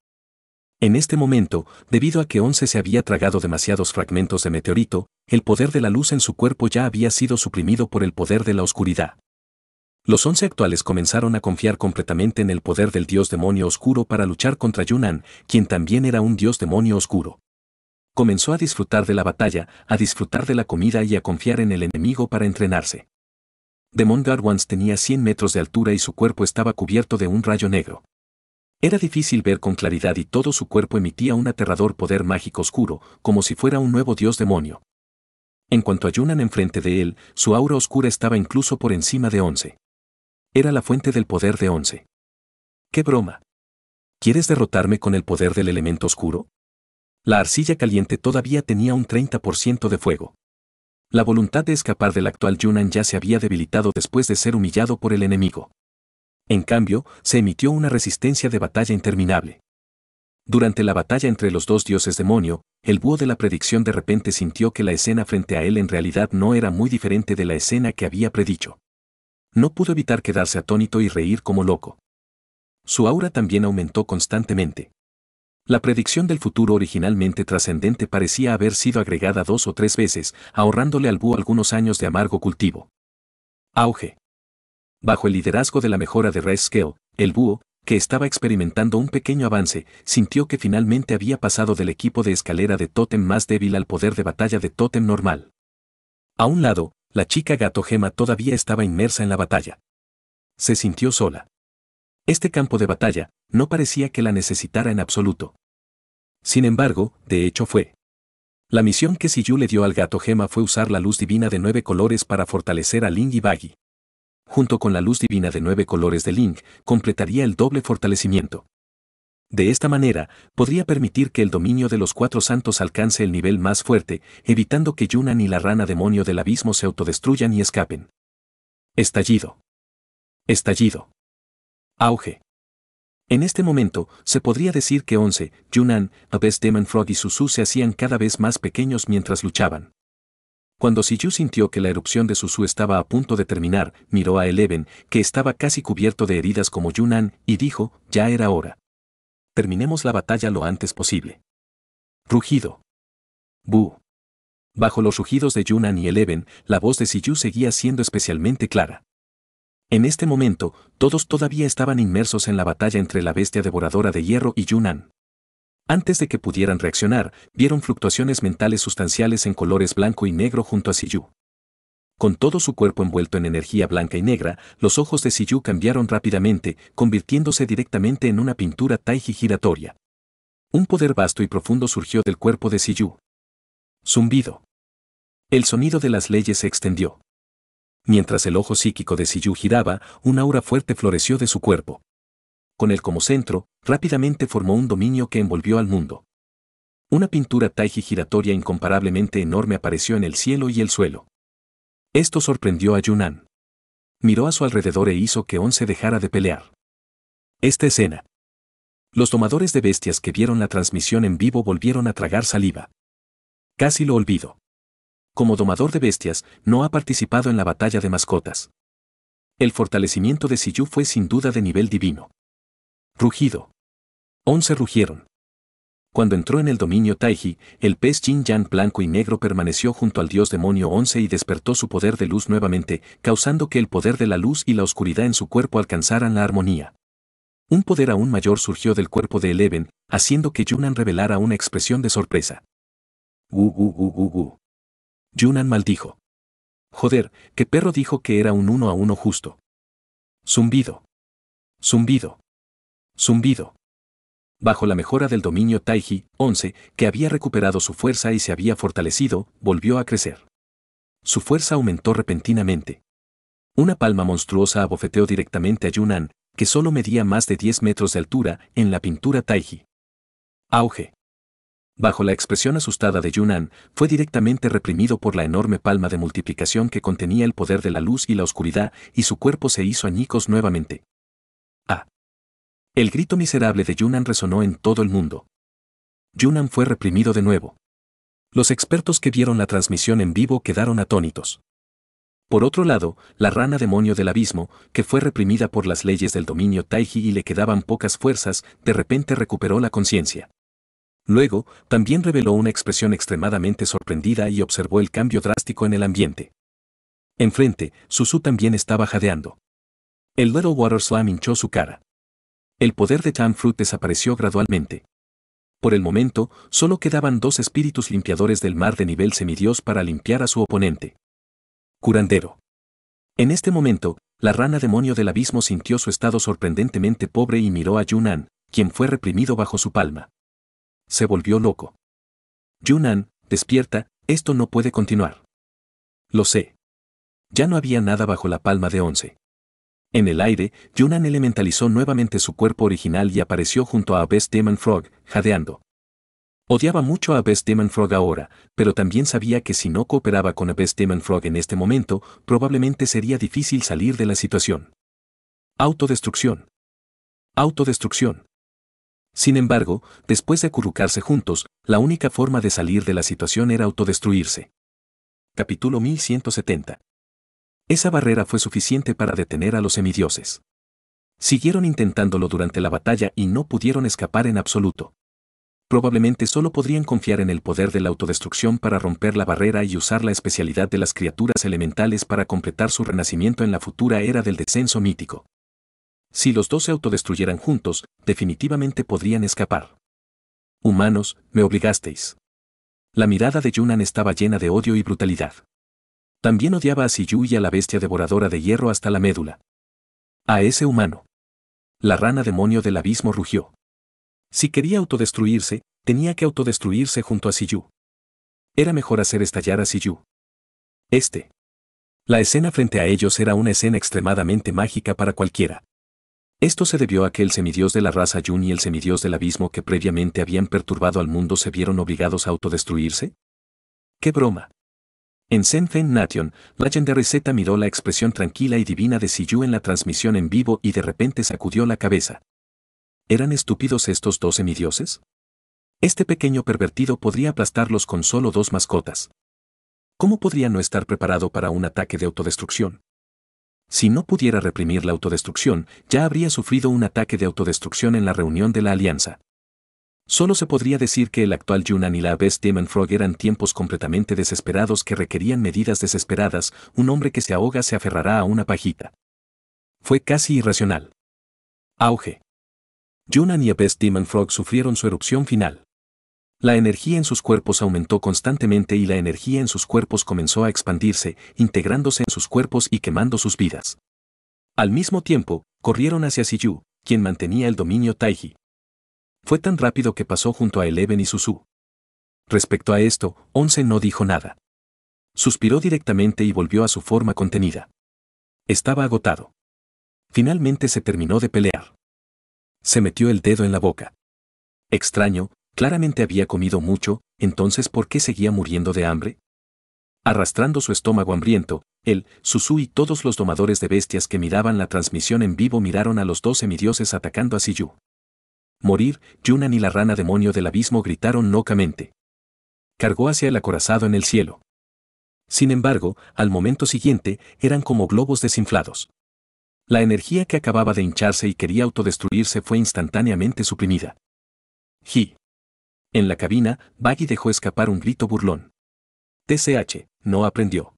En este momento, debido a que Once se había tragado demasiados fragmentos de meteorito, el poder de la luz en su cuerpo ya había sido suprimido por el poder de la oscuridad. Los once actuales comenzaron a confiar completamente en el poder del dios demonio oscuro para luchar contra Yunan, quien también era un dios demonio oscuro. Comenzó a disfrutar de la batalla, a disfrutar de la comida y a confiar en el enemigo para entrenarse. Demon Garwans tenía 100 metros de altura y su cuerpo estaba cubierto de un rayo negro. Era difícil ver con claridad y todo su cuerpo emitía un aterrador poder mágico oscuro, como si fuera un nuevo dios demonio. En cuanto a Yunan enfrente de él, su aura oscura estaba incluso por encima de Once. Era la fuente del poder de Once. ¡Qué broma! ¿Quieres derrotarme con el poder del elemento oscuro? La arcilla caliente todavía tenía un 30% de fuego. La voluntad de escapar del actual Yunan ya se había debilitado después de ser humillado por el enemigo. En cambio, se emitió una resistencia de batalla interminable. Durante la batalla entre los dos dioses demonio, el búho de la predicción de repente sintió que la escena frente a él en realidad no era muy diferente de la escena que había predicho no pudo evitar quedarse atónito y reír como loco. Su aura también aumentó constantemente. La predicción del futuro originalmente trascendente parecía haber sido agregada dos o tres veces, ahorrándole al búho algunos años de amargo cultivo. Auge. Bajo el liderazgo de la mejora de Red Scale, el búho, que estaba experimentando un pequeño avance, sintió que finalmente había pasado del equipo de escalera de Totem más débil al poder de batalla de tótem normal. A un lado, la chica gato gema todavía estaba inmersa en la batalla. Se sintió sola. Este campo de batalla no parecía que la necesitara en absoluto. Sin embargo, de hecho fue. La misión que Siyu le dio al gato gema fue usar la luz divina de nueve colores para fortalecer a Ling y Baggy. Junto con la luz divina de nueve colores de Ling, completaría el doble fortalecimiento. De esta manera, podría permitir que el dominio de los cuatro santos alcance el nivel más fuerte, evitando que Yunan y la rana demonio del abismo se autodestruyan y escapen. Estallido. Estallido. Auge. En este momento, se podría decir que Once, Yunan, Abyss Demon Frog y Susu se hacían cada vez más pequeños mientras luchaban. Cuando Siyu sintió que la erupción de Susu estaba a punto de terminar, miró a Eleven, que estaba casi cubierto de heridas como Yunan, y dijo, ya era hora terminemos la batalla lo antes posible. Rugido. Bu. Bajo los rugidos de Yunan y Eleven, la voz de Siyu seguía siendo especialmente clara. En este momento, todos todavía estaban inmersos en la batalla entre la bestia devoradora de hierro y Yunan. Antes de que pudieran reaccionar, vieron fluctuaciones mentales sustanciales en colores blanco y negro junto a Siyu. Con todo su cuerpo envuelto en energía blanca y negra, los ojos de Siyu cambiaron rápidamente, convirtiéndose directamente en una pintura taiji giratoria. Un poder vasto y profundo surgió del cuerpo de Siyu. Zumbido. El sonido de las leyes se extendió. Mientras el ojo psíquico de Siyu giraba, un aura fuerte floreció de su cuerpo. Con él como centro, rápidamente formó un dominio que envolvió al mundo. Una pintura taiji giratoria incomparablemente enorme apareció en el cielo y el suelo. Esto sorprendió a Yunnan. Miró a su alrededor e hizo que Once dejara de pelear. Esta escena. Los domadores de bestias que vieron la transmisión en vivo volvieron a tragar saliva. Casi lo olvido. Como domador de bestias, no ha participado en la batalla de mascotas. El fortalecimiento de Siyu fue sin duda de nivel divino. Rugido. Once rugieron. Cuando entró en el dominio Taiji, el pez Jin yan blanco y negro permaneció junto al dios demonio 11 y despertó su poder de luz nuevamente, causando que el poder de la luz y la oscuridad en su cuerpo alcanzaran la armonía. Un poder aún mayor surgió del cuerpo de Eleven, haciendo que Yunan revelara una expresión de sorpresa. gu gu gu. Yunan maldijo. Joder, ¿qué perro dijo que era un uno a uno justo. Zumbido. Zumbido. Zumbido. Bajo la mejora del dominio Taiji, 11, que había recuperado su fuerza y se había fortalecido, volvió a crecer. Su fuerza aumentó repentinamente. Una palma monstruosa abofeteó directamente a Yunnan, que solo medía más de 10 metros de altura en la pintura Taiji. Auge. Bajo la expresión asustada de Yunnan, fue directamente reprimido por la enorme palma de multiplicación que contenía el poder de la luz y la oscuridad, y su cuerpo se hizo añicos nuevamente. Ah. El grito miserable de Yunnan resonó en todo el mundo. Yunnan fue reprimido de nuevo. Los expertos que vieron la transmisión en vivo quedaron atónitos. Por otro lado, la rana demonio del abismo, que fue reprimida por las leyes del dominio Taiji y le quedaban pocas fuerzas, de repente recuperó la conciencia. Luego, también reveló una expresión extremadamente sorprendida y observó el cambio drástico en el ambiente. Enfrente, Susu también estaba jadeando. El Little Water Slam hinchó su cara. El poder de chan Fruit desapareció gradualmente. Por el momento, solo quedaban dos espíritus limpiadores del mar de nivel semidios para limpiar a su oponente. Curandero. En este momento, la rana demonio del abismo sintió su estado sorprendentemente pobre y miró a Yunan, quien fue reprimido bajo su palma. Se volvió loco. Yunan, despierta, esto no puede continuar. Lo sé. Ya no había nada bajo la palma de once. En el aire, Junan elementalizó nuevamente su cuerpo original y apareció junto a Best Demon Frog, jadeando. Odiaba mucho a Best Demon Frog ahora, pero también sabía que si no cooperaba con Best Demon Frog en este momento, probablemente sería difícil salir de la situación. Autodestrucción. Autodestrucción. Sin embargo, después de acurrucarse juntos, la única forma de salir de la situación era autodestruirse. Capítulo 1170. Esa barrera fue suficiente para detener a los semidioses. Siguieron intentándolo durante la batalla y no pudieron escapar en absoluto. Probablemente solo podrían confiar en el poder de la autodestrucción para romper la barrera y usar la especialidad de las criaturas elementales para completar su renacimiento en la futura era del descenso mítico. Si los dos se autodestruyeran juntos, definitivamente podrían escapar. Humanos, me obligasteis. La mirada de Yunan estaba llena de odio y brutalidad. También odiaba a Siyu y a la bestia devoradora de hierro hasta la médula. A ese humano. La rana demonio del abismo rugió. Si quería autodestruirse, tenía que autodestruirse junto a Siyu. Era mejor hacer estallar a Siyu. Este. La escena frente a ellos era una escena extremadamente mágica para cualquiera. Esto se debió a que el semidios de la raza Yun y el semidios del abismo que previamente habían perturbado al mundo se vieron obligados a autodestruirse. ¡Qué broma! En Zen Fen Nation, Legendary Receta miró la expresión tranquila y divina de Siyu en la transmisión en vivo y de repente sacudió la cabeza. ¿Eran estúpidos estos dos semidioses? Este pequeño pervertido podría aplastarlos con solo dos mascotas. ¿Cómo podría no estar preparado para un ataque de autodestrucción? Si no pudiera reprimir la autodestrucción, ya habría sufrido un ataque de autodestrucción en la reunión de la Alianza. Solo se podría decir que el actual Yunnan y la Best Demon Frog eran tiempos completamente desesperados que requerían medidas desesperadas, un hombre que se ahoga se aferrará a una pajita. Fue casi irracional. Auge. Yunnan y Best Demon Frog sufrieron su erupción final. La energía en sus cuerpos aumentó constantemente y la energía en sus cuerpos comenzó a expandirse, integrándose en sus cuerpos y quemando sus vidas. Al mismo tiempo, corrieron hacia Siyu, quien mantenía el dominio Taiji fue tan rápido que pasó junto a Eleven y Susu. Respecto a esto, Once no dijo nada. Suspiró directamente y volvió a su forma contenida. Estaba agotado. Finalmente se terminó de pelear. Se metió el dedo en la boca. Extraño, claramente había comido mucho, entonces ¿por qué seguía muriendo de hambre? Arrastrando su estómago hambriento, él, Susu y todos los domadores de bestias que miraban la transmisión en vivo miraron a los dos semidioses atacando a Siyu. Morir, Yunan y la rana demonio del abismo gritaron locamente. Cargó hacia el acorazado en el cielo. Sin embargo, al momento siguiente, eran como globos desinflados. La energía que acababa de hincharse y quería autodestruirse fue instantáneamente suprimida. Ji. En la cabina, Baggy dejó escapar un grito burlón. TCH, no aprendió.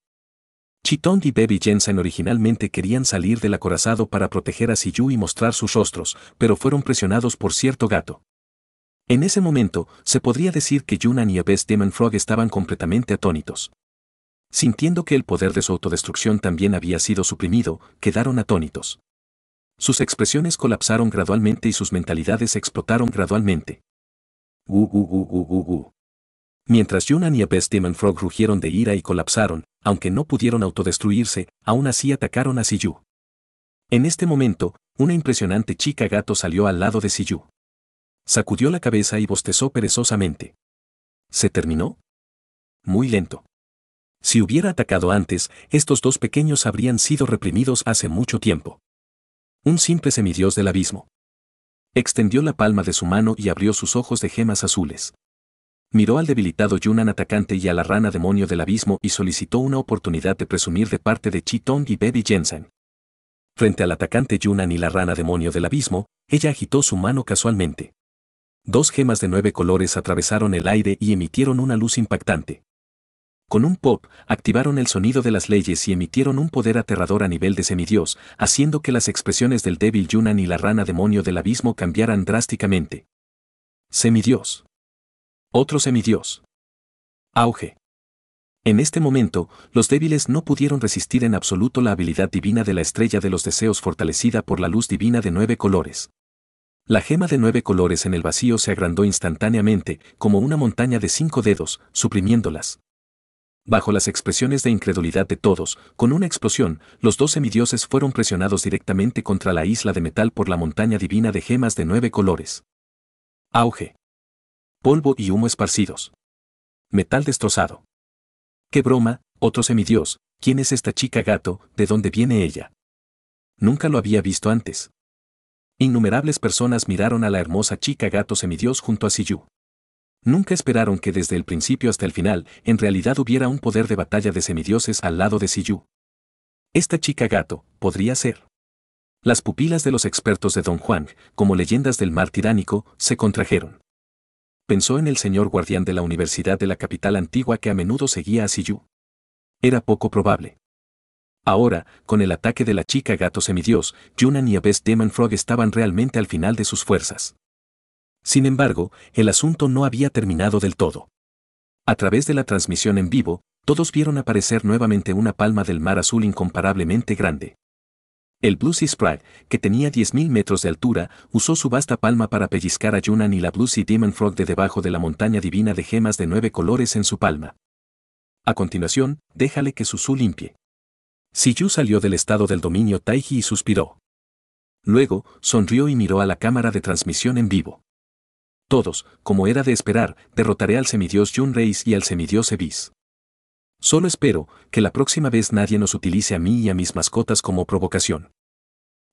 Chitong y Baby Jensen originalmente querían salir del acorazado para proteger a Siyu y mostrar sus rostros, pero fueron presionados por cierto gato. En ese momento, se podría decir que Yunan y Abes Demon Frog estaban completamente atónitos. Sintiendo que el poder de su autodestrucción también había sido suprimido, quedaron atónitos. Sus expresiones colapsaron gradualmente y sus mentalidades explotaron gradualmente. Mientras Yunan y Demon Frog rugieron de ira y colapsaron, aunque no pudieron autodestruirse, aún así atacaron a Siyu. En este momento, una impresionante chica gato salió al lado de Siyu. Sacudió la cabeza y bostezó perezosamente. ¿Se terminó? Muy lento. Si hubiera atacado antes, estos dos pequeños habrían sido reprimidos hace mucho tiempo. Un simple semidios del abismo. Extendió la palma de su mano y abrió sus ojos de gemas azules. Miró al debilitado Yunan atacante y a la rana demonio del abismo y solicitó una oportunidad de presumir de parte de Chi Tong y Baby Jensen. Frente al atacante Yunan y la rana demonio del abismo, ella agitó su mano casualmente. Dos gemas de nueve colores atravesaron el aire y emitieron una luz impactante. Con un pop, activaron el sonido de las leyes y emitieron un poder aterrador a nivel de semidios, haciendo que las expresiones del débil Yunan y la rana demonio del abismo cambiaran drásticamente. Semidios otro semidios. Auge. En este momento, los débiles no pudieron resistir en absoluto la habilidad divina de la estrella de los deseos fortalecida por la luz divina de nueve colores. La gema de nueve colores en el vacío se agrandó instantáneamente, como una montaña de cinco dedos, suprimiéndolas. Bajo las expresiones de incredulidad de todos, con una explosión, los dos semidioses fueron presionados directamente contra la isla de metal por la montaña divina de gemas de nueve colores. Auge polvo y humo esparcidos. Metal destrozado. ¡Qué broma, otro semidios! ¿Quién es esta chica gato? ¿De dónde viene ella? Nunca lo había visto antes. Innumerables personas miraron a la hermosa chica gato semidios junto a Siyu. Nunca esperaron que desde el principio hasta el final, en realidad hubiera un poder de batalla de semidioses al lado de Siyu. Esta chica gato, podría ser. Las pupilas de los expertos de Don Juan, como leyendas del mar tiránico, se contrajeron pensó en el señor guardián de la Universidad de la capital antigua que a menudo seguía a Siyu. Era poco probable. Ahora, con el ataque de la chica gato semidios, Yunan y Abes Demon Frog estaban realmente al final de sus fuerzas. Sin embargo, el asunto no había terminado del todo. A través de la transmisión en vivo, todos vieron aparecer nuevamente una palma del mar azul incomparablemente grande. El Bluesy Sprite, que tenía 10.000 metros de altura, usó su vasta palma para pellizcar a Yunan y la Bluesy Demon Frog de debajo de la montaña divina de gemas de nueve colores en su palma. A continuación, déjale que Susu limpie. Siyu salió del estado del dominio Taiji y suspiró. Luego, sonrió y miró a la cámara de transmisión en vivo. Todos, como era de esperar, derrotaré al semidios Yun Reis y al semidios Ebis. Solo espero que la próxima vez nadie nos utilice a mí y a mis mascotas como provocación.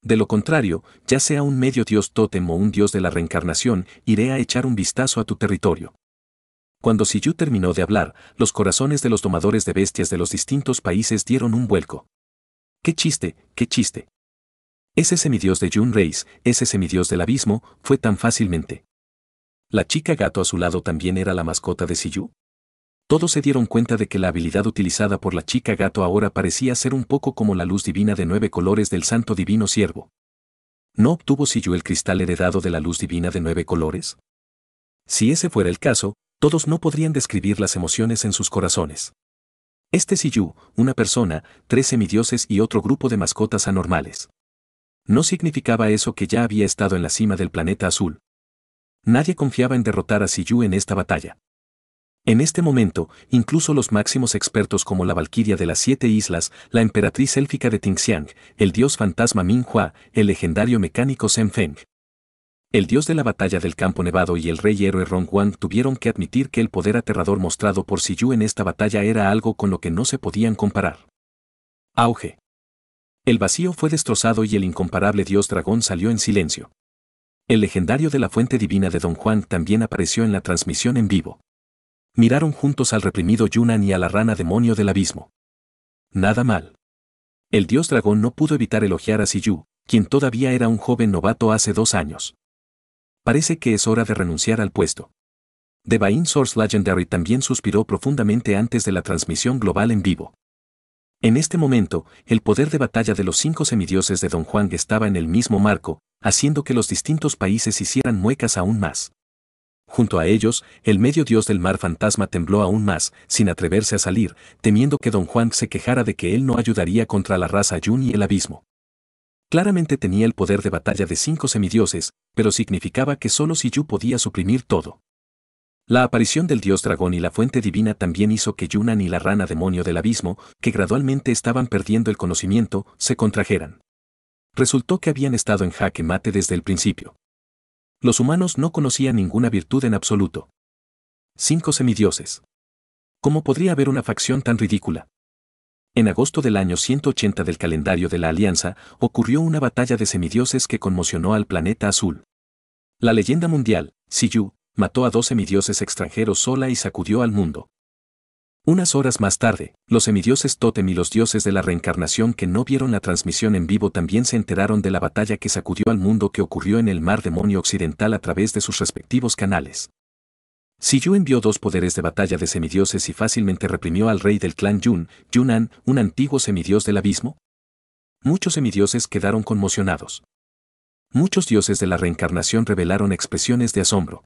De lo contrario, ya sea un medio dios tótem o un dios de la reencarnación, iré a echar un vistazo a tu territorio. Cuando Siyu terminó de hablar, los corazones de los domadores de bestias de los distintos países dieron un vuelco. ¡Qué chiste, qué chiste! Ese semidios de Jun Reis, ese semidios del abismo, fue tan fácilmente. ¿La chica gato a su lado también era la mascota de Siyu? Todos se dieron cuenta de que la habilidad utilizada por la chica gato ahora parecía ser un poco como la luz divina de nueve colores del santo divino siervo. ¿No obtuvo Siyu el cristal heredado de la luz divina de nueve colores? Si ese fuera el caso, todos no podrían describir las emociones en sus corazones. Este Siyu, una persona, tres semidioses y otro grupo de mascotas anormales. No significaba eso que ya había estado en la cima del planeta azul. Nadie confiaba en derrotar a Siyu en esta batalla. En este momento, incluso los máximos expertos como la Valquiria de las Siete Islas, la emperatriz élfica de Tingxiang, el dios fantasma Minhua, el legendario mecánico Feng, el dios de la batalla del campo nevado y el rey héroe Juan tuvieron que admitir que el poder aterrador mostrado por Siyu en esta batalla era algo con lo que no se podían comparar. Auge. El vacío fue destrozado y el incomparable dios dragón salió en silencio. El legendario de la fuente divina de Don Juan también apareció en la transmisión en vivo miraron juntos al reprimido Yunan y a la rana demonio del abismo. Nada mal. El dios dragón no pudo evitar elogiar a Siyu, quien todavía era un joven novato hace dos años. Parece que es hora de renunciar al puesto. The Bain Source Legendary también suspiró profundamente antes de la transmisión global en vivo. En este momento, el poder de batalla de los cinco semidioses de Don Juan estaba en el mismo marco, haciendo que los distintos países hicieran muecas aún más. Junto a ellos, el medio dios del mar fantasma tembló aún más, sin atreverse a salir, temiendo que don Juan se quejara de que él no ayudaría contra la raza Yun y el abismo. Claramente tenía el poder de batalla de cinco semidioses, pero significaba que solo Yu podía suprimir todo. La aparición del dios dragón y la fuente divina también hizo que Yunan y la rana demonio del abismo, que gradualmente estaban perdiendo el conocimiento, se contrajeran. Resultó que habían estado en jaque mate desde el principio. Los humanos no conocían ninguna virtud en absoluto. Cinco semidioses. ¿Cómo podría haber una facción tan ridícula? En agosto del año 180 del calendario de la Alianza, ocurrió una batalla de semidioses que conmocionó al planeta azul. La leyenda mundial, Siyu, mató a dos semidioses extranjeros sola y sacudió al mundo. Unas horas más tarde, los semidioses Totem y los dioses de la reencarnación que no vieron la transmisión en vivo también se enteraron de la batalla que sacudió al mundo que ocurrió en el mar demonio occidental a través de sus respectivos canales. Si Yu envió dos poderes de batalla de semidioses y fácilmente reprimió al rey del clan Yun, Yunan, un antiguo semidios del abismo. Muchos semidioses quedaron conmocionados. Muchos dioses de la reencarnación revelaron expresiones de asombro.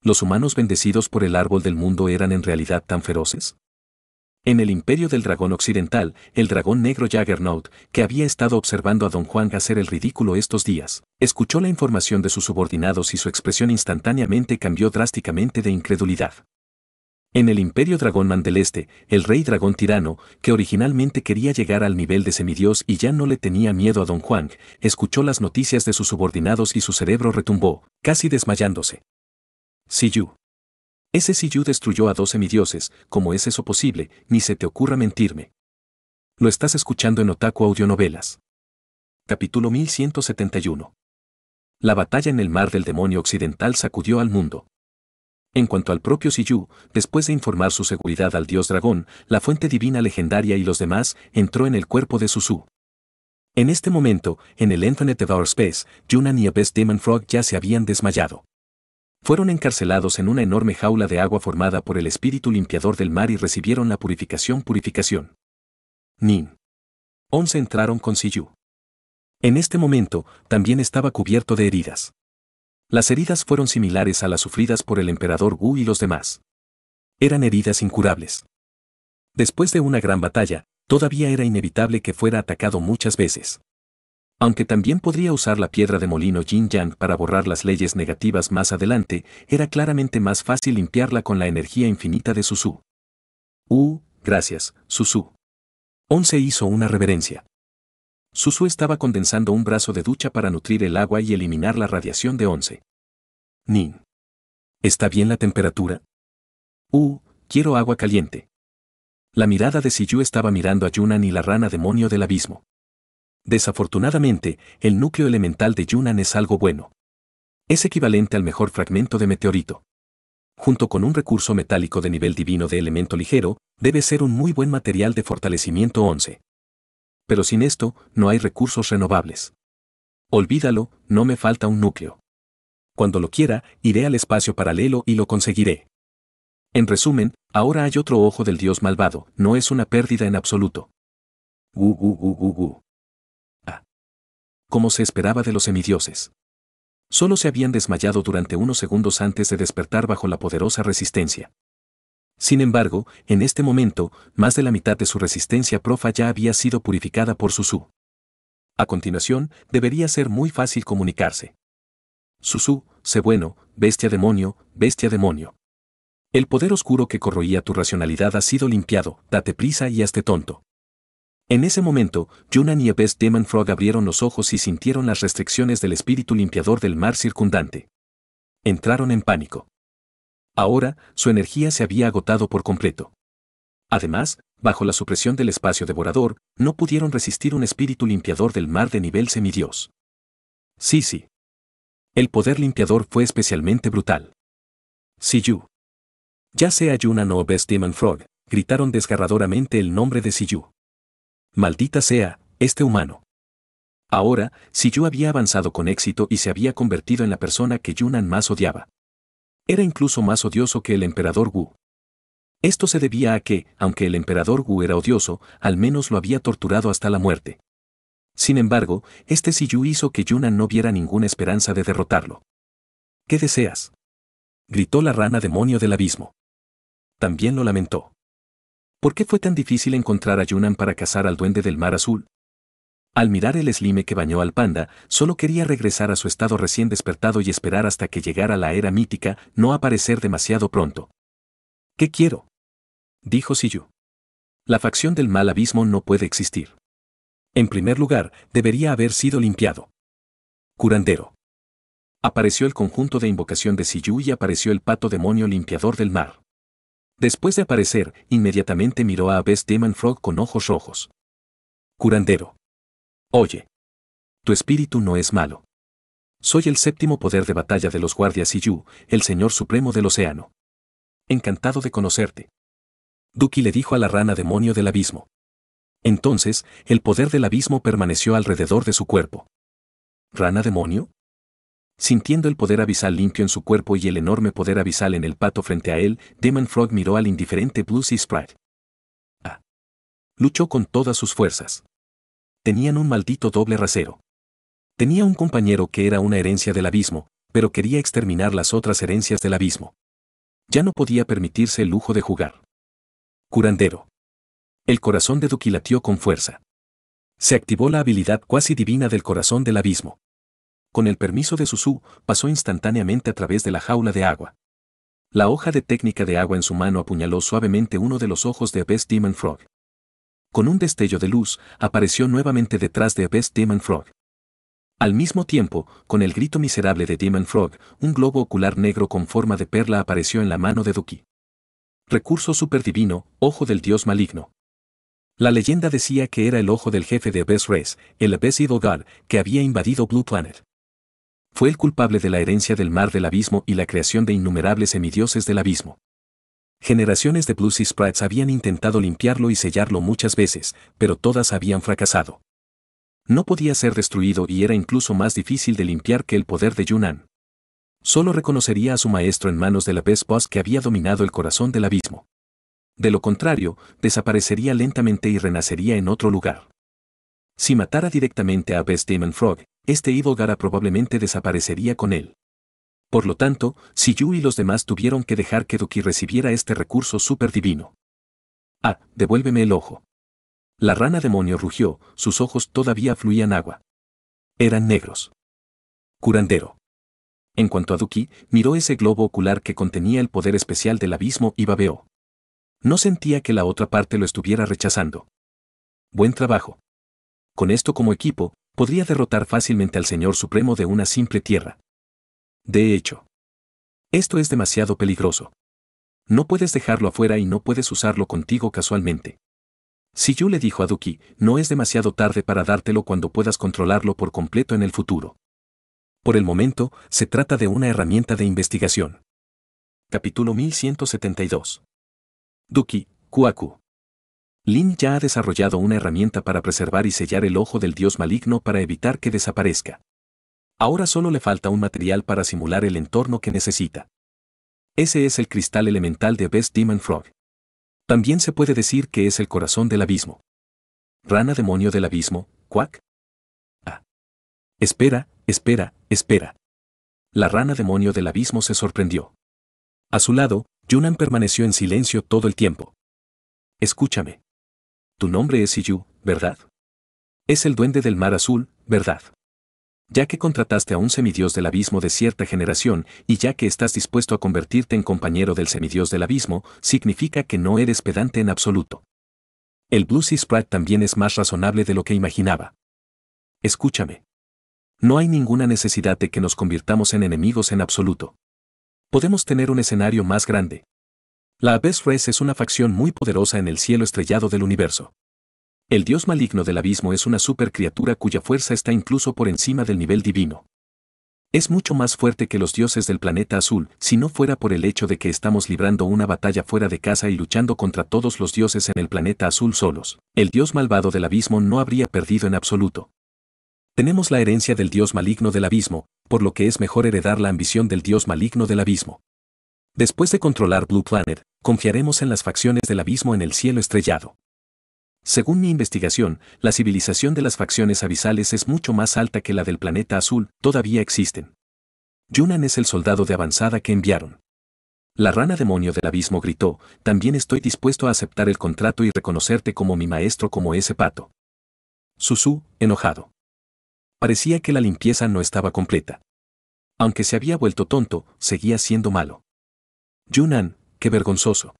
¿Los humanos bendecidos por el árbol del mundo eran en realidad tan feroces? En el imperio del dragón occidental, el dragón negro Jaggernaut, que había estado observando a don Juan hacer el ridículo estos días, escuchó la información de sus subordinados y su expresión instantáneamente cambió drásticamente de incredulidad. En el imperio dragón mandeleste, el rey dragón tirano, que originalmente quería llegar al nivel de semidios y ya no le tenía miedo a don Juan, escuchó las noticias de sus subordinados y su cerebro retumbó, casi desmayándose. Siyu. Ese Siyu destruyó a dos semidioses, ¿cómo es eso posible? Ni se te ocurra mentirme. Lo estás escuchando en Otaku Audionovelas. Capítulo 1171. La batalla en el mar del demonio occidental sacudió al mundo. En cuanto al propio Siyu, después de informar su seguridad al dios dragón, la fuente divina legendaria y los demás, entró en el cuerpo de Suzu. En este momento, en el Infinite Our Space, Junan y Abyss Demon Frog ya se habían desmayado. Fueron encarcelados en una enorme jaula de agua formada por el espíritu limpiador del mar y recibieron la purificación purificación. Nin. Once entraron con Siyu. En este momento, también estaba cubierto de heridas. Las heridas fueron similares a las sufridas por el emperador Wu y los demás. Eran heridas incurables. Después de una gran batalla, todavía era inevitable que fuera atacado muchas veces. Aunque también podría usar la piedra de molino Jin Yang para borrar las leyes negativas más adelante, era claramente más fácil limpiarla con la energía infinita de Su-Su. Uh, gracias, Su-Su. Once hizo una reverencia. Su-Su estaba condensando un brazo de ducha para nutrir el agua y eliminar la radiación de Once. Nin. ¿Está bien la temperatura? Uh, quiero agua caliente. La mirada de Siyu estaba mirando a Yunan y la rana demonio del abismo. Desafortunadamente, el núcleo elemental de Yunnan es algo bueno. Es equivalente al mejor fragmento de meteorito. Junto con un recurso metálico de nivel divino de elemento ligero, debe ser un muy buen material de fortalecimiento 11. Pero sin esto, no hay recursos renovables. Olvídalo, no me falta un núcleo. Cuando lo quiera, iré al espacio paralelo y lo conseguiré. En resumen, ahora hay otro ojo del dios malvado, no es una pérdida en absoluto. Uh, como se esperaba de los semidioses. Solo se habían desmayado durante unos segundos antes de despertar bajo la poderosa resistencia. Sin embargo, en este momento, más de la mitad de su resistencia profa ya había sido purificada por Susú. A continuación, debería ser muy fácil comunicarse. Susú, sé bueno, bestia demonio, bestia demonio. El poder oscuro que corroía tu racionalidad ha sido limpiado, date prisa y hazte tonto. En ese momento, Yunan y Abes Demon Frog abrieron los ojos y sintieron las restricciones del espíritu limpiador del mar circundante. Entraron en pánico. Ahora, su energía se había agotado por completo. Además, bajo la supresión del espacio devorador, no pudieron resistir un espíritu limpiador del mar de nivel semidios. Sí, sí. El poder limpiador fue especialmente brutal. Siyu. Ya sea Yunan o Best Demon Frog, gritaron desgarradoramente el nombre de Siyu. Maldita sea, este humano. Ahora, si yo había avanzado con éxito y se había convertido en la persona que Yunan más odiaba. Era incluso más odioso que el emperador Wu. Esto se debía a que, aunque el emperador Wu era odioso, al menos lo había torturado hasta la muerte. Sin embargo, este Siyu hizo que Yunan no viera ninguna esperanza de derrotarlo. ¿Qué deseas? gritó la rana demonio del abismo. También lo lamentó. ¿Por qué fue tan difícil encontrar a Yunan para cazar al duende del mar azul? Al mirar el eslime que bañó al panda, solo quería regresar a su estado recién despertado y esperar hasta que llegara la era mítica, no aparecer demasiado pronto. ¿Qué quiero? dijo Siyu. La facción del mal abismo no puede existir. En primer lugar, debería haber sido limpiado. Curandero. Apareció el conjunto de invocación de Siyu y apareció el pato demonio limpiador del mar. Después de aparecer, inmediatamente miró a Abes Demon Frog con ojos rojos. Curandero. Oye. Tu espíritu no es malo. Soy el séptimo poder de batalla de los guardias y Yu, el señor supremo del océano. Encantado de conocerte. Duki le dijo a la rana demonio del abismo. Entonces, el poder del abismo permaneció alrededor de su cuerpo. ¿Rana demonio? Sintiendo el poder abisal limpio en su cuerpo y el enorme poder abisal en el pato frente a él, Demon Frog miró al indiferente Blue Sea Sprite. Ah. Luchó con todas sus fuerzas. Tenían un maldito doble rasero. Tenía un compañero que era una herencia del abismo, pero quería exterminar las otras herencias del abismo. Ya no podía permitirse el lujo de jugar. Curandero. El corazón de Duki latió con fuerza. Se activó la habilidad cuasi divina del corazón del abismo con el permiso de Susu, pasó instantáneamente a través de la jaula de agua. La hoja de técnica de agua en su mano apuñaló suavemente uno de los ojos de Best Demon Frog. Con un destello de luz, apareció nuevamente detrás de Best Demon Frog. Al mismo tiempo, con el grito miserable de Demon Frog, un globo ocular negro con forma de perla apareció en la mano de Duki. Recurso superdivino, ojo del dios maligno. La leyenda decía que era el ojo del jefe de Best Race, el Abyss Idol que había invadido Blue Planet. Fue el culpable de la herencia del mar del abismo y la creación de innumerables semidioses del abismo. Generaciones de Blues y Sprites habían intentado limpiarlo y sellarlo muchas veces, pero todas habían fracasado. No podía ser destruido y era incluso más difícil de limpiar que el poder de Yunnan. Solo reconocería a su maestro en manos de la Best Boss que había dominado el corazón del abismo. De lo contrario, desaparecería lentamente y renacería en otro lugar. Si matara directamente a Best Demon Frog, este ídolo Gara probablemente desaparecería con él. Por lo tanto, si Yu y los demás tuvieron que dejar que Duki recibiera este recurso divino. Ah, devuélveme el ojo. La rana demonio rugió, sus ojos todavía fluían agua. Eran negros. Curandero. En cuanto a Duki, miró ese globo ocular que contenía el poder especial del abismo y babeó. No sentía que la otra parte lo estuviera rechazando. Buen trabajo. Con esto como equipo, podría derrotar fácilmente al Señor Supremo de una simple tierra. De hecho, esto es demasiado peligroso. No puedes dejarlo afuera y no puedes usarlo contigo casualmente. Si yo le dijo a Duki, no es demasiado tarde para dártelo cuando puedas controlarlo por completo en el futuro. Por el momento, se trata de una herramienta de investigación. Capítulo 1172. Duki, Kuaku. Lin ya ha desarrollado una herramienta para preservar y sellar el ojo del dios maligno para evitar que desaparezca. Ahora solo le falta un material para simular el entorno que necesita. Ese es el cristal elemental de Best Demon Frog. También se puede decir que es el corazón del abismo. Rana demonio del abismo, cuac. Ah. Espera, espera, espera. La rana demonio del abismo se sorprendió. A su lado, Yunan permaneció en silencio todo el tiempo. Escúchame tu nombre es Siyu, ¿verdad? Es el duende del mar azul, ¿verdad? Ya que contrataste a un semidios del abismo de cierta generación y ya que estás dispuesto a convertirte en compañero del semidios del abismo, significa que no eres pedante en absoluto. El Bluesy Sprite también es más razonable de lo que imaginaba. Escúchame. No hay ninguna necesidad de que nos convirtamos en enemigos en absoluto. Podemos tener un escenario más grande, la Abyss Res es una facción muy poderosa en el cielo estrellado del universo. El dios maligno del abismo es una supercriatura cuya fuerza está incluso por encima del nivel divino. Es mucho más fuerte que los dioses del planeta azul, si no fuera por el hecho de que estamos librando una batalla fuera de casa y luchando contra todos los dioses en el planeta azul solos. El dios malvado del abismo no habría perdido en absoluto. Tenemos la herencia del dios maligno del abismo, por lo que es mejor heredar la ambición del dios maligno del abismo. Después de controlar Blue Planet, confiaremos en las facciones del abismo en el cielo estrellado. Según mi investigación, la civilización de las facciones abisales es mucho más alta que la del planeta azul, todavía existen. Yunan es el soldado de avanzada que enviaron. La rana demonio del abismo gritó, también estoy dispuesto a aceptar el contrato y reconocerte como mi maestro como ese pato. Susu, enojado. Parecía que la limpieza no estaba completa. Aunque se había vuelto tonto, seguía siendo malo. Yunan, qué vergonzoso.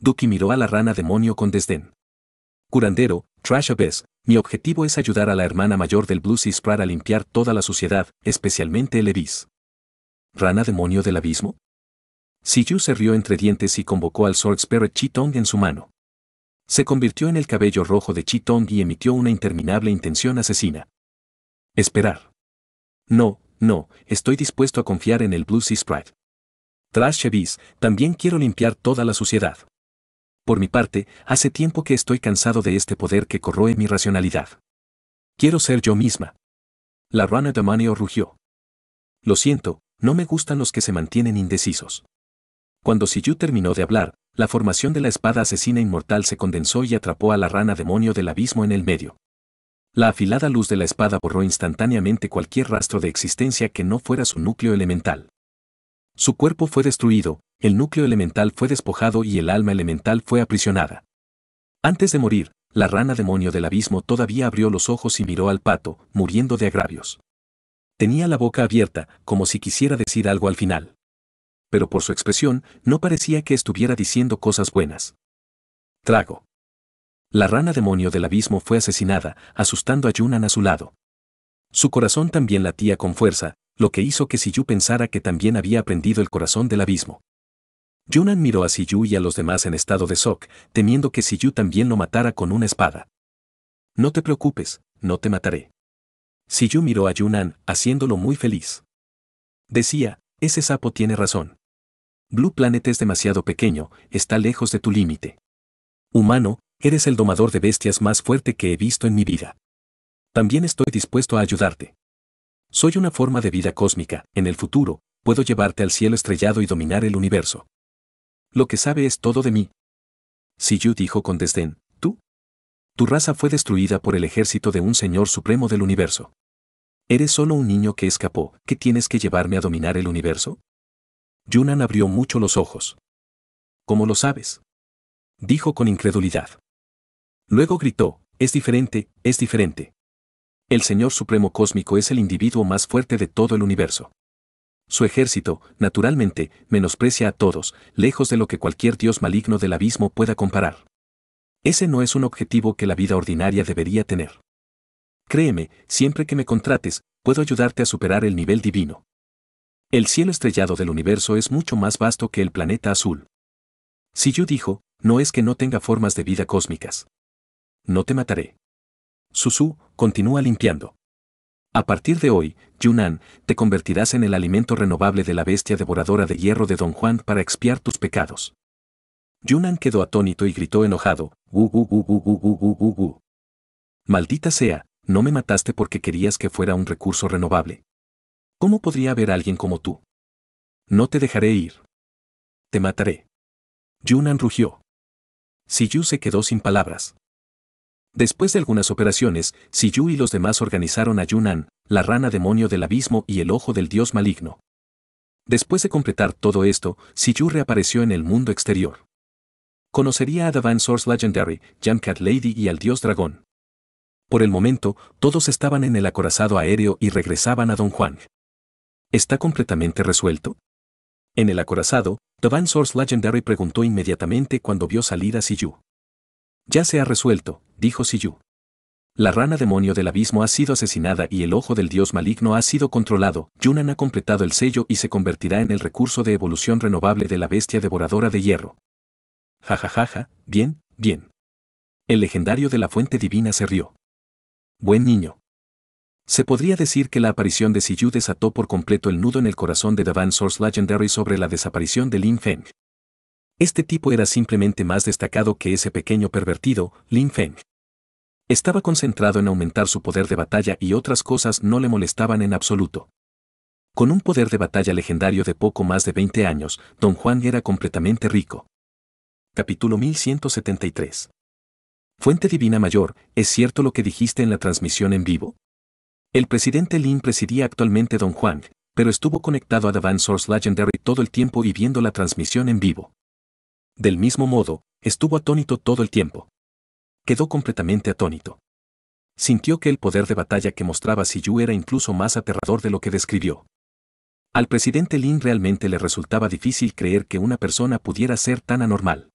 Duki miró a la rana demonio con desdén. Curandero, Trash Abyss, mi objetivo es ayudar a la hermana mayor del Blue Sprite a limpiar toda la suciedad, especialmente el Eris. ¿Rana demonio del abismo? Siyu se rió entre dientes y convocó al Sword Spirit Chitong en su mano. Se convirtió en el cabello rojo de Chitong y emitió una interminable intención asesina. Esperar. No, no, estoy dispuesto a confiar en el Blue Sea Sprite. Tras también quiero limpiar toda la suciedad. Por mi parte, hace tiempo que estoy cansado de este poder que corroe mi racionalidad. Quiero ser yo misma. La rana demonio rugió. Lo siento, no me gustan los que se mantienen indecisos. Cuando Siyu terminó de hablar, la formación de la espada asesina inmortal se condensó y atrapó a la rana demonio del abismo en el medio. La afilada luz de la espada borró instantáneamente cualquier rastro de existencia que no fuera su núcleo elemental. Su cuerpo fue destruido, el núcleo elemental fue despojado y el alma elemental fue aprisionada. Antes de morir, la rana demonio del abismo todavía abrió los ojos y miró al pato, muriendo de agravios. Tenía la boca abierta, como si quisiera decir algo al final. Pero por su expresión, no parecía que estuviera diciendo cosas buenas. Trago. La rana demonio del abismo fue asesinada, asustando a Yunan a su lado. Su corazón también latía con fuerza, lo que hizo que Siyu pensara que también había aprendido el corazón del abismo. Yunan miró a Siyu y a los demás en estado de shock, temiendo que Siyu también lo matara con una espada. No te preocupes, no te mataré. Siyu miró a Yunan, haciéndolo muy feliz. Decía, ese sapo tiene razón. Blue Planet es demasiado pequeño, está lejos de tu límite. Humano, eres el domador de bestias más fuerte que he visto en mi vida. También estoy dispuesto a ayudarte. Soy una forma de vida cósmica, en el futuro, puedo llevarte al cielo estrellado y dominar el universo. Lo que sabe es todo de mí. Siyu dijo con desdén, tú. Tu raza fue destruida por el ejército de un Señor Supremo del universo. Eres solo un niño que escapó, ¿Qué tienes que llevarme a dominar el universo. Yunan abrió mucho los ojos. ¿Cómo lo sabes? Dijo con incredulidad. Luego gritó, es diferente, es diferente. El Señor Supremo Cósmico es el individuo más fuerte de todo el universo. Su ejército, naturalmente, menosprecia a todos, lejos de lo que cualquier dios maligno del abismo pueda comparar. Ese no es un objetivo que la vida ordinaria debería tener. Créeme, siempre que me contrates, puedo ayudarte a superar el nivel divino. El cielo estrellado del universo es mucho más vasto que el planeta azul. Si yo dijo, no es que no tenga formas de vida cósmicas. No te mataré. Susu continúa limpiando. A partir de hoy, Yunnan, te convertirás en el alimento renovable de la bestia devoradora de hierro de Don Juan para expiar tus pecados. Yunnan quedó atónito y gritó enojado, Maldita sea, no me mataste porque querías que fuera un recurso renovable. ¿Cómo podría haber alguien como tú? No te dejaré ir. Te mataré. Yunnan rugió. Siyu se quedó sin palabras. Después de algunas operaciones, Siyu y los demás organizaron a Yunnan, la rana demonio del abismo y el ojo del dios maligno. Después de completar todo esto, Siyu reapareció en el mundo exterior. Conocería a Davan Source Legendary, Yankat Lady y al dios dragón. Por el momento, todos estaban en el acorazado aéreo y regresaban a Don Juan. ¿Está completamente resuelto? En el acorazado, Davan Source Legendary preguntó inmediatamente cuando vio salir a Siyu. Ya se ha resuelto, dijo Siyu. La rana demonio del abismo ha sido asesinada y el ojo del dios maligno ha sido controlado. Yunan ha completado el sello y se convertirá en el recurso de evolución renovable de la bestia devoradora de hierro. Jajajaja, ja, ja, bien, bien. El legendario de la fuente divina se rió. Buen niño. Se podría decir que la aparición de Siyu desató por completo el nudo en el corazón de davan Source Legendary sobre la desaparición de Lin Feng. Este tipo era simplemente más destacado que ese pequeño pervertido, Lin Feng. Estaba concentrado en aumentar su poder de batalla y otras cosas no le molestaban en absoluto. Con un poder de batalla legendario de poco más de 20 años, don Juan era completamente rico. Capítulo 1173. Fuente Divina Mayor, ¿es cierto lo que dijiste en la transmisión en vivo? El presidente Lin presidía actualmente Don Juan, pero estuvo conectado a The Source Legendary todo el tiempo y viendo la transmisión en vivo. Del mismo modo, estuvo atónito todo el tiempo. Quedó completamente atónito. Sintió que el poder de batalla que mostraba Siyu era incluso más aterrador de lo que describió. Al presidente Lin realmente le resultaba difícil creer que una persona pudiera ser tan anormal.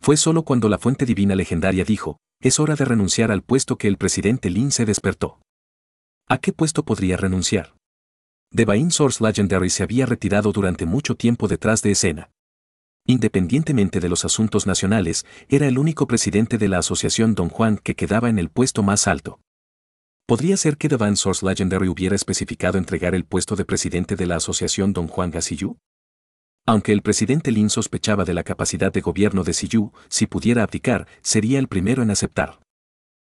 Fue solo cuando la fuente divina legendaria dijo, es hora de renunciar al puesto que el presidente Lin se despertó. ¿A qué puesto podría renunciar? The Divine Source Legendary se había retirado durante mucho tiempo detrás de escena independientemente de los asuntos nacionales, era el único presidente de la asociación Don Juan que quedaba en el puesto más alto. Podría ser que The Source Legendary hubiera especificado entregar el puesto de presidente de la asociación Don Juan Siyu? Aunque el presidente Lin sospechaba de la capacidad de gobierno de Siyu, si pudiera abdicar, sería el primero en aceptar.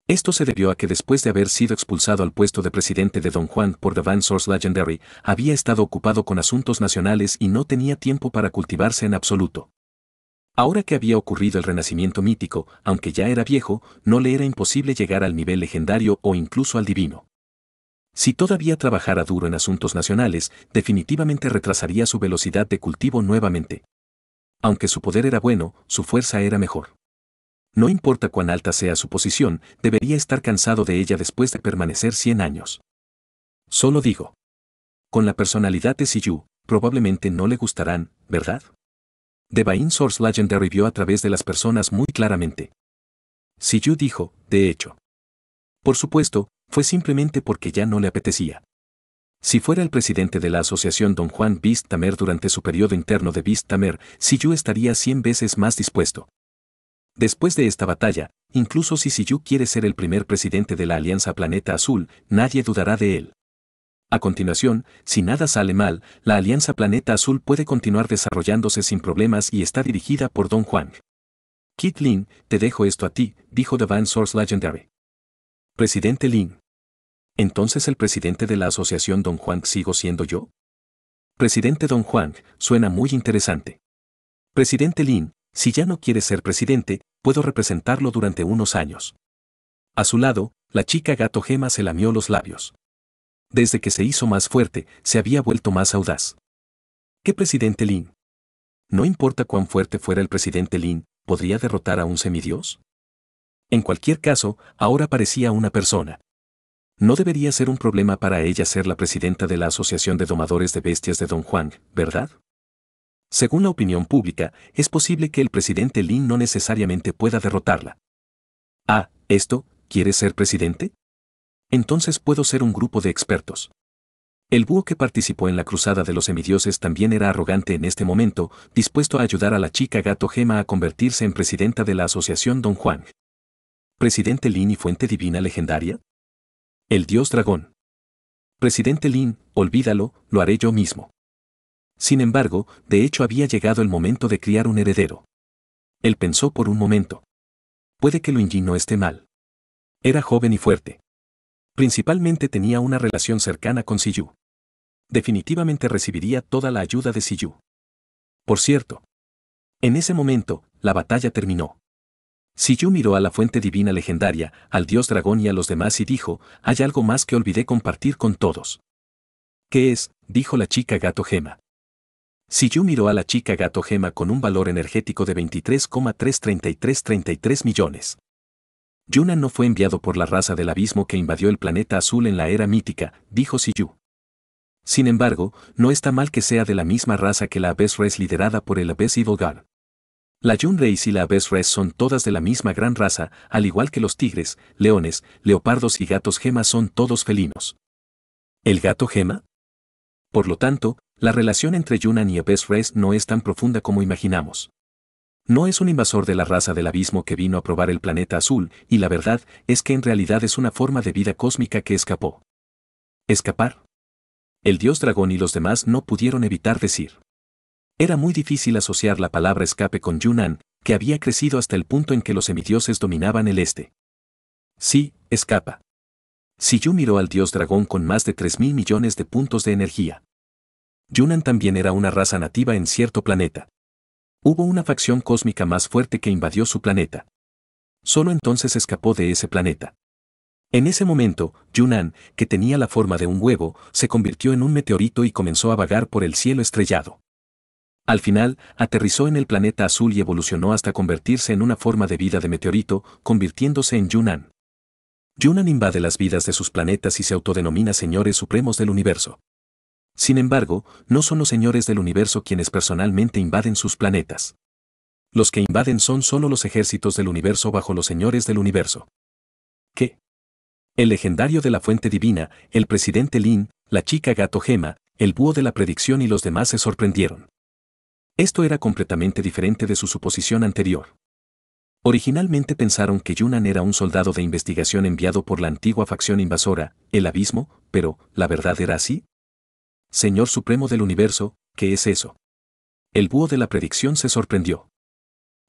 Esto se debió a que después de haber sido expulsado al puesto de presidente de Don Juan por The Van Source Legendary, había estado ocupado con asuntos nacionales y no tenía tiempo para cultivarse en absoluto. Ahora que había ocurrido el renacimiento mítico, aunque ya era viejo, no le era imposible llegar al nivel legendario o incluso al divino. Si todavía trabajara duro en asuntos nacionales, definitivamente retrasaría su velocidad de cultivo nuevamente. Aunque su poder era bueno, su fuerza era mejor no importa cuán alta sea su posición, debería estar cansado de ella después de permanecer 100 años. Solo digo. Con la personalidad de Siyu, probablemente no le gustarán, ¿verdad? The Source Legendary vio a través de las personas muy claramente. Siyu dijo, de hecho. Por supuesto, fue simplemente porque ya no le apetecía. Si fuera el presidente de la asociación Don Juan Bistamer durante su periodo interno de Bistamer, Siyu estaría 100 veces más dispuesto. Después de esta batalla, incluso si Siyu quiere ser el primer presidente de la Alianza Planeta Azul, nadie dudará de él. A continuación, si nada sale mal, la Alianza Planeta Azul puede continuar desarrollándose sin problemas y está dirigida por Don Juan. Kit Lin, te dejo esto a ti, dijo Van Source Legendary. Presidente Lin. ¿Entonces el presidente de la asociación Don Juan sigo siendo yo? Presidente Don Juan, suena muy interesante. Presidente Lin, si ya no quiere ser presidente, puedo representarlo durante unos años. A su lado, la chica gato gema se lamió los labios. Desde que se hizo más fuerte, se había vuelto más audaz. ¿Qué presidente Lin? No importa cuán fuerte fuera el presidente Lin, ¿podría derrotar a un semidios? En cualquier caso, ahora parecía una persona. No debería ser un problema para ella ser la presidenta de la Asociación de Domadores de Bestias de Don Juan, ¿verdad? Según la opinión pública, es posible que el presidente Lin no necesariamente pueda derrotarla. Ah, esto, ¿quieres ser presidente? Entonces puedo ser un grupo de expertos. El búho que participó en la cruzada de los semidioses también era arrogante en este momento, dispuesto a ayudar a la chica gato Gema a convertirse en presidenta de la asociación Don Juan. Presidente Lin y fuente divina legendaria? El dios dragón. Presidente Lin, olvídalo, lo haré yo mismo. Sin embargo, de hecho había llegado el momento de criar un heredero. Él pensó por un momento. Puede que lo no esté mal. Era joven y fuerte. Principalmente tenía una relación cercana con Siyu. Definitivamente recibiría toda la ayuda de Siyu. Por cierto. En ese momento, la batalla terminó. Siyu miró a la fuente divina legendaria, al dios dragón y a los demás y dijo, hay algo más que olvidé compartir con todos. ¿Qué es? dijo la chica gato gema. Yu miró a la chica gato gema con un valor energético de 23,33333 millones. Yuna no fue enviado por la raza del abismo que invadió el planeta azul en la era mítica, dijo Siyu. Sin embargo, no está mal que sea de la misma raza que la Abyss Res liderada por el Abyss Evil Guard. La Yun race y la Abyss Res son todas de la misma gran raza, al igual que los tigres, leones, leopardos y gatos gema son todos felinos. ¿El gato gema? Por lo tanto, la relación entre Yunan y Abyss Res no es tan profunda como imaginamos. No es un invasor de la raza del abismo que vino a probar el planeta azul, y la verdad es que en realidad es una forma de vida cósmica que escapó. ¿Escapar? El dios dragón y los demás no pudieron evitar decir. Era muy difícil asociar la palabra escape con Yunan, que había crecido hasta el punto en que los semidioses dominaban el este. Sí, escapa. Si Yu miró al dios dragón con más de 3.000 millones de puntos de energía. Yunnan también era una raza nativa en cierto planeta. Hubo una facción cósmica más fuerte que invadió su planeta. Solo entonces escapó de ese planeta. En ese momento, Yunnan, que tenía la forma de un huevo, se convirtió en un meteorito y comenzó a vagar por el cielo estrellado. Al final, aterrizó en el planeta azul y evolucionó hasta convertirse en una forma de vida de meteorito, convirtiéndose en Yunnan. Yunnan invade las vidas de sus planetas y se autodenomina señores supremos del universo. Sin embargo, no son los señores del universo quienes personalmente invaden sus planetas. Los que invaden son solo los ejércitos del universo bajo los señores del universo. ¿Qué? El legendario de la fuente divina, el presidente Lin, la chica gato gema, el búho de la predicción y los demás se sorprendieron. Esto era completamente diferente de su suposición anterior. Originalmente pensaron que Yunan era un soldado de investigación enviado por la antigua facción invasora, el abismo, pero ¿la verdad era así? Señor Supremo del Universo, ¿qué es eso? El búho de la predicción se sorprendió.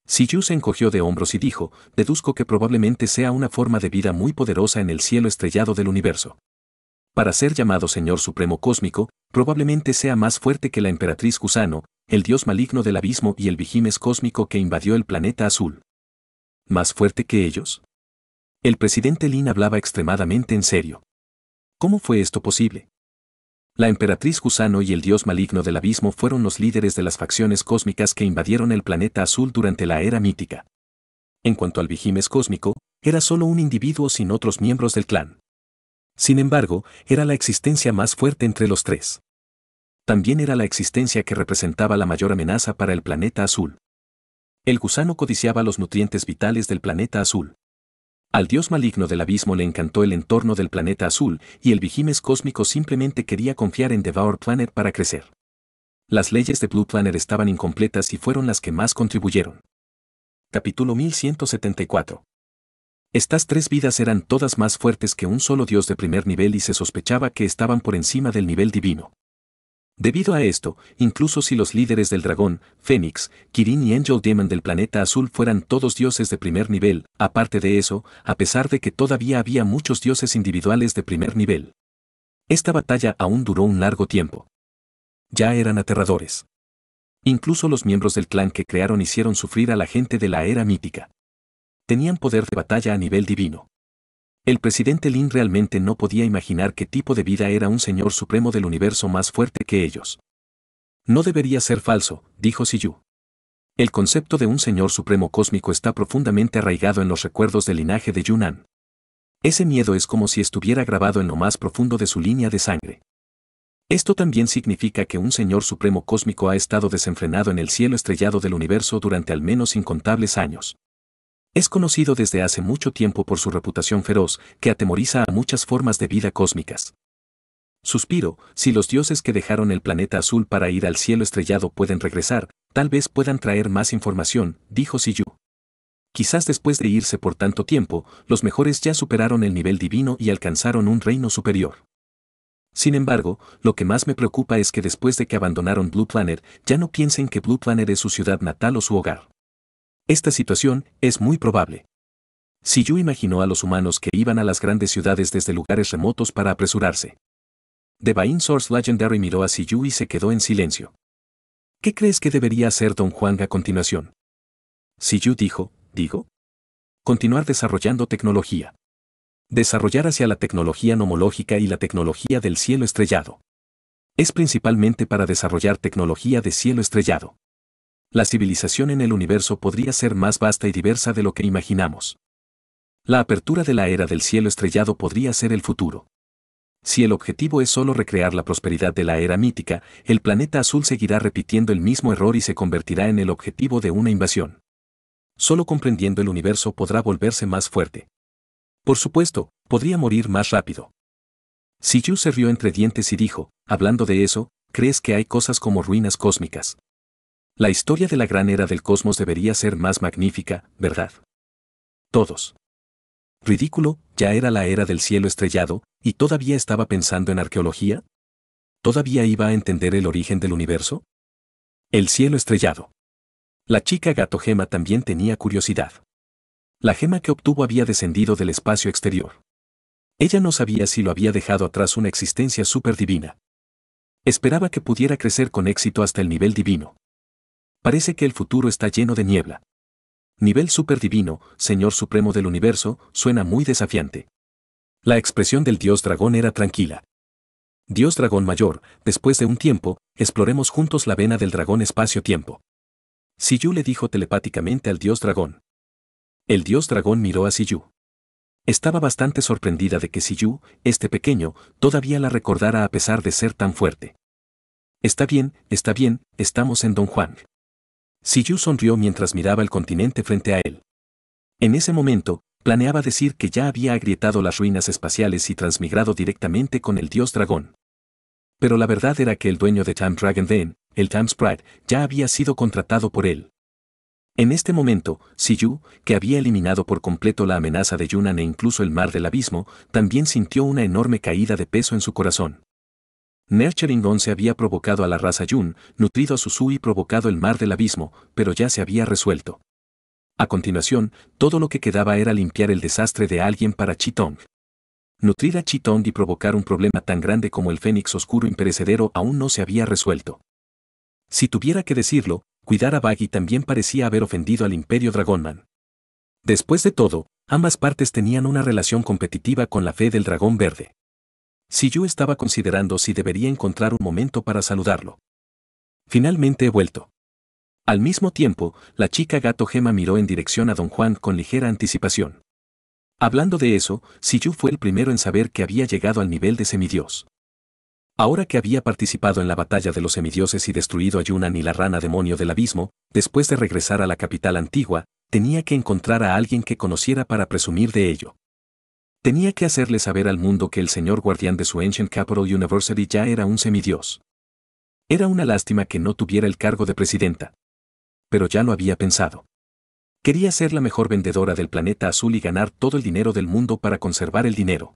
Yu se encogió de hombros y dijo, deduzco que probablemente sea una forma de vida muy poderosa en el cielo estrellado del universo. Para ser llamado Señor Supremo Cósmico, probablemente sea más fuerte que la Emperatriz gusano, el dios maligno del abismo y el vigimes cósmico que invadió el planeta azul. ¿Más fuerte que ellos? El presidente Lin hablaba extremadamente en serio. ¿Cómo fue esto posible? La emperatriz gusano y el dios maligno del abismo fueron los líderes de las facciones cósmicas que invadieron el planeta azul durante la era mítica. En cuanto al Vigimes cósmico, era solo un individuo sin otros miembros del clan. Sin embargo, era la existencia más fuerte entre los tres. También era la existencia que representaba la mayor amenaza para el planeta azul. El gusano codiciaba los nutrientes vitales del planeta azul. Al dios maligno del abismo le encantó el entorno del planeta azul y el Vigimes cósmico simplemente quería confiar en Devour Planet para crecer. Las leyes de Blue Planet estaban incompletas y fueron las que más contribuyeron. Capítulo 1174 Estas tres vidas eran todas más fuertes que un solo dios de primer nivel y se sospechaba que estaban por encima del nivel divino. Debido a esto, incluso si los líderes del dragón, Fénix, Kirin y Angel Demon del planeta azul fueran todos dioses de primer nivel, aparte de eso, a pesar de que todavía había muchos dioses individuales de primer nivel. Esta batalla aún duró un largo tiempo. Ya eran aterradores. Incluso los miembros del clan que crearon hicieron sufrir a la gente de la era mítica. Tenían poder de batalla a nivel divino. El presidente Lin realmente no podía imaginar qué tipo de vida era un señor supremo del universo más fuerte que ellos. No debería ser falso, dijo Siyu. El concepto de un señor supremo cósmico está profundamente arraigado en los recuerdos del linaje de Yunnan. Ese miedo es como si estuviera grabado en lo más profundo de su línea de sangre. Esto también significa que un señor supremo cósmico ha estado desenfrenado en el cielo estrellado del universo durante al menos incontables años. Es conocido desde hace mucho tiempo por su reputación feroz, que atemoriza a muchas formas de vida cósmicas. Suspiro, si los dioses que dejaron el planeta azul para ir al cielo estrellado pueden regresar, tal vez puedan traer más información, dijo Siyu. Quizás después de irse por tanto tiempo, los mejores ya superaron el nivel divino y alcanzaron un reino superior. Sin embargo, lo que más me preocupa es que después de que abandonaron Blue Planet, ya no piensen que Blue Planet es su ciudad natal o su hogar. Esta situación es muy probable. Si imaginó a los humanos que iban a las grandes ciudades desde lugares remotos para apresurarse. The Bain Source Legendary miró a Siyu y se quedó en silencio. ¿Qué crees que debería hacer Don Juan a continuación? Siyu dijo, digo. Continuar desarrollando tecnología. Desarrollar hacia la tecnología nomológica y la tecnología del cielo estrellado. Es principalmente para desarrollar tecnología de cielo estrellado la civilización en el universo podría ser más vasta y diversa de lo que imaginamos. La apertura de la era del cielo estrellado podría ser el futuro. Si el objetivo es solo recrear la prosperidad de la era mítica, el planeta azul seguirá repitiendo el mismo error y se convertirá en el objetivo de una invasión. Solo comprendiendo el universo podrá volverse más fuerte. Por supuesto, podría morir más rápido. Si Yu se rió entre dientes y dijo, hablando de eso, ¿crees que hay cosas como ruinas cósmicas? La historia de la gran era del cosmos debería ser más magnífica, ¿verdad? Todos. Ridículo, ya era la era del cielo estrellado, y todavía estaba pensando en arqueología. ¿Todavía iba a entender el origen del universo? El cielo estrellado. La chica gato gema también tenía curiosidad. La gema que obtuvo había descendido del espacio exterior. Ella no sabía si lo había dejado atrás una existencia superdivina. Esperaba que pudiera crecer con éxito hasta el nivel divino. Parece que el futuro está lleno de niebla. Nivel superdivino, Señor Supremo del Universo, suena muy desafiante. La expresión del Dios Dragón era tranquila. Dios Dragón Mayor, después de un tiempo, exploremos juntos la vena del dragón espacio-tiempo. Siyu le dijo telepáticamente al Dios Dragón. El Dios Dragón miró a Siyu. Estaba bastante sorprendida de que Siyu, este pequeño, todavía la recordara a pesar de ser tan fuerte. Está bien, está bien, estamos en Don Juan. Siyu sonrió mientras miraba el continente frente a él. En ese momento, planeaba decir que ya había agrietado las ruinas espaciales y transmigrado directamente con el dios dragón. Pero la verdad era que el dueño de Tam Dragon Den, el Time Sprite, ya había sido contratado por él. En este momento, Siyu, que había eliminado por completo la amenaza de Yunnan e incluso el mar del abismo, también sintió una enorme caída de peso en su corazón. On se había provocado a la raza Yun, nutrido a Susu y provocado el mar del abismo, pero ya se había resuelto. A continuación, todo lo que quedaba era limpiar el desastre de alguien para Chitong. Nutrir a Chitong y provocar un problema tan grande como el fénix oscuro imperecedero aún no se había resuelto. Si tuviera que decirlo, cuidar a Baggy también parecía haber ofendido al Imperio Dragonman. Después de todo, ambas partes tenían una relación competitiva con la fe del dragón verde. Si estaba considerando si debería encontrar un momento para saludarlo. Finalmente he vuelto. Al mismo tiempo, la chica gato Gema miró en dirección a don Juan con ligera anticipación. Hablando de eso, Siyu fue el primero en saber que había llegado al nivel de semidios. Ahora que había participado en la batalla de los semidioses y destruido a Yunan y la rana demonio del abismo, después de regresar a la capital antigua, tenía que encontrar a alguien que conociera para presumir de ello. Tenía que hacerle saber al mundo que el señor guardián de su Ancient Capital University ya era un semidios. Era una lástima que no tuviera el cargo de presidenta. Pero ya lo había pensado. Quería ser la mejor vendedora del planeta azul y ganar todo el dinero del mundo para conservar el dinero.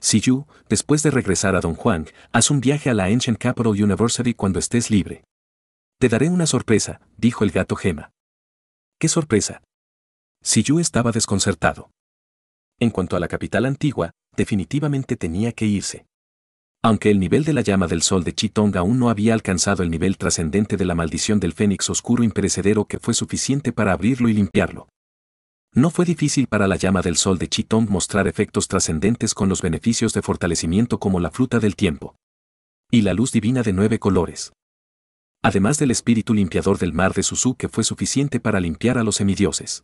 Yu, después de regresar a Don Juan, haz un viaje a la Ancient Capital University cuando estés libre. Te daré una sorpresa, dijo el gato Gema. ¿Qué sorpresa? Yu estaba desconcertado. En cuanto a la capital antigua, definitivamente tenía que irse. Aunque el nivel de la llama del sol de Chitong aún no había alcanzado el nivel trascendente de la maldición del fénix oscuro imperecedero que fue suficiente para abrirlo y limpiarlo. No fue difícil para la llama del sol de Chitong mostrar efectos trascendentes con los beneficios de fortalecimiento como la fruta del tiempo. Y la luz divina de nueve colores. Además del espíritu limpiador del mar de Suzu que fue suficiente para limpiar a los semidioses.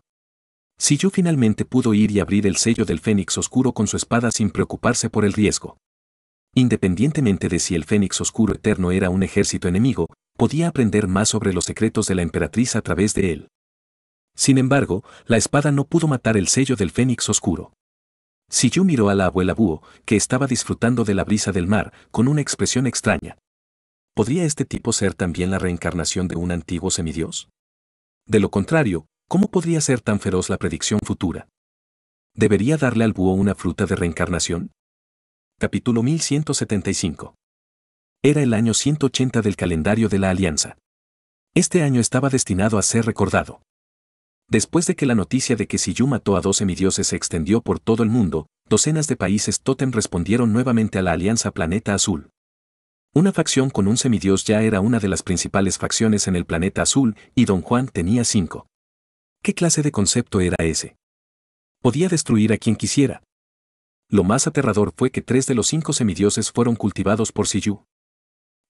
Si finalmente pudo ir y abrir el sello del Fénix Oscuro con su espada sin preocuparse por el riesgo. Independientemente de si el Fénix Oscuro Eterno era un ejército enemigo, podía aprender más sobre los secretos de la emperatriz a través de él. Sin embargo, la espada no pudo matar el sello del Fénix Oscuro. Si miró a la abuela Búho, que estaba disfrutando de la brisa del mar, con una expresión extraña. ¿Podría este tipo ser también la reencarnación de un antiguo semidios? De lo contrario, ¿Cómo podría ser tan feroz la predicción futura? ¿Debería darle al búho una fruta de reencarnación? Capítulo 1175. Era el año 180 del calendario de la Alianza. Este año estaba destinado a ser recordado. Después de que la noticia de que Siyu mató a dos semidioses se extendió por todo el mundo, docenas de países Totem respondieron nuevamente a la Alianza Planeta Azul. Una facción con un semidios ya era una de las principales facciones en el planeta azul, y Don Juan tenía cinco. ¿Qué clase de concepto era ese? Podía destruir a quien quisiera. Lo más aterrador fue que tres de los cinco semidioses fueron cultivados por Siyu.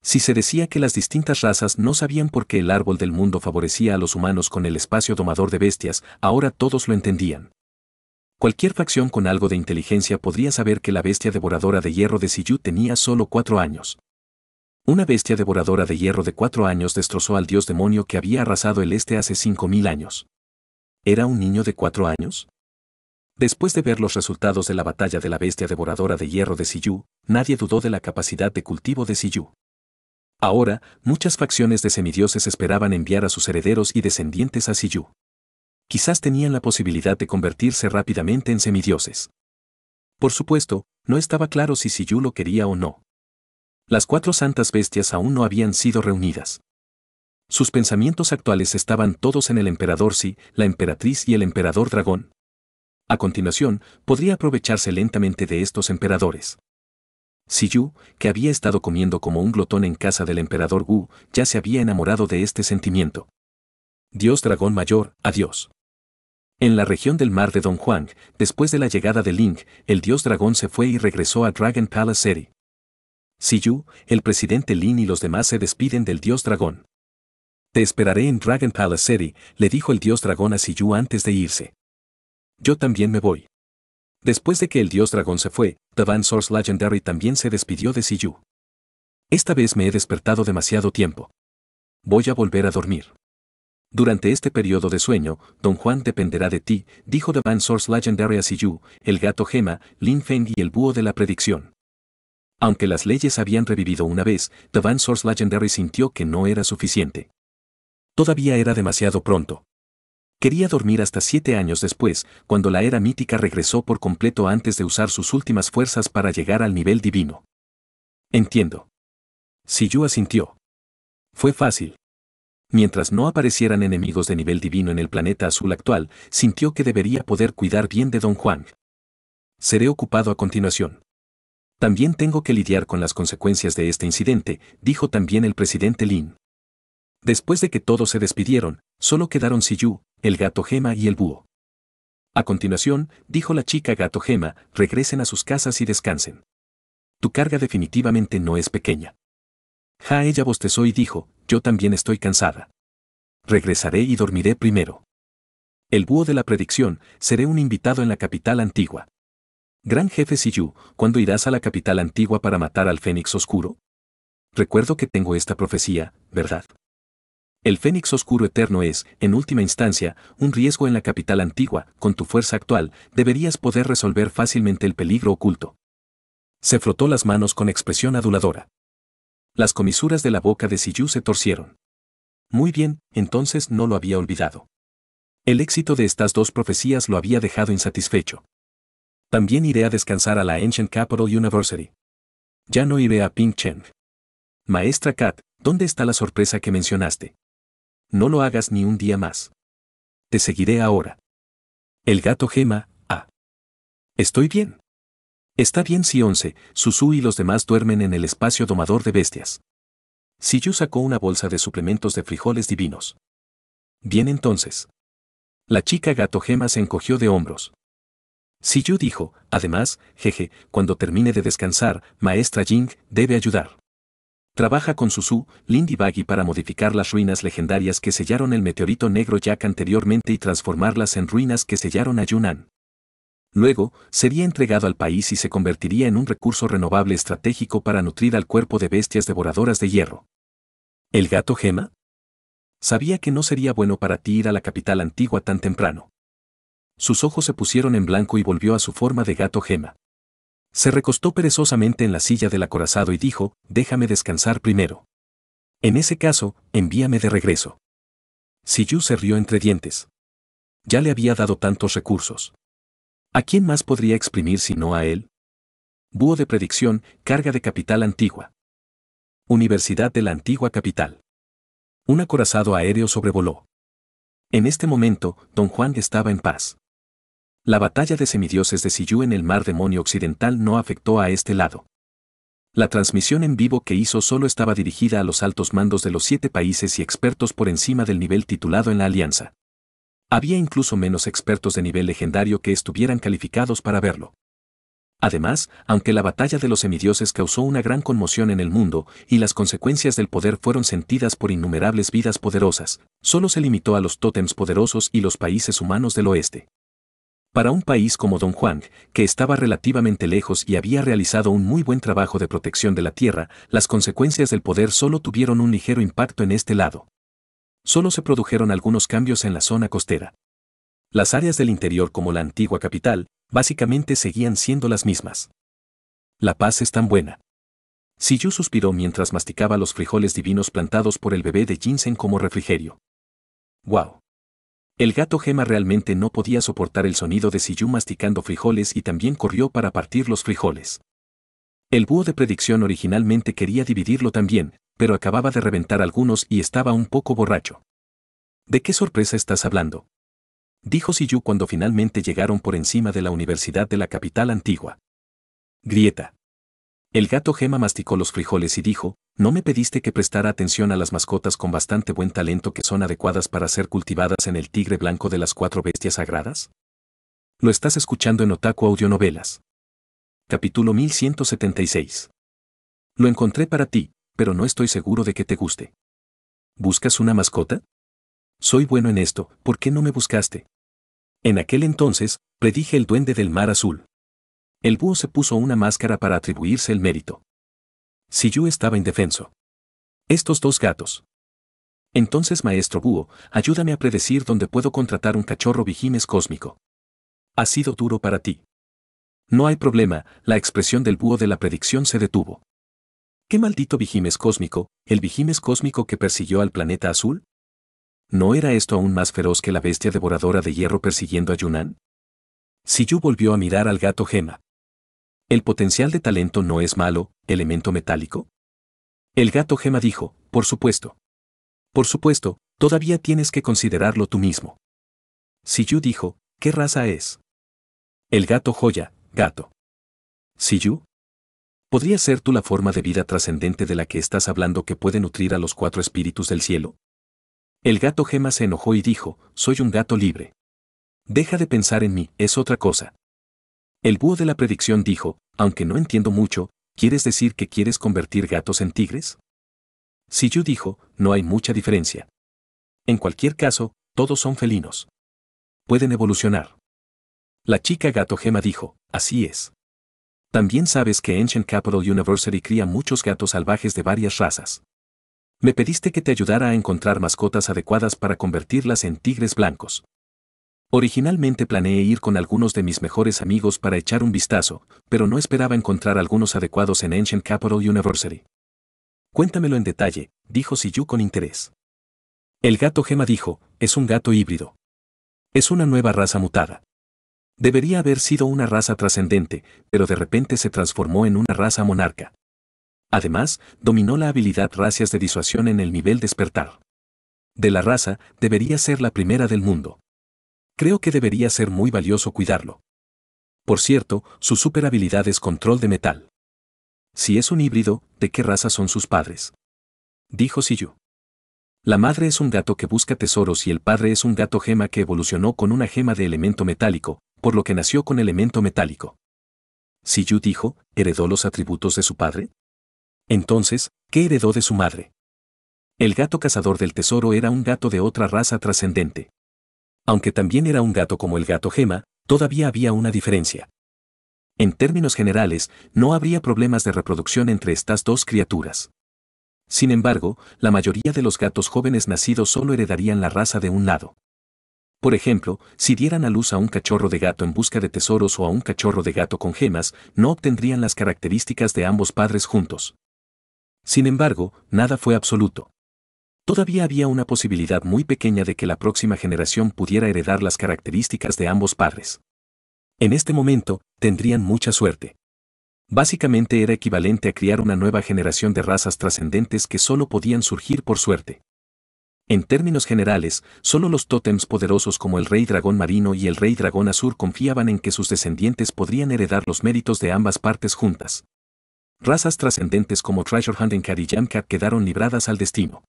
Si se decía que las distintas razas no sabían por qué el árbol del mundo favorecía a los humanos con el espacio domador de bestias, ahora todos lo entendían. Cualquier facción con algo de inteligencia podría saber que la bestia devoradora de hierro de Siyu tenía solo cuatro años. Una bestia devoradora de hierro de cuatro años destrozó al dios demonio que había arrasado el este hace cinco mil años. ¿Era un niño de cuatro años? Después de ver los resultados de la batalla de la bestia devoradora de hierro de Siyu, nadie dudó de la capacidad de cultivo de Siyu. Ahora, muchas facciones de semidioses esperaban enviar a sus herederos y descendientes a Siyu. Quizás tenían la posibilidad de convertirse rápidamente en semidioses. Por supuesto, no estaba claro si Siyu lo quería o no. Las cuatro santas bestias aún no habían sido reunidas. Sus pensamientos actuales estaban todos en el emperador Si, la emperatriz y el emperador Dragón. A continuación, podría aprovecharse lentamente de estos emperadores. Yu, que había estado comiendo como un glotón en casa del emperador Wu, ya se había enamorado de este sentimiento. Dios dragón mayor, adiós. En la región del mar de Don Juan, después de la llegada de Ling, el dios dragón se fue y regresó a Dragon Palace City. Yu, el presidente Lin y los demás se despiden del dios dragón. Te esperaré en Dragon Palace City, le dijo el dios dragón a Siyu antes de irse. Yo también me voy. Después de que el dios dragón se fue, The Van Source Legendary también se despidió de Siyu. Esta vez me he despertado demasiado tiempo. Voy a volver a dormir. Durante este periodo de sueño, Don Juan dependerá de ti, dijo The Van Source Legendary a Siyu, el gato Gema, Lin Feng y el búho de la predicción. Aunque las leyes habían revivido una vez, The Van Source Legendary sintió que no era suficiente. Todavía era demasiado pronto. Quería dormir hasta siete años después, cuando la era mítica regresó por completo antes de usar sus últimas fuerzas para llegar al nivel divino. Entiendo. Yu asintió. Fue fácil. Mientras no aparecieran enemigos de nivel divino en el planeta azul actual, sintió que debería poder cuidar bien de Don Juan. Seré ocupado a continuación. También tengo que lidiar con las consecuencias de este incidente, dijo también el presidente Lin. Después de que todos se despidieron, solo quedaron Siyu, el gato Gema y el búho. A continuación, dijo la chica gato Gema, regresen a sus casas y descansen. Tu carga definitivamente no es pequeña. Ja ella bostezó y dijo, yo también estoy cansada. Regresaré y dormiré primero. El búho de la predicción, seré un invitado en la capital antigua. Gran jefe Siyu, ¿cuándo irás a la capital antigua para matar al Fénix Oscuro? Recuerdo que tengo esta profecía, ¿verdad? El Fénix Oscuro Eterno es, en última instancia, un riesgo en la capital antigua, con tu fuerza actual, deberías poder resolver fácilmente el peligro oculto. Se frotó las manos con expresión aduladora. Las comisuras de la boca de Siyu se torcieron. Muy bien, entonces no lo había olvidado. El éxito de estas dos profecías lo había dejado insatisfecho. También iré a descansar a la Ancient Capital University. Ya no iré a Ping Cheng. Maestra Kat, ¿dónde está la sorpresa que mencionaste? no lo hagas ni un día más. Te seguiré ahora. El gato gema, ah. Estoy bien. Está bien si Once, Susu y los demás duermen en el espacio domador de bestias. Yu sacó una bolsa de suplementos de frijoles divinos. Bien entonces. La chica gato gema se encogió de hombros. Siyu dijo, además, jeje, cuando termine de descansar, maestra Jing debe ayudar. Trabaja con Susu, Lindy Baggy para modificar las ruinas legendarias que sellaron el meteorito negro Jack anteriormente y transformarlas en ruinas que sellaron a Yunnan. Luego, sería entregado al país y se convertiría en un recurso renovable estratégico para nutrir al cuerpo de bestias devoradoras de hierro. ¿El gato Gema? Sabía que no sería bueno para ti ir a la capital antigua tan temprano. Sus ojos se pusieron en blanco y volvió a su forma de gato Gema. Se recostó perezosamente en la silla del acorazado y dijo, déjame descansar primero. En ese caso, envíame de regreso. Siyu se rió entre dientes. Ya le había dado tantos recursos. ¿A quién más podría exprimir si no a él? Búho de predicción, carga de capital antigua. Universidad de la antigua capital. Un acorazado aéreo sobrevoló. En este momento, don Juan estaba en paz. La batalla de semidioses de Siyu en el Mar Demonio Occidental no afectó a este lado. La transmisión en vivo que hizo solo estaba dirigida a los altos mandos de los siete países y expertos por encima del nivel titulado en la alianza. Había incluso menos expertos de nivel legendario que estuvieran calificados para verlo. Además, aunque la batalla de los semidioses causó una gran conmoción en el mundo y las consecuencias del poder fueron sentidas por innumerables vidas poderosas, solo se limitó a los tótems poderosos y los países humanos del oeste. Para un país como Don Juan, que estaba relativamente lejos y había realizado un muy buen trabajo de protección de la tierra, las consecuencias del poder solo tuvieron un ligero impacto en este lado. Solo se produjeron algunos cambios en la zona costera. Las áreas del interior como la antigua capital, básicamente seguían siendo las mismas. La paz es tan buena. yo suspiró mientras masticaba los frijoles divinos plantados por el bebé de ginseng como refrigerio. ¡Wow! El gato Gema realmente no podía soportar el sonido de Siyu masticando frijoles y también corrió para partir los frijoles. El búho de predicción originalmente quería dividirlo también, pero acababa de reventar algunos y estaba un poco borracho. ¿De qué sorpresa estás hablando? Dijo Siyu cuando finalmente llegaron por encima de la universidad de la capital antigua. Grieta. El gato Gema masticó los frijoles y dijo, no me pediste que prestara atención a las mascotas con bastante buen talento que son adecuadas para ser cultivadas en el tigre blanco de las cuatro bestias sagradas? Lo estás escuchando en Otaku Audionovelas. Capítulo 1176. Lo encontré para ti, pero no estoy seguro de que te guste. ¿Buscas una mascota? Soy bueno en esto, ¿por qué no me buscaste? En aquel entonces, predije el duende del mar azul. El búho se puso una máscara para atribuirse el mérito. Si yo estaba indefenso. Estos dos gatos. Entonces, maestro Búho, ayúdame a predecir dónde puedo contratar un cachorro vigimes cósmico. Ha sido duro para ti. No hay problema, la expresión del búho de la predicción se detuvo. ¿Qué maldito vigimes cósmico, el vigimes cósmico que persiguió al planeta azul? ¿No era esto aún más feroz que la bestia devoradora de hierro persiguiendo a Yunnan? yo volvió a mirar al gato Gema. El potencial de talento no es malo, elemento metálico. El gato Gema dijo, por supuesto. Por supuesto, todavía tienes que considerarlo tú mismo. Siyu dijo, ¿qué raza es? El gato joya, gato. Siyu. ¿Podría ser tú la forma de vida trascendente de la que estás hablando que puede nutrir a los cuatro espíritus del cielo? El gato Gema se enojó y dijo, soy un gato libre. Deja de pensar en mí, es otra cosa. El búho de la predicción dijo, aunque no entiendo mucho, ¿quieres decir que quieres convertir gatos en tigres? Siyu dijo, no hay mucha diferencia. En cualquier caso, todos son felinos. Pueden evolucionar. La chica gato gema dijo, así es. También sabes que Ancient Capital University cría muchos gatos salvajes de varias razas. Me pediste que te ayudara a encontrar mascotas adecuadas para convertirlas en tigres blancos. Originalmente planeé ir con algunos de mis mejores amigos para echar un vistazo, pero no esperaba encontrar algunos adecuados en Ancient Capital University. Cuéntamelo en detalle, dijo Siyu con interés. El gato gema dijo, es un gato híbrido. Es una nueva raza mutada. Debería haber sido una raza trascendente, pero de repente se transformó en una raza monarca. Además, dominó la habilidad racias de disuasión en el nivel despertar. De la raza, debería ser la primera del mundo. Creo que debería ser muy valioso cuidarlo. Por cierto, su super habilidad es control de metal. Si es un híbrido, ¿de qué raza son sus padres? Dijo Siyu. La madre es un gato que busca tesoros y el padre es un gato gema que evolucionó con una gema de elemento metálico, por lo que nació con elemento metálico. Siyu dijo, ¿heredó los atributos de su padre? Entonces, ¿qué heredó de su madre? El gato cazador del tesoro era un gato de otra raza trascendente. Aunque también era un gato como el gato Gema, todavía había una diferencia. En términos generales, no habría problemas de reproducción entre estas dos criaturas. Sin embargo, la mayoría de los gatos jóvenes nacidos solo heredarían la raza de un lado. Por ejemplo, si dieran a luz a un cachorro de gato en busca de tesoros o a un cachorro de gato con gemas, no obtendrían las características de ambos padres juntos. Sin embargo, nada fue absoluto. Todavía había una posibilidad muy pequeña de que la próxima generación pudiera heredar las características de ambos padres. En este momento, tendrían mucha suerte. Básicamente era equivalente a criar una nueva generación de razas trascendentes que solo podían surgir por suerte. En términos generales, solo los tótems poderosos como el rey dragón marino y el rey dragón azul confiaban en que sus descendientes podrían heredar los méritos de ambas partes juntas. Razas trascendentes como Treasure Hunt y Jamcat quedaron libradas al destino.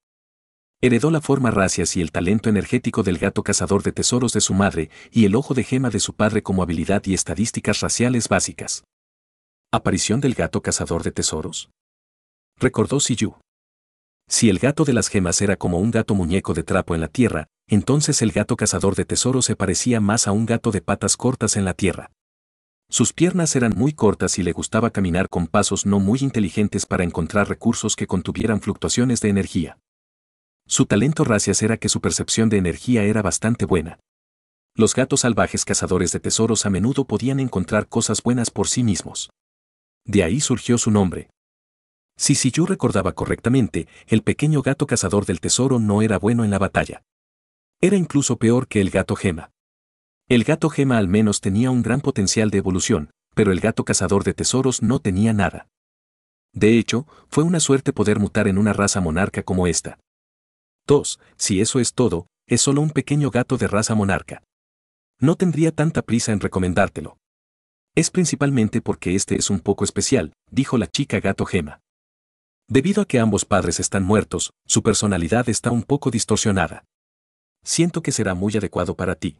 Heredó la forma racias y el talento energético del gato cazador de tesoros de su madre y el ojo de gema de su padre como habilidad y estadísticas raciales básicas. Aparición del gato cazador de tesoros. Recordó Siyu. Si el gato de las gemas era como un gato muñeco de trapo en la tierra, entonces el gato cazador de tesoros se parecía más a un gato de patas cortas en la tierra. Sus piernas eran muy cortas y le gustaba caminar con pasos no muy inteligentes para encontrar recursos que contuvieran fluctuaciones de energía. Su talento racias era que su percepción de energía era bastante buena. Los gatos salvajes cazadores de tesoros a menudo podían encontrar cosas buenas por sí mismos. De ahí surgió su nombre. Si si yo recordaba correctamente, el pequeño gato cazador del tesoro no era bueno en la batalla. Era incluso peor que el gato gema. El gato gema al menos tenía un gran potencial de evolución, pero el gato cazador de tesoros no tenía nada. De hecho, fue una suerte poder mutar en una raza monarca como esta. Dos, Si eso es todo, es solo un pequeño gato de raza monarca. No tendría tanta prisa en recomendártelo. Es principalmente porque este es un poco especial, dijo la chica gato gema. Debido a que ambos padres están muertos, su personalidad está un poco distorsionada. Siento que será muy adecuado para ti.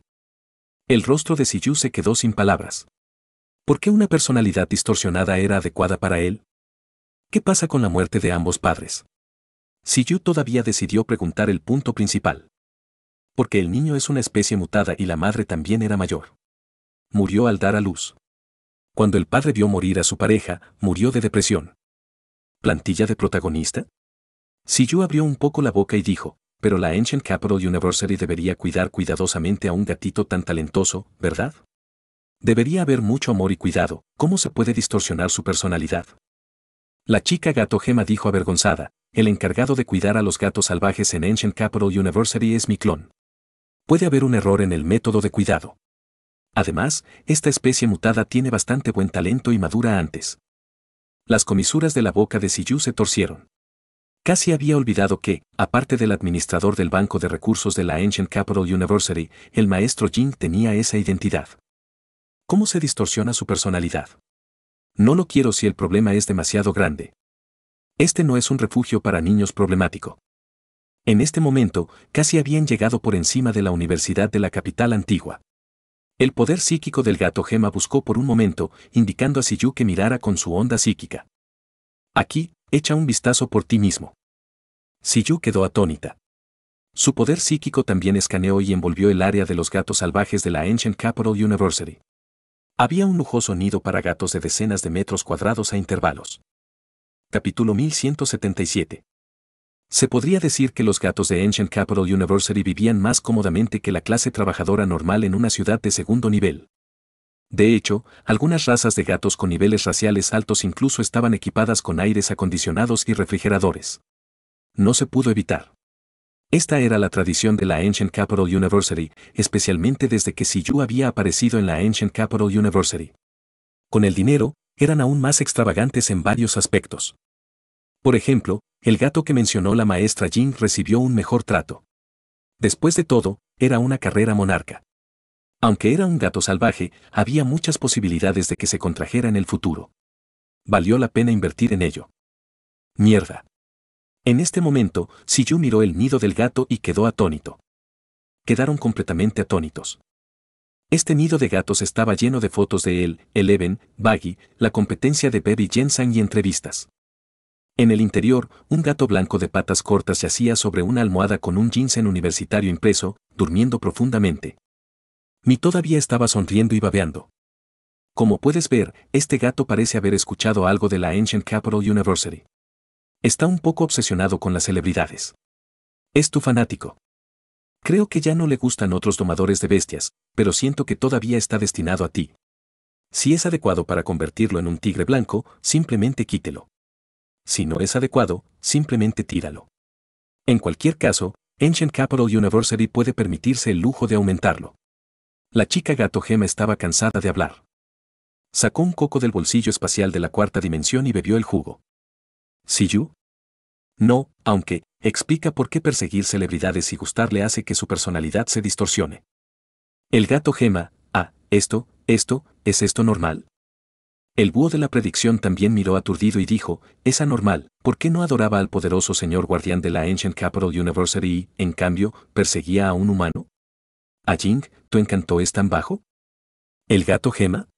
El rostro de Siyu se quedó sin palabras. ¿Por qué una personalidad distorsionada era adecuada para él? ¿Qué pasa con la muerte de ambos padres? Si Yu todavía decidió preguntar el punto principal. Porque el niño es una especie mutada y la madre también era mayor. Murió al dar a luz. Cuando el padre vio morir a su pareja, murió de depresión. ¿Plantilla de protagonista? Si Yu abrió un poco la boca y dijo, pero la Ancient Capital University debería cuidar cuidadosamente a un gatito tan talentoso, ¿verdad? Debería haber mucho amor y cuidado, ¿cómo se puede distorsionar su personalidad? La chica gato Gema dijo avergonzada, el encargado de cuidar a los gatos salvajes en Ancient Capital University es mi clon. Puede haber un error en el método de cuidado. Además, esta especie mutada tiene bastante buen talento y madura antes. Las comisuras de la boca de Siyu se torcieron. Casi había olvidado que, aparte del administrador del Banco de Recursos de la Ancient Capital University, el maestro Jing tenía esa identidad. ¿Cómo se distorsiona su personalidad? No lo quiero si el problema es demasiado grande. Este no es un refugio para niños problemático. En este momento, casi habían llegado por encima de la universidad de la capital antigua. El poder psíquico del gato Gema buscó por un momento, indicando a Siyu que mirara con su onda psíquica. Aquí, echa un vistazo por ti mismo. Siyu quedó atónita. Su poder psíquico también escaneó y envolvió el área de los gatos salvajes de la Ancient Capital University. Había un lujoso nido para gatos de decenas de metros cuadrados a intervalos. Capítulo 1177. Se podría decir que los gatos de Ancient Capital University vivían más cómodamente que la clase trabajadora normal en una ciudad de segundo nivel. De hecho, algunas razas de gatos con niveles raciales altos incluso estaban equipadas con aires acondicionados y refrigeradores. No se pudo evitar. Esta era la tradición de la Ancient Capital University, especialmente desde que Siyu había aparecido en la Ancient Capital University. Con el dinero, eran aún más extravagantes en varios aspectos. Por ejemplo, el gato que mencionó la maestra Jing recibió un mejor trato. Después de todo, era una carrera monarca. Aunque era un gato salvaje, había muchas posibilidades de que se contrajera en el futuro. Valió la pena invertir en ello. Mierda. En este momento, Siyu miró el nido del gato y quedó atónito. Quedaron completamente atónitos. Este nido de gatos estaba lleno de fotos de él, Eleven, Baggy, la competencia de Baby Jensen y entrevistas. En el interior, un gato blanco de patas cortas yacía sobre una almohada con un ginseng universitario impreso, durmiendo profundamente. Mi todavía estaba sonriendo y babeando. Como puedes ver, este gato parece haber escuchado algo de la Ancient Capital University. Está un poco obsesionado con las celebridades. Es tu fanático. Creo que ya no le gustan otros domadores de bestias, pero siento que todavía está destinado a ti. Si es adecuado para convertirlo en un tigre blanco, simplemente quítelo. Si no es adecuado, simplemente tíralo. En cualquier caso, Ancient Capital University puede permitirse el lujo de aumentarlo. La chica gato gema estaba cansada de hablar. Sacó un coco del bolsillo espacial de la cuarta dimensión y bebió el jugo. Siyu, no, aunque, explica por qué perseguir celebridades y gustarle hace que su personalidad se distorsione. El gato gema, ah, esto, esto, ¿es esto normal? El búho de la predicción también miró aturdido y dijo, es anormal, ¿por qué no adoraba al poderoso señor guardián de la Ancient Capital University y, en cambio, perseguía a un humano? ¿A ah, Jing, tu encanto es tan bajo? ¿El gato gema?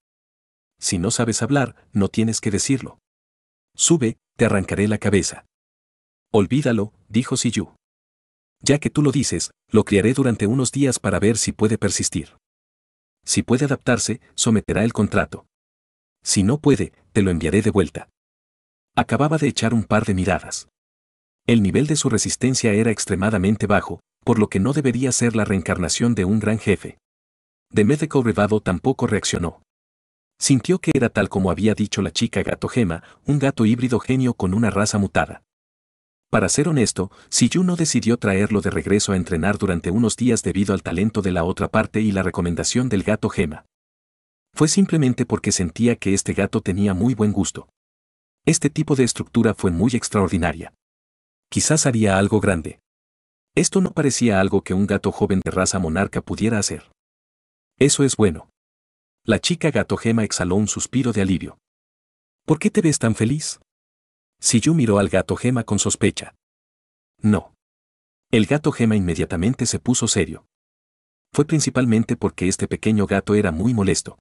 Si no sabes hablar, no tienes que decirlo. Sube, te arrancaré la cabeza. Olvídalo, dijo Siyu. Ya que tú lo dices, lo criaré durante unos días para ver si puede persistir. Si puede adaptarse, someterá el contrato. Si no puede, te lo enviaré de vuelta. Acababa de echar un par de miradas. El nivel de su resistencia era extremadamente bajo, por lo que no debería ser la reencarnación de un gran jefe. De Medical Revado tampoco reaccionó. Sintió que era tal como había dicho la chica gato gema, un gato híbrido genio con una raza mutada. Para ser honesto, no decidió traerlo de regreso a entrenar durante unos días debido al talento de la otra parte y la recomendación del gato Gema. Fue simplemente porque sentía que este gato tenía muy buen gusto. Este tipo de estructura fue muy extraordinaria. Quizás haría algo grande. Esto no parecía algo que un gato joven de raza monarca pudiera hacer. Eso es bueno. La chica gato Gema exhaló un suspiro de alivio. ¿Por qué te ves tan feliz? Siyu miró al gato Gema con sospecha. No. El gato Gema inmediatamente se puso serio. Fue principalmente porque este pequeño gato era muy molesto.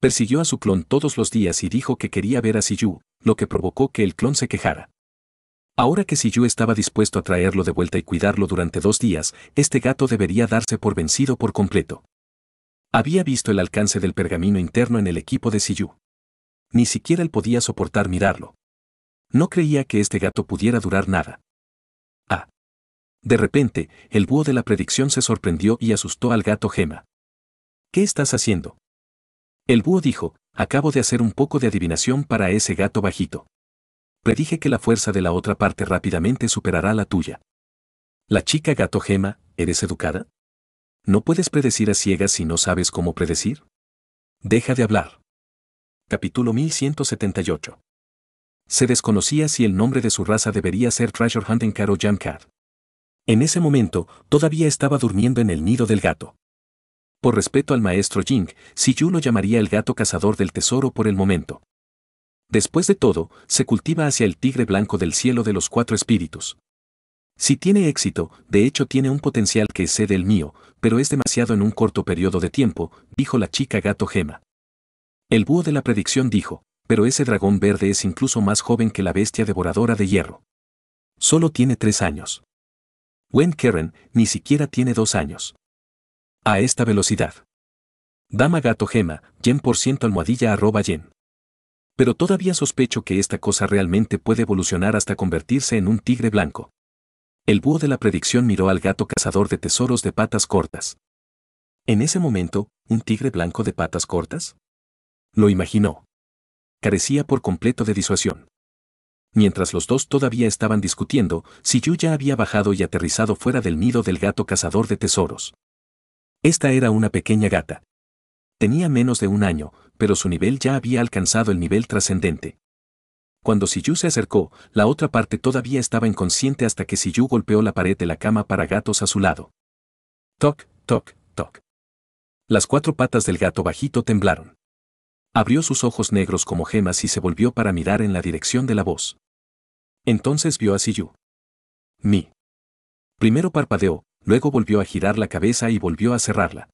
Persiguió a su clon todos los días y dijo que quería ver a Siyu, lo que provocó que el clon se quejara. Ahora que Siyu estaba dispuesto a traerlo de vuelta y cuidarlo durante dos días, este gato debería darse por vencido por completo. Había visto el alcance del pergamino interno en el equipo de Siyu. Ni siquiera él podía soportar mirarlo. No creía que este gato pudiera durar nada. Ah. De repente, el búho de la predicción se sorprendió y asustó al gato Gema. ¿Qué estás haciendo? El búho dijo, acabo de hacer un poco de adivinación para ese gato bajito. Predije que la fuerza de la otra parte rápidamente superará la tuya. La chica gato Gema, ¿eres educada? ¿No puedes predecir a ciegas si no sabes cómo predecir? Deja de hablar. Capítulo 1178. Se desconocía si el nombre de su raza debería ser Treasure Hunting Cat o Jam Cat. En ese momento, todavía estaba durmiendo en el nido del gato. Por respeto al maestro Jing, Siyu lo llamaría el gato cazador del tesoro por el momento. Después de todo, se cultiva hacia el tigre blanco del cielo de los cuatro espíritus. Si tiene éxito, de hecho tiene un potencial que excede el mío, pero es demasiado en un corto periodo de tiempo, dijo la chica gato gema. El búho de la predicción dijo pero ese dragón verde es incluso más joven que la bestia devoradora de hierro. Solo tiene tres años. Wen Karen ni siquiera tiene dos años. A esta velocidad. Dama gato gema, yen por ciento almohadilla arroba yen. Pero todavía sospecho que esta cosa realmente puede evolucionar hasta convertirse en un tigre blanco. El búho de la predicción miró al gato cazador de tesoros de patas cortas. En ese momento, ¿un tigre blanco de patas cortas? Lo imaginó carecía por completo de disuasión. Mientras los dos todavía estaban discutiendo, Siyu ya había bajado y aterrizado fuera del nido del gato cazador de tesoros. Esta era una pequeña gata. Tenía menos de un año, pero su nivel ya había alcanzado el nivel trascendente. Cuando Siyu se acercó, la otra parte todavía estaba inconsciente hasta que Siyu golpeó la pared de la cama para gatos a su lado. Toc, toc, toc. Las cuatro patas del gato bajito temblaron. Abrió sus ojos negros como gemas y se volvió para mirar en la dirección de la voz. Entonces vio a Siyu. Mi. Primero parpadeó, luego volvió a girar la cabeza y volvió a cerrarla.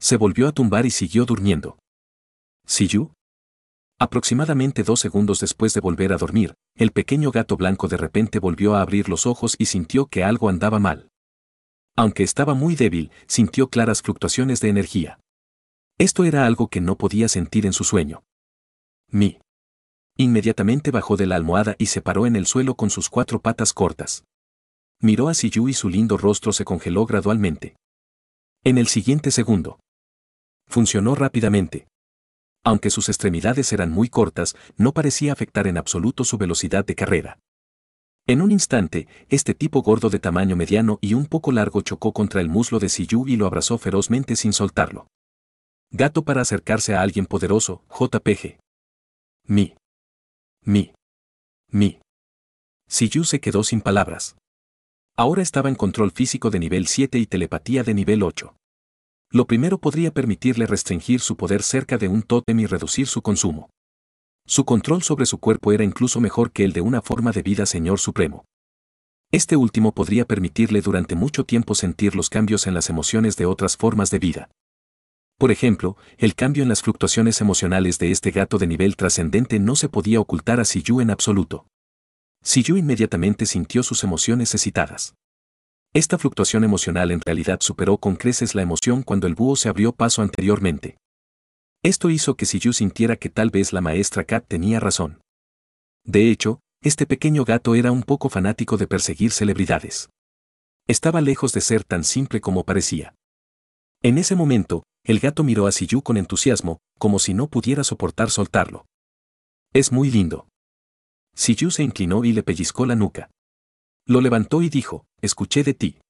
Se volvió a tumbar y siguió durmiendo. ¿Siyu? Aproximadamente dos segundos después de volver a dormir, el pequeño gato blanco de repente volvió a abrir los ojos y sintió que algo andaba mal. Aunque estaba muy débil, sintió claras fluctuaciones de energía. Esto era algo que no podía sentir en su sueño. Mi. Inmediatamente bajó de la almohada y se paró en el suelo con sus cuatro patas cortas. Miró a Siyu y su lindo rostro se congeló gradualmente. En el siguiente segundo. Funcionó rápidamente. Aunque sus extremidades eran muy cortas, no parecía afectar en absoluto su velocidad de carrera. En un instante, este tipo gordo de tamaño mediano y un poco largo chocó contra el muslo de Siyu y lo abrazó ferozmente sin soltarlo. Gato para acercarse a alguien poderoso, JPG. Mi. Mi. Mi. Siyu se quedó sin palabras. Ahora estaba en control físico de nivel 7 y telepatía de nivel 8. Lo primero podría permitirle restringir su poder cerca de un tótem y reducir su consumo. Su control sobre su cuerpo era incluso mejor que el de una forma de vida Señor Supremo. Este último podría permitirle durante mucho tiempo sentir los cambios en las emociones de otras formas de vida. Por ejemplo, el cambio en las fluctuaciones emocionales de este gato de nivel trascendente no se podía ocultar a Siyu en absoluto. Siyu inmediatamente sintió sus emociones excitadas. Esta fluctuación emocional en realidad superó con creces la emoción cuando el búho se abrió paso anteriormente. Esto hizo que Siyu sintiera que tal vez la maestra Kat tenía razón. De hecho, este pequeño gato era un poco fanático de perseguir celebridades. Estaba lejos de ser tan simple como parecía. En ese momento, el gato miró a Siyu con entusiasmo, como si no pudiera soportar soltarlo. Es muy lindo. Siyu se inclinó y le pellizcó la nuca. Lo levantó y dijo, escuché de ti.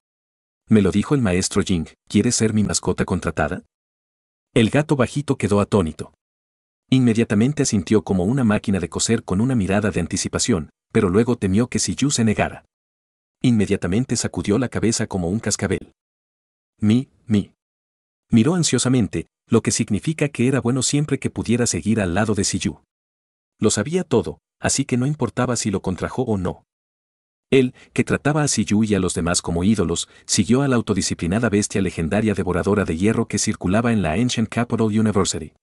Me lo dijo el maestro Jing, ¿quieres ser mi mascota contratada? El gato bajito quedó atónito. Inmediatamente asintió como una máquina de coser con una mirada de anticipación, pero luego temió que Siyu se negara. Inmediatamente sacudió la cabeza como un cascabel. Mi, mi. Miró ansiosamente, lo que significa que era bueno siempre que pudiera seguir al lado de Siyu. Lo sabía todo, así que no importaba si lo contrajo o no. Él, que trataba a Siyu y a los demás como ídolos, siguió a la autodisciplinada bestia legendaria devoradora de hierro que circulaba en la Ancient Capital University.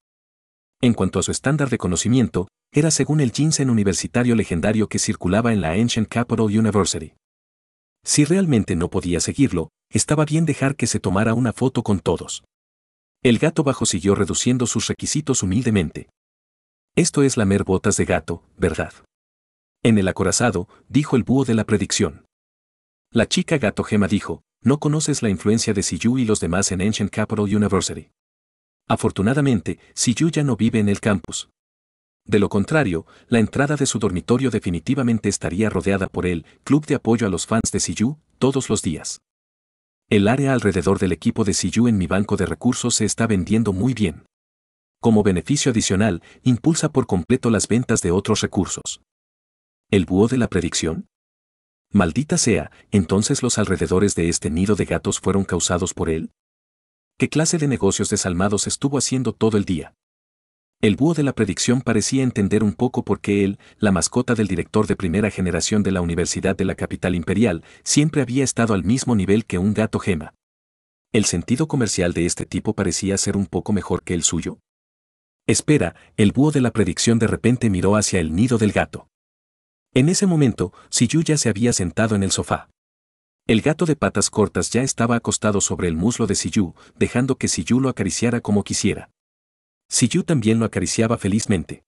En cuanto a su estándar de conocimiento, era según el Jinsen universitario legendario que circulaba en la Ancient Capital University. Si realmente no podía seguirlo, estaba bien dejar que se tomara una foto con todos. El gato bajo siguió reduciendo sus requisitos humildemente. Esto es lamer botas de gato, ¿verdad? En el acorazado, dijo el búho de la predicción. La chica gato gema dijo, no conoces la influencia de Siyu y los demás en Ancient Capital University. Afortunadamente, Siyu ya no vive en el campus. De lo contrario, la entrada de su dormitorio definitivamente estaría rodeada por el Club de Apoyo a los Fans de Siyu todos los días. El área alrededor del equipo de Siyu en mi banco de recursos se está vendiendo muy bien. Como beneficio adicional, impulsa por completo las ventas de otros recursos. ¿El búho de la predicción? Maldita sea, entonces los alrededores de este nido de gatos fueron causados por él. ¿Qué clase de negocios desalmados estuvo haciendo todo el día? El búho de la predicción parecía entender un poco por qué él, la mascota del director de primera generación de la Universidad de la Capital Imperial, siempre había estado al mismo nivel que un gato gema. El sentido comercial de este tipo parecía ser un poco mejor que el suyo. Espera, el búho de la predicción de repente miró hacia el nido del gato. En ese momento, Siyu ya se había sentado en el sofá. El gato de patas cortas ya estaba acostado sobre el muslo de Siyu, dejando que Siyu lo acariciara como quisiera. Si Yu también lo acariciaba felizmente.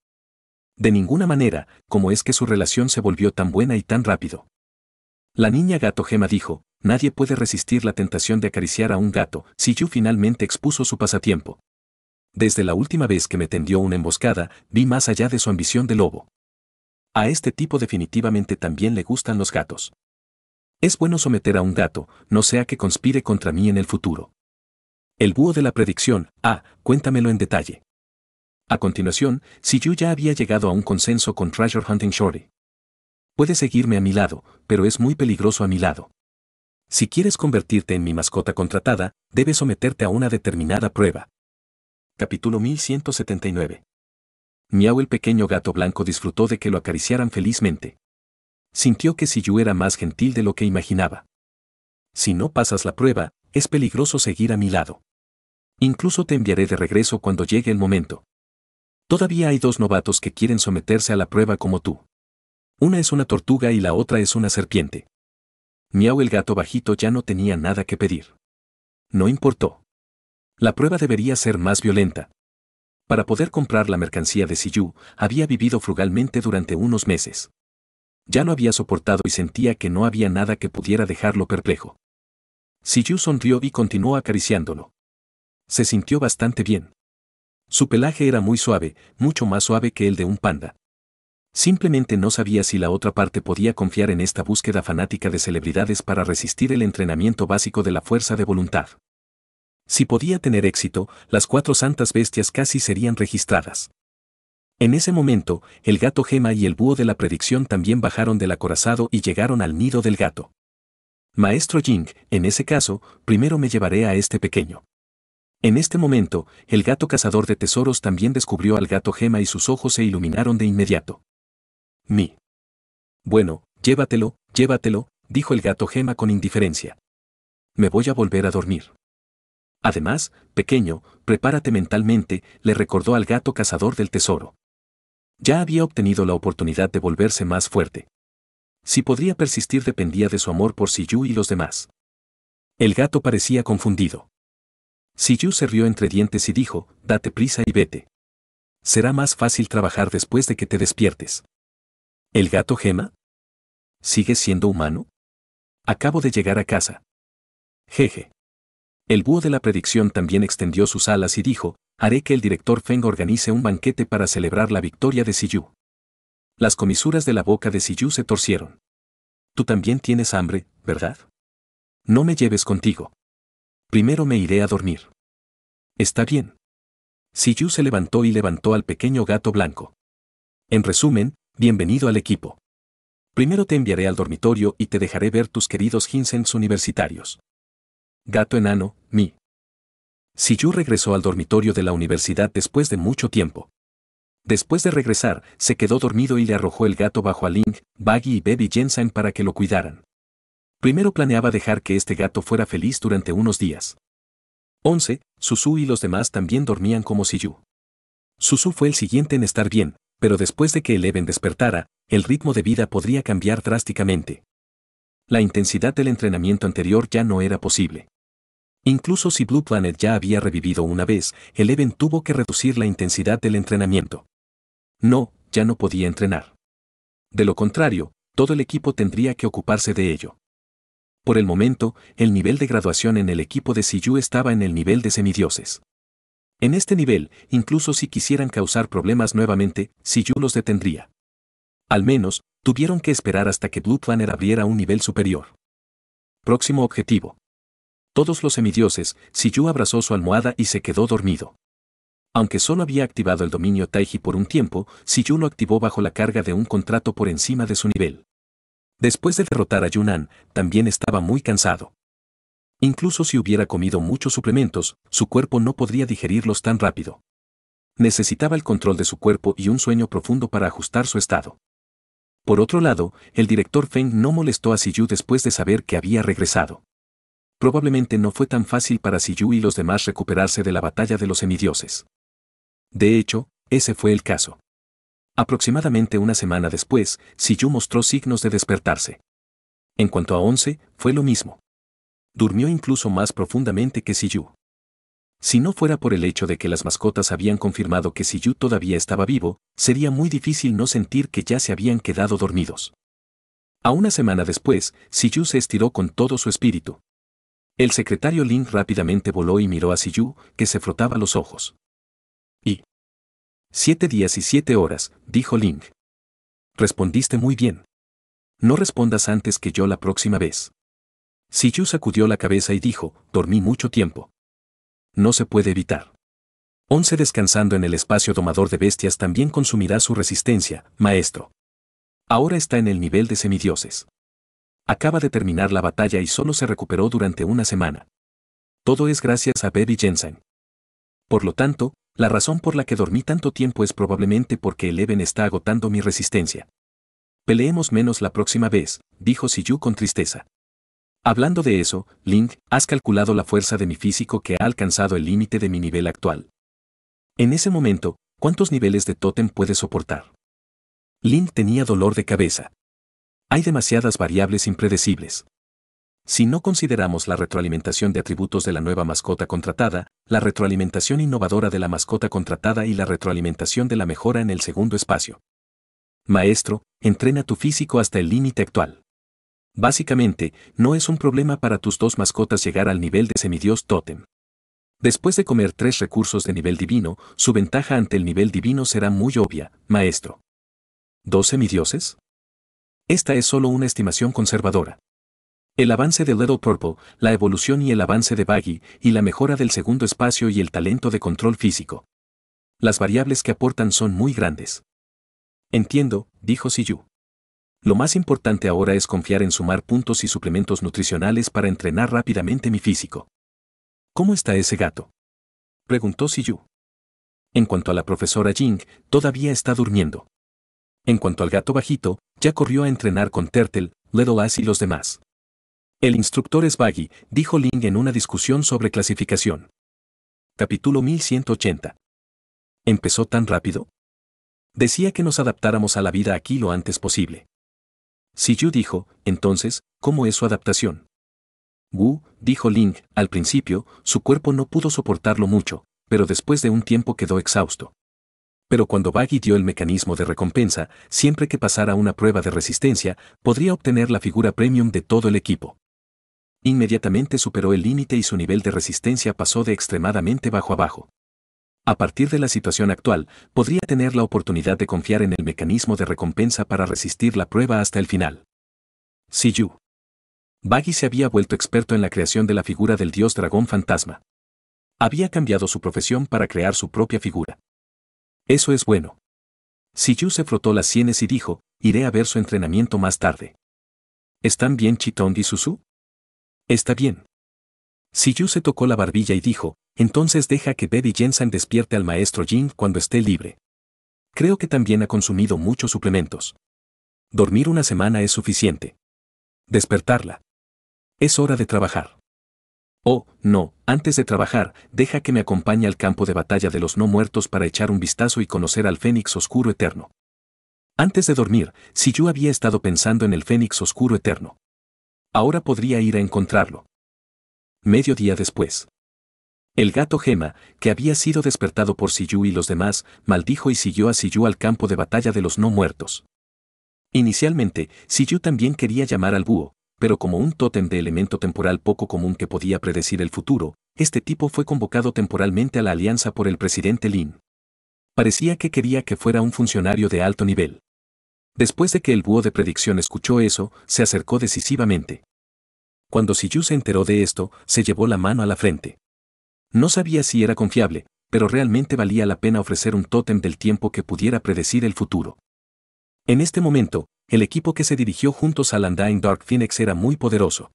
De ninguna manera, como es que su relación se volvió tan buena y tan rápido. La niña gato Gema dijo, nadie puede resistir la tentación de acariciar a un gato, si Yu finalmente expuso su pasatiempo. Desde la última vez que me tendió una emboscada, vi más allá de su ambición de lobo. A este tipo definitivamente también le gustan los gatos. Es bueno someter a un gato, no sea que conspire contra mí en el futuro. El búho de la predicción, ah, cuéntamelo en detalle. A continuación, si ya había llegado a un consenso con Treasure Hunting Shorty. Puedes seguirme a mi lado, pero es muy peligroso a mi lado. Si quieres convertirte en mi mascota contratada, debes someterte a una determinada prueba. Capítulo 1179. Miau el pequeño gato blanco disfrutó de que lo acariciaran felizmente. Sintió que Siyu era más gentil de lo que imaginaba. Si no pasas la prueba, es peligroso seguir a mi lado. Incluso te enviaré de regreso cuando llegue el momento. Todavía hay dos novatos que quieren someterse a la prueba como tú. Una es una tortuga y la otra es una serpiente. Miau el gato bajito ya no tenía nada que pedir. No importó. La prueba debería ser más violenta. Para poder comprar la mercancía de Siyu, había vivido frugalmente durante unos meses. Ya no había soportado y sentía que no había nada que pudiera dejarlo perplejo. Siyu sonrió y continuó acariciándolo. Se sintió bastante bien. Su pelaje era muy suave, mucho más suave que el de un panda. Simplemente no sabía si la otra parte podía confiar en esta búsqueda fanática de celebridades para resistir el entrenamiento básico de la fuerza de voluntad. Si podía tener éxito, las cuatro santas bestias casi serían registradas. En ese momento, el gato Gema y el búho de la predicción también bajaron del acorazado y llegaron al nido del gato. Maestro Jing, en ese caso, primero me llevaré a este pequeño. En este momento, el gato cazador de tesoros también descubrió al gato gema y sus ojos se iluminaron de inmediato. Mi. Bueno, llévatelo, llévatelo, dijo el gato gema con indiferencia. Me voy a volver a dormir. Además, pequeño, prepárate mentalmente, le recordó al gato cazador del tesoro. Ya había obtenido la oportunidad de volverse más fuerte. Si podría persistir dependía de su amor por Siyu y los demás. El gato parecía confundido. Siyu se rió entre dientes y dijo, date prisa y vete. Será más fácil trabajar después de que te despiertes. ¿El gato Gema? ¿Sigues siendo humano? Acabo de llegar a casa. Jeje. El búho de la predicción también extendió sus alas y dijo, haré que el director Feng organice un banquete para celebrar la victoria de Siyu. Las comisuras de la boca de Siyu se torcieron. Tú también tienes hambre, ¿verdad? No me lleves contigo. Primero me iré a dormir. Está bien. Siyu se levantó y levantó al pequeño gato blanco. En resumen, bienvenido al equipo. Primero te enviaré al dormitorio y te dejaré ver tus queridos ginsens universitarios. Gato enano, mi. Siyu regresó al dormitorio de la universidad después de mucho tiempo. Después de regresar, se quedó dormido y le arrojó el gato bajo a Link, Baggy y Baby Jensen para que lo cuidaran. Primero planeaba dejar que este gato fuera feliz durante unos días. 11. Susu y los demás también dormían como Siyu. Susu fue el siguiente en estar bien, pero después de que Eleven despertara, el ritmo de vida podría cambiar drásticamente. La intensidad del entrenamiento anterior ya no era posible. Incluso si Blue Planet ya había revivido una vez, Eleven tuvo que reducir la intensidad del entrenamiento. No, ya no podía entrenar. De lo contrario, todo el equipo tendría que ocuparse de ello. Por el momento, el nivel de graduación en el equipo de Siyu estaba en el nivel de semidioses. En este nivel, incluso si quisieran causar problemas nuevamente, Siyu los detendría. Al menos, tuvieron que esperar hasta que Blue Planner abriera un nivel superior. Próximo objetivo. Todos los semidioses, Siyu abrazó su almohada y se quedó dormido. Aunque solo había activado el dominio Taiji por un tiempo, Siyu lo activó bajo la carga de un contrato por encima de su nivel. Después de derrotar a Yunnan, también estaba muy cansado. Incluso si hubiera comido muchos suplementos, su cuerpo no podría digerirlos tan rápido. Necesitaba el control de su cuerpo y un sueño profundo para ajustar su estado. Por otro lado, el director Feng no molestó a Siyu después de saber que había regresado. Probablemente no fue tan fácil para Siyu y los demás recuperarse de la batalla de los semidioses. De hecho, ese fue el caso. Aproximadamente una semana después, Siyu mostró signos de despertarse. En cuanto a Once, fue lo mismo. Durmió incluso más profundamente que Siyu. Si no fuera por el hecho de que las mascotas habían confirmado que Siyu todavía estaba vivo, sería muy difícil no sentir que ya se habían quedado dormidos. A una semana después, Siyu se estiró con todo su espíritu. El secretario Lin rápidamente voló y miró a Siyu, que se frotaba los ojos. Siete días y siete horas, dijo Ling. Respondiste muy bien. No respondas antes que yo la próxima vez. Siyu sacudió la cabeza y dijo, dormí mucho tiempo. No se puede evitar. Once descansando en el espacio domador de bestias también consumirá su resistencia, maestro. Ahora está en el nivel de semidioses. Acaba de terminar la batalla y solo se recuperó durante una semana. Todo es gracias a Baby Jensen. Por lo tanto, la razón por la que dormí tanto tiempo es probablemente porque el Even está agotando mi resistencia. Peleemos menos la próxima vez, dijo Siyu con tristeza. Hablando de eso, Link, has calculado la fuerza de mi físico que ha alcanzado el límite de mi nivel actual. En ese momento, ¿cuántos niveles de Totem puedes soportar? Link tenía dolor de cabeza. Hay demasiadas variables impredecibles. Si no consideramos la retroalimentación de atributos de la nueva mascota contratada, la retroalimentación innovadora de la mascota contratada y la retroalimentación de la mejora en el segundo espacio. Maestro, entrena tu físico hasta el límite actual. Básicamente, no es un problema para tus dos mascotas llegar al nivel de semidios Totem. Después de comer tres recursos de nivel divino, su ventaja ante el nivel divino será muy obvia, maestro. ¿Dos semidioses? Esta es solo una estimación conservadora. El avance de Little Purple, la evolución y el avance de Baggy, y la mejora del segundo espacio y el talento de control físico. Las variables que aportan son muy grandes. Entiendo, dijo Siyu. Lo más importante ahora es confiar en sumar puntos y suplementos nutricionales para entrenar rápidamente mi físico. ¿Cómo está ese gato? Preguntó Siyu. En cuanto a la profesora Jing, todavía está durmiendo. En cuanto al gato bajito, ya corrió a entrenar con Turtle, Little Ass y los demás. El instructor es Baggy, dijo Ling en una discusión sobre clasificación. Capítulo 1180. ¿Empezó tan rápido? Decía que nos adaptáramos a la vida aquí lo antes posible. Si Yu dijo, entonces, ¿cómo es su adaptación? Wu, dijo Ling, al principio, su cuerpo no pudo soportarlo mucho, pero después de un tiempo quedó exhausto. Pero cuando Baggy dio el mecanismo de recompensa, siempre que pasara una prueba de resistencia, podría obtener la figura premium de todo el equipo. Inmediatamente superó el límite y su nivel de resistencia pasó de extremadamente bajo a bajo. A partir de la situación actual, podría tener la oportunidad de confiar en el mecanismo de recompensa para resistir la prueba hasta el final. Siyu. Baggy se había vuelto experto en la creación de la figura del dios dragón fantasma. Había cambiado su profesión para crear su propia figura. Eso es bueno. Siyu se frotó las sienes y dijo, iré a ver su entrenamiento más tarde. ¿Están bien Chitón y Susu? Está bien. Si Yu se tocó la barbilla y dijo, entonces deja que Betty Jensen despierte al maestro Jin cuando esté libre. Creo que también ha consumido muchos suplementos. Dormir una semana es suficiente. Despertarla. Es hora de trabajar. Oh, no, antes de trabajar, deja que me acompañe al campo de batalla de los no muertos para echar un vistazo y conocer al Fénix Oscuro Eterno. Antes de dormir, si yo había estado pensando en el Fénix Oscuro Eterno. Ahora podría ir a encontrarlo. día después. El gato Gema, que había sido despertado por Siyu y los demás, maldijo y siguió a Siyu al campo de batalla de los no muertos. Inicialmente, Siyu también quería llamar al búho, pero como un tótem de elemento temporal poco común que podía predecir el futuro, este tipo fue convocado temporalmente a la alianza por el presidente Lin. Parecía que quería que fuera un funcionario de alto nivel. Después de que el búho de predicción escuchó eso, se acercó decisivamente. Cuando Siyu se enteró de esto, se llevó la mano a la frente. No sabía si era confiable, pero realmente valía la pena ofrecer un tótem del tiempo que pudiera predecir el futuro. En este momento, el equipo que se dirigió juntos al Undying Dark Phoenix era muy poderoso.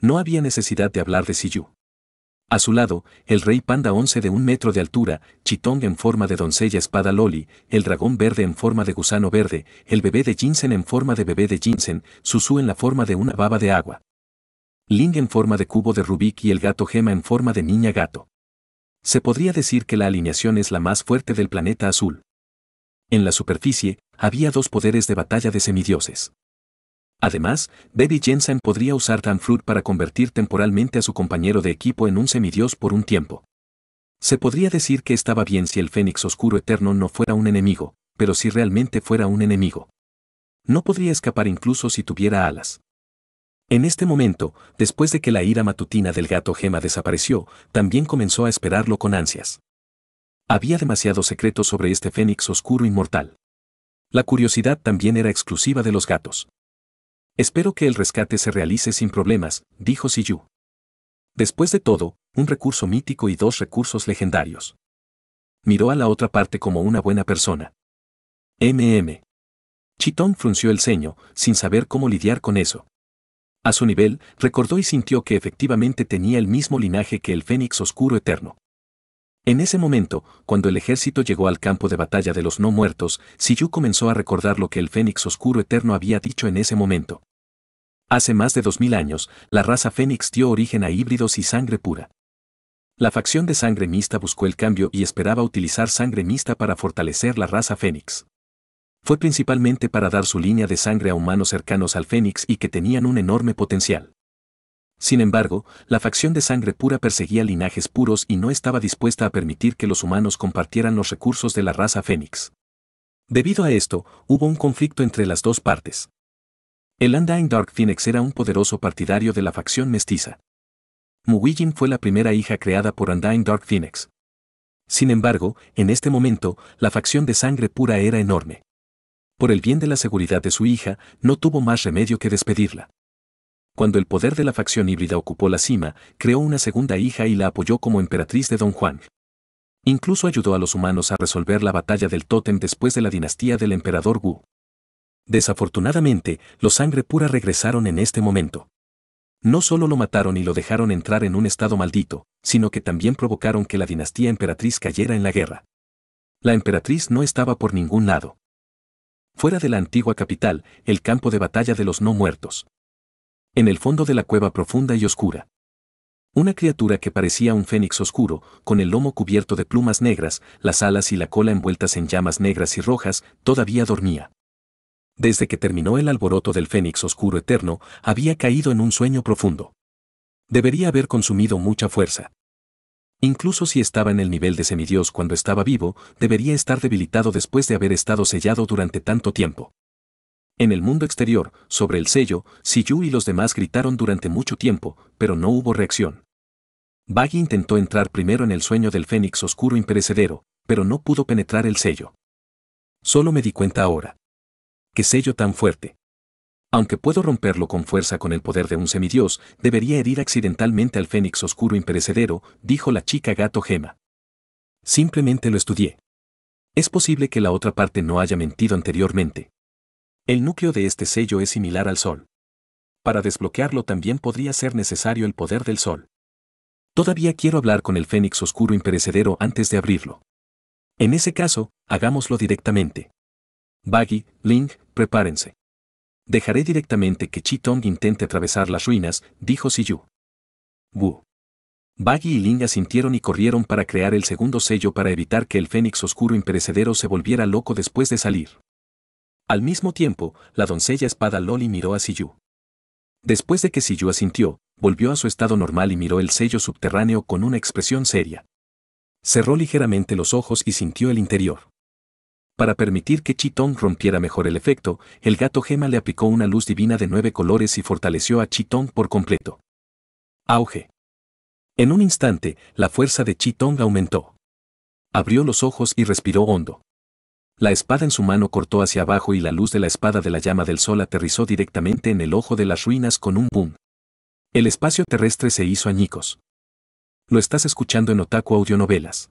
No había necesidad de hablar de Siyu. A su lado, el rey panda 11 de un metro de altura, Chitong en forma de doncella espada Loli, el dragón verde en forma de gusano verde, el bebé de ginseng en forma de bebé de ginseng, Susu en la forma de una baba de agua. Ling en forma de cubo de Rubik y el gato gema en forma de niña gato. Se podría decir que la alineación es la más fuerte del planeta azul. En la superficie, había dos poderes de batalla de semidioses. Además, Baby Jensen podría usar Tanfruit para convertir temporalmente a su compañero de equipo en un semidios por un tiempo. Se podría decir que estaba bien si el Fénix Oscuro Eterno no fuera un enemigo, pero si realmente fuera un enemigo. No podría escapar incluso si tuviera alas. En este momento, después de que la ira matutina del gato Gema desapareció, también comenzó a esperarlo con ansias. Había demasiado secreto sobre este fénix oscuro inmortal. La curiosidad también era exclusiva de los gatos. Espero que el rescate se realice sin problemas, dijo Siyu. Después de todo, un recurso mítico y dos recursos legendarios. Miró a la otra parte como una buena persona. MM. Chitón frunció el ceño, sin saber cómo lidiar con eso. A su nivel, recordó y sintió que efectivamente tenía el mismo linaje que el Fénix Oscuro Eterno. En ese momento, cuando el ejército llegó al campo de batalla de los no muertos, Siyu comenzó a recordar lo que el Fénix Oscuro Eterno había dicho en ese momento. Hace más de 2000 años, la raza Fénix dio origen a híbridos y sangre pura. La facción de sangre mixta buscó el cambio y esperaba utilizar sangre mixta para fortalecer la raza Fénix fue principalmente para dar su línea de sangre a humanos cercanos al Fénix y que tenían un enorme potencial. Sin embargo, la facción de sangre pura perseguía linajes puros y no estaba dispuesta a permitir que los humanos compartieran los recursos de la raza Fénix. Debido a esto, hubo un conflicto entre las dos partes. El Undying Dark Phoenix era un poderoso partidario de la facción mestiza. Muwijin fue la primera hija creada por Undying Dark Phoenix. Sin embargo, en este momento, la facción de sangre pura era enorme por el bien de la seguridad de su hija, no tuvo más remedio que despedirla. Cuando el poder de la facción híbrida ocupó la cima, creó una segunda hija y la apoyó como emperatriz de Don Juan. Incluso ayudó a los humanos a resolver la batalla del tótem después de la dinastía del emperador Wu. Desafortunadamente, los sangre pura regresaron en este momento. No solo lo mataron y lo dejaron entrar en un estado maldito, sino que también provocaron que la dinastía emperatriz cayera en la guerra. La emperatriz no estaba por ningún lado fuera de la antigua capital, el campo de batalla de los no muertos. En el fondo de la cueva profunda y oscura. Una criatura que parecía un fénix oscuro, con el lomo cubierto de plumas negras, las alas y la cola envueltas en llamas negras y rojas, todavía dormía. Desde que terminó el alboroto del fénix oscuro eterno, había caído en un sueño profundo. Debería haber consumido mucha fuerza. Incluso si estaba en el nivel de semidios cuando estaba vivo, debería estar debilitado después de haber estado sellado durante tanto tiempo. En el mundo exterior, sobre el sello, Siyu y los demás gritaron durante mucho tiempo, pero no hubo reacción. Baggy intentó entrar primero en el sueño del fénix oscuro imperecedero, pero no pudo penetrar el sello. Solo me di cuenta ahora. ¿Qué sello tan fuerte? Aunque puedo romperlo con fuerza con el poder de un semidios, debería herir accidentalmente al fénix oscuro imperecedero, dijo la chica gato gema. Simplemente lo estudié. Es posible que la otra parte no haya mentido anteriormente. El núcleo de este sello es similar al Sol. Para desbloquearlo también podría ser necesario el poder del Sol. Todavía quiero hablar con el Fénix Oscuro Imperecedero antes de abrirlo. En ese caso, hagámoslo directamente. Baggy, Link, prepárense. Dejaré directamente que Chi Tong intente atravesar las ruinas, dijo Siyu. Wu. Baggy y Ling asintieron y corrieron para crear el segundo sello para evitar que el fénix oscuro imperecedero se volviera loco después de salir. Al mismo tiempo, la doncella espada Loli miró a Siyu. Después de que Siyu asintió, volvió a su estado normal y miró el sello subterráneo con una expresión seria. Cerró ligeramente los ojos y sintió el interior. Para permitir que Chitong rompiera mejor el efecto, el gato gema le aplicó una luz divina de nueve colores y fortaleció a Chitong por completo. Auge. En un instante, la fuerza de Chitong aumentó. Abrió los ojos y respiró hondo. La espada en su mano cortó hacia abajo y la luz de la espada de la llama del sol aterrizó directamente en el ojo de las ruinas con un boom. El espacio terrestre se hizo añicos. Lo estás escuchando en Otaku Audionovelas.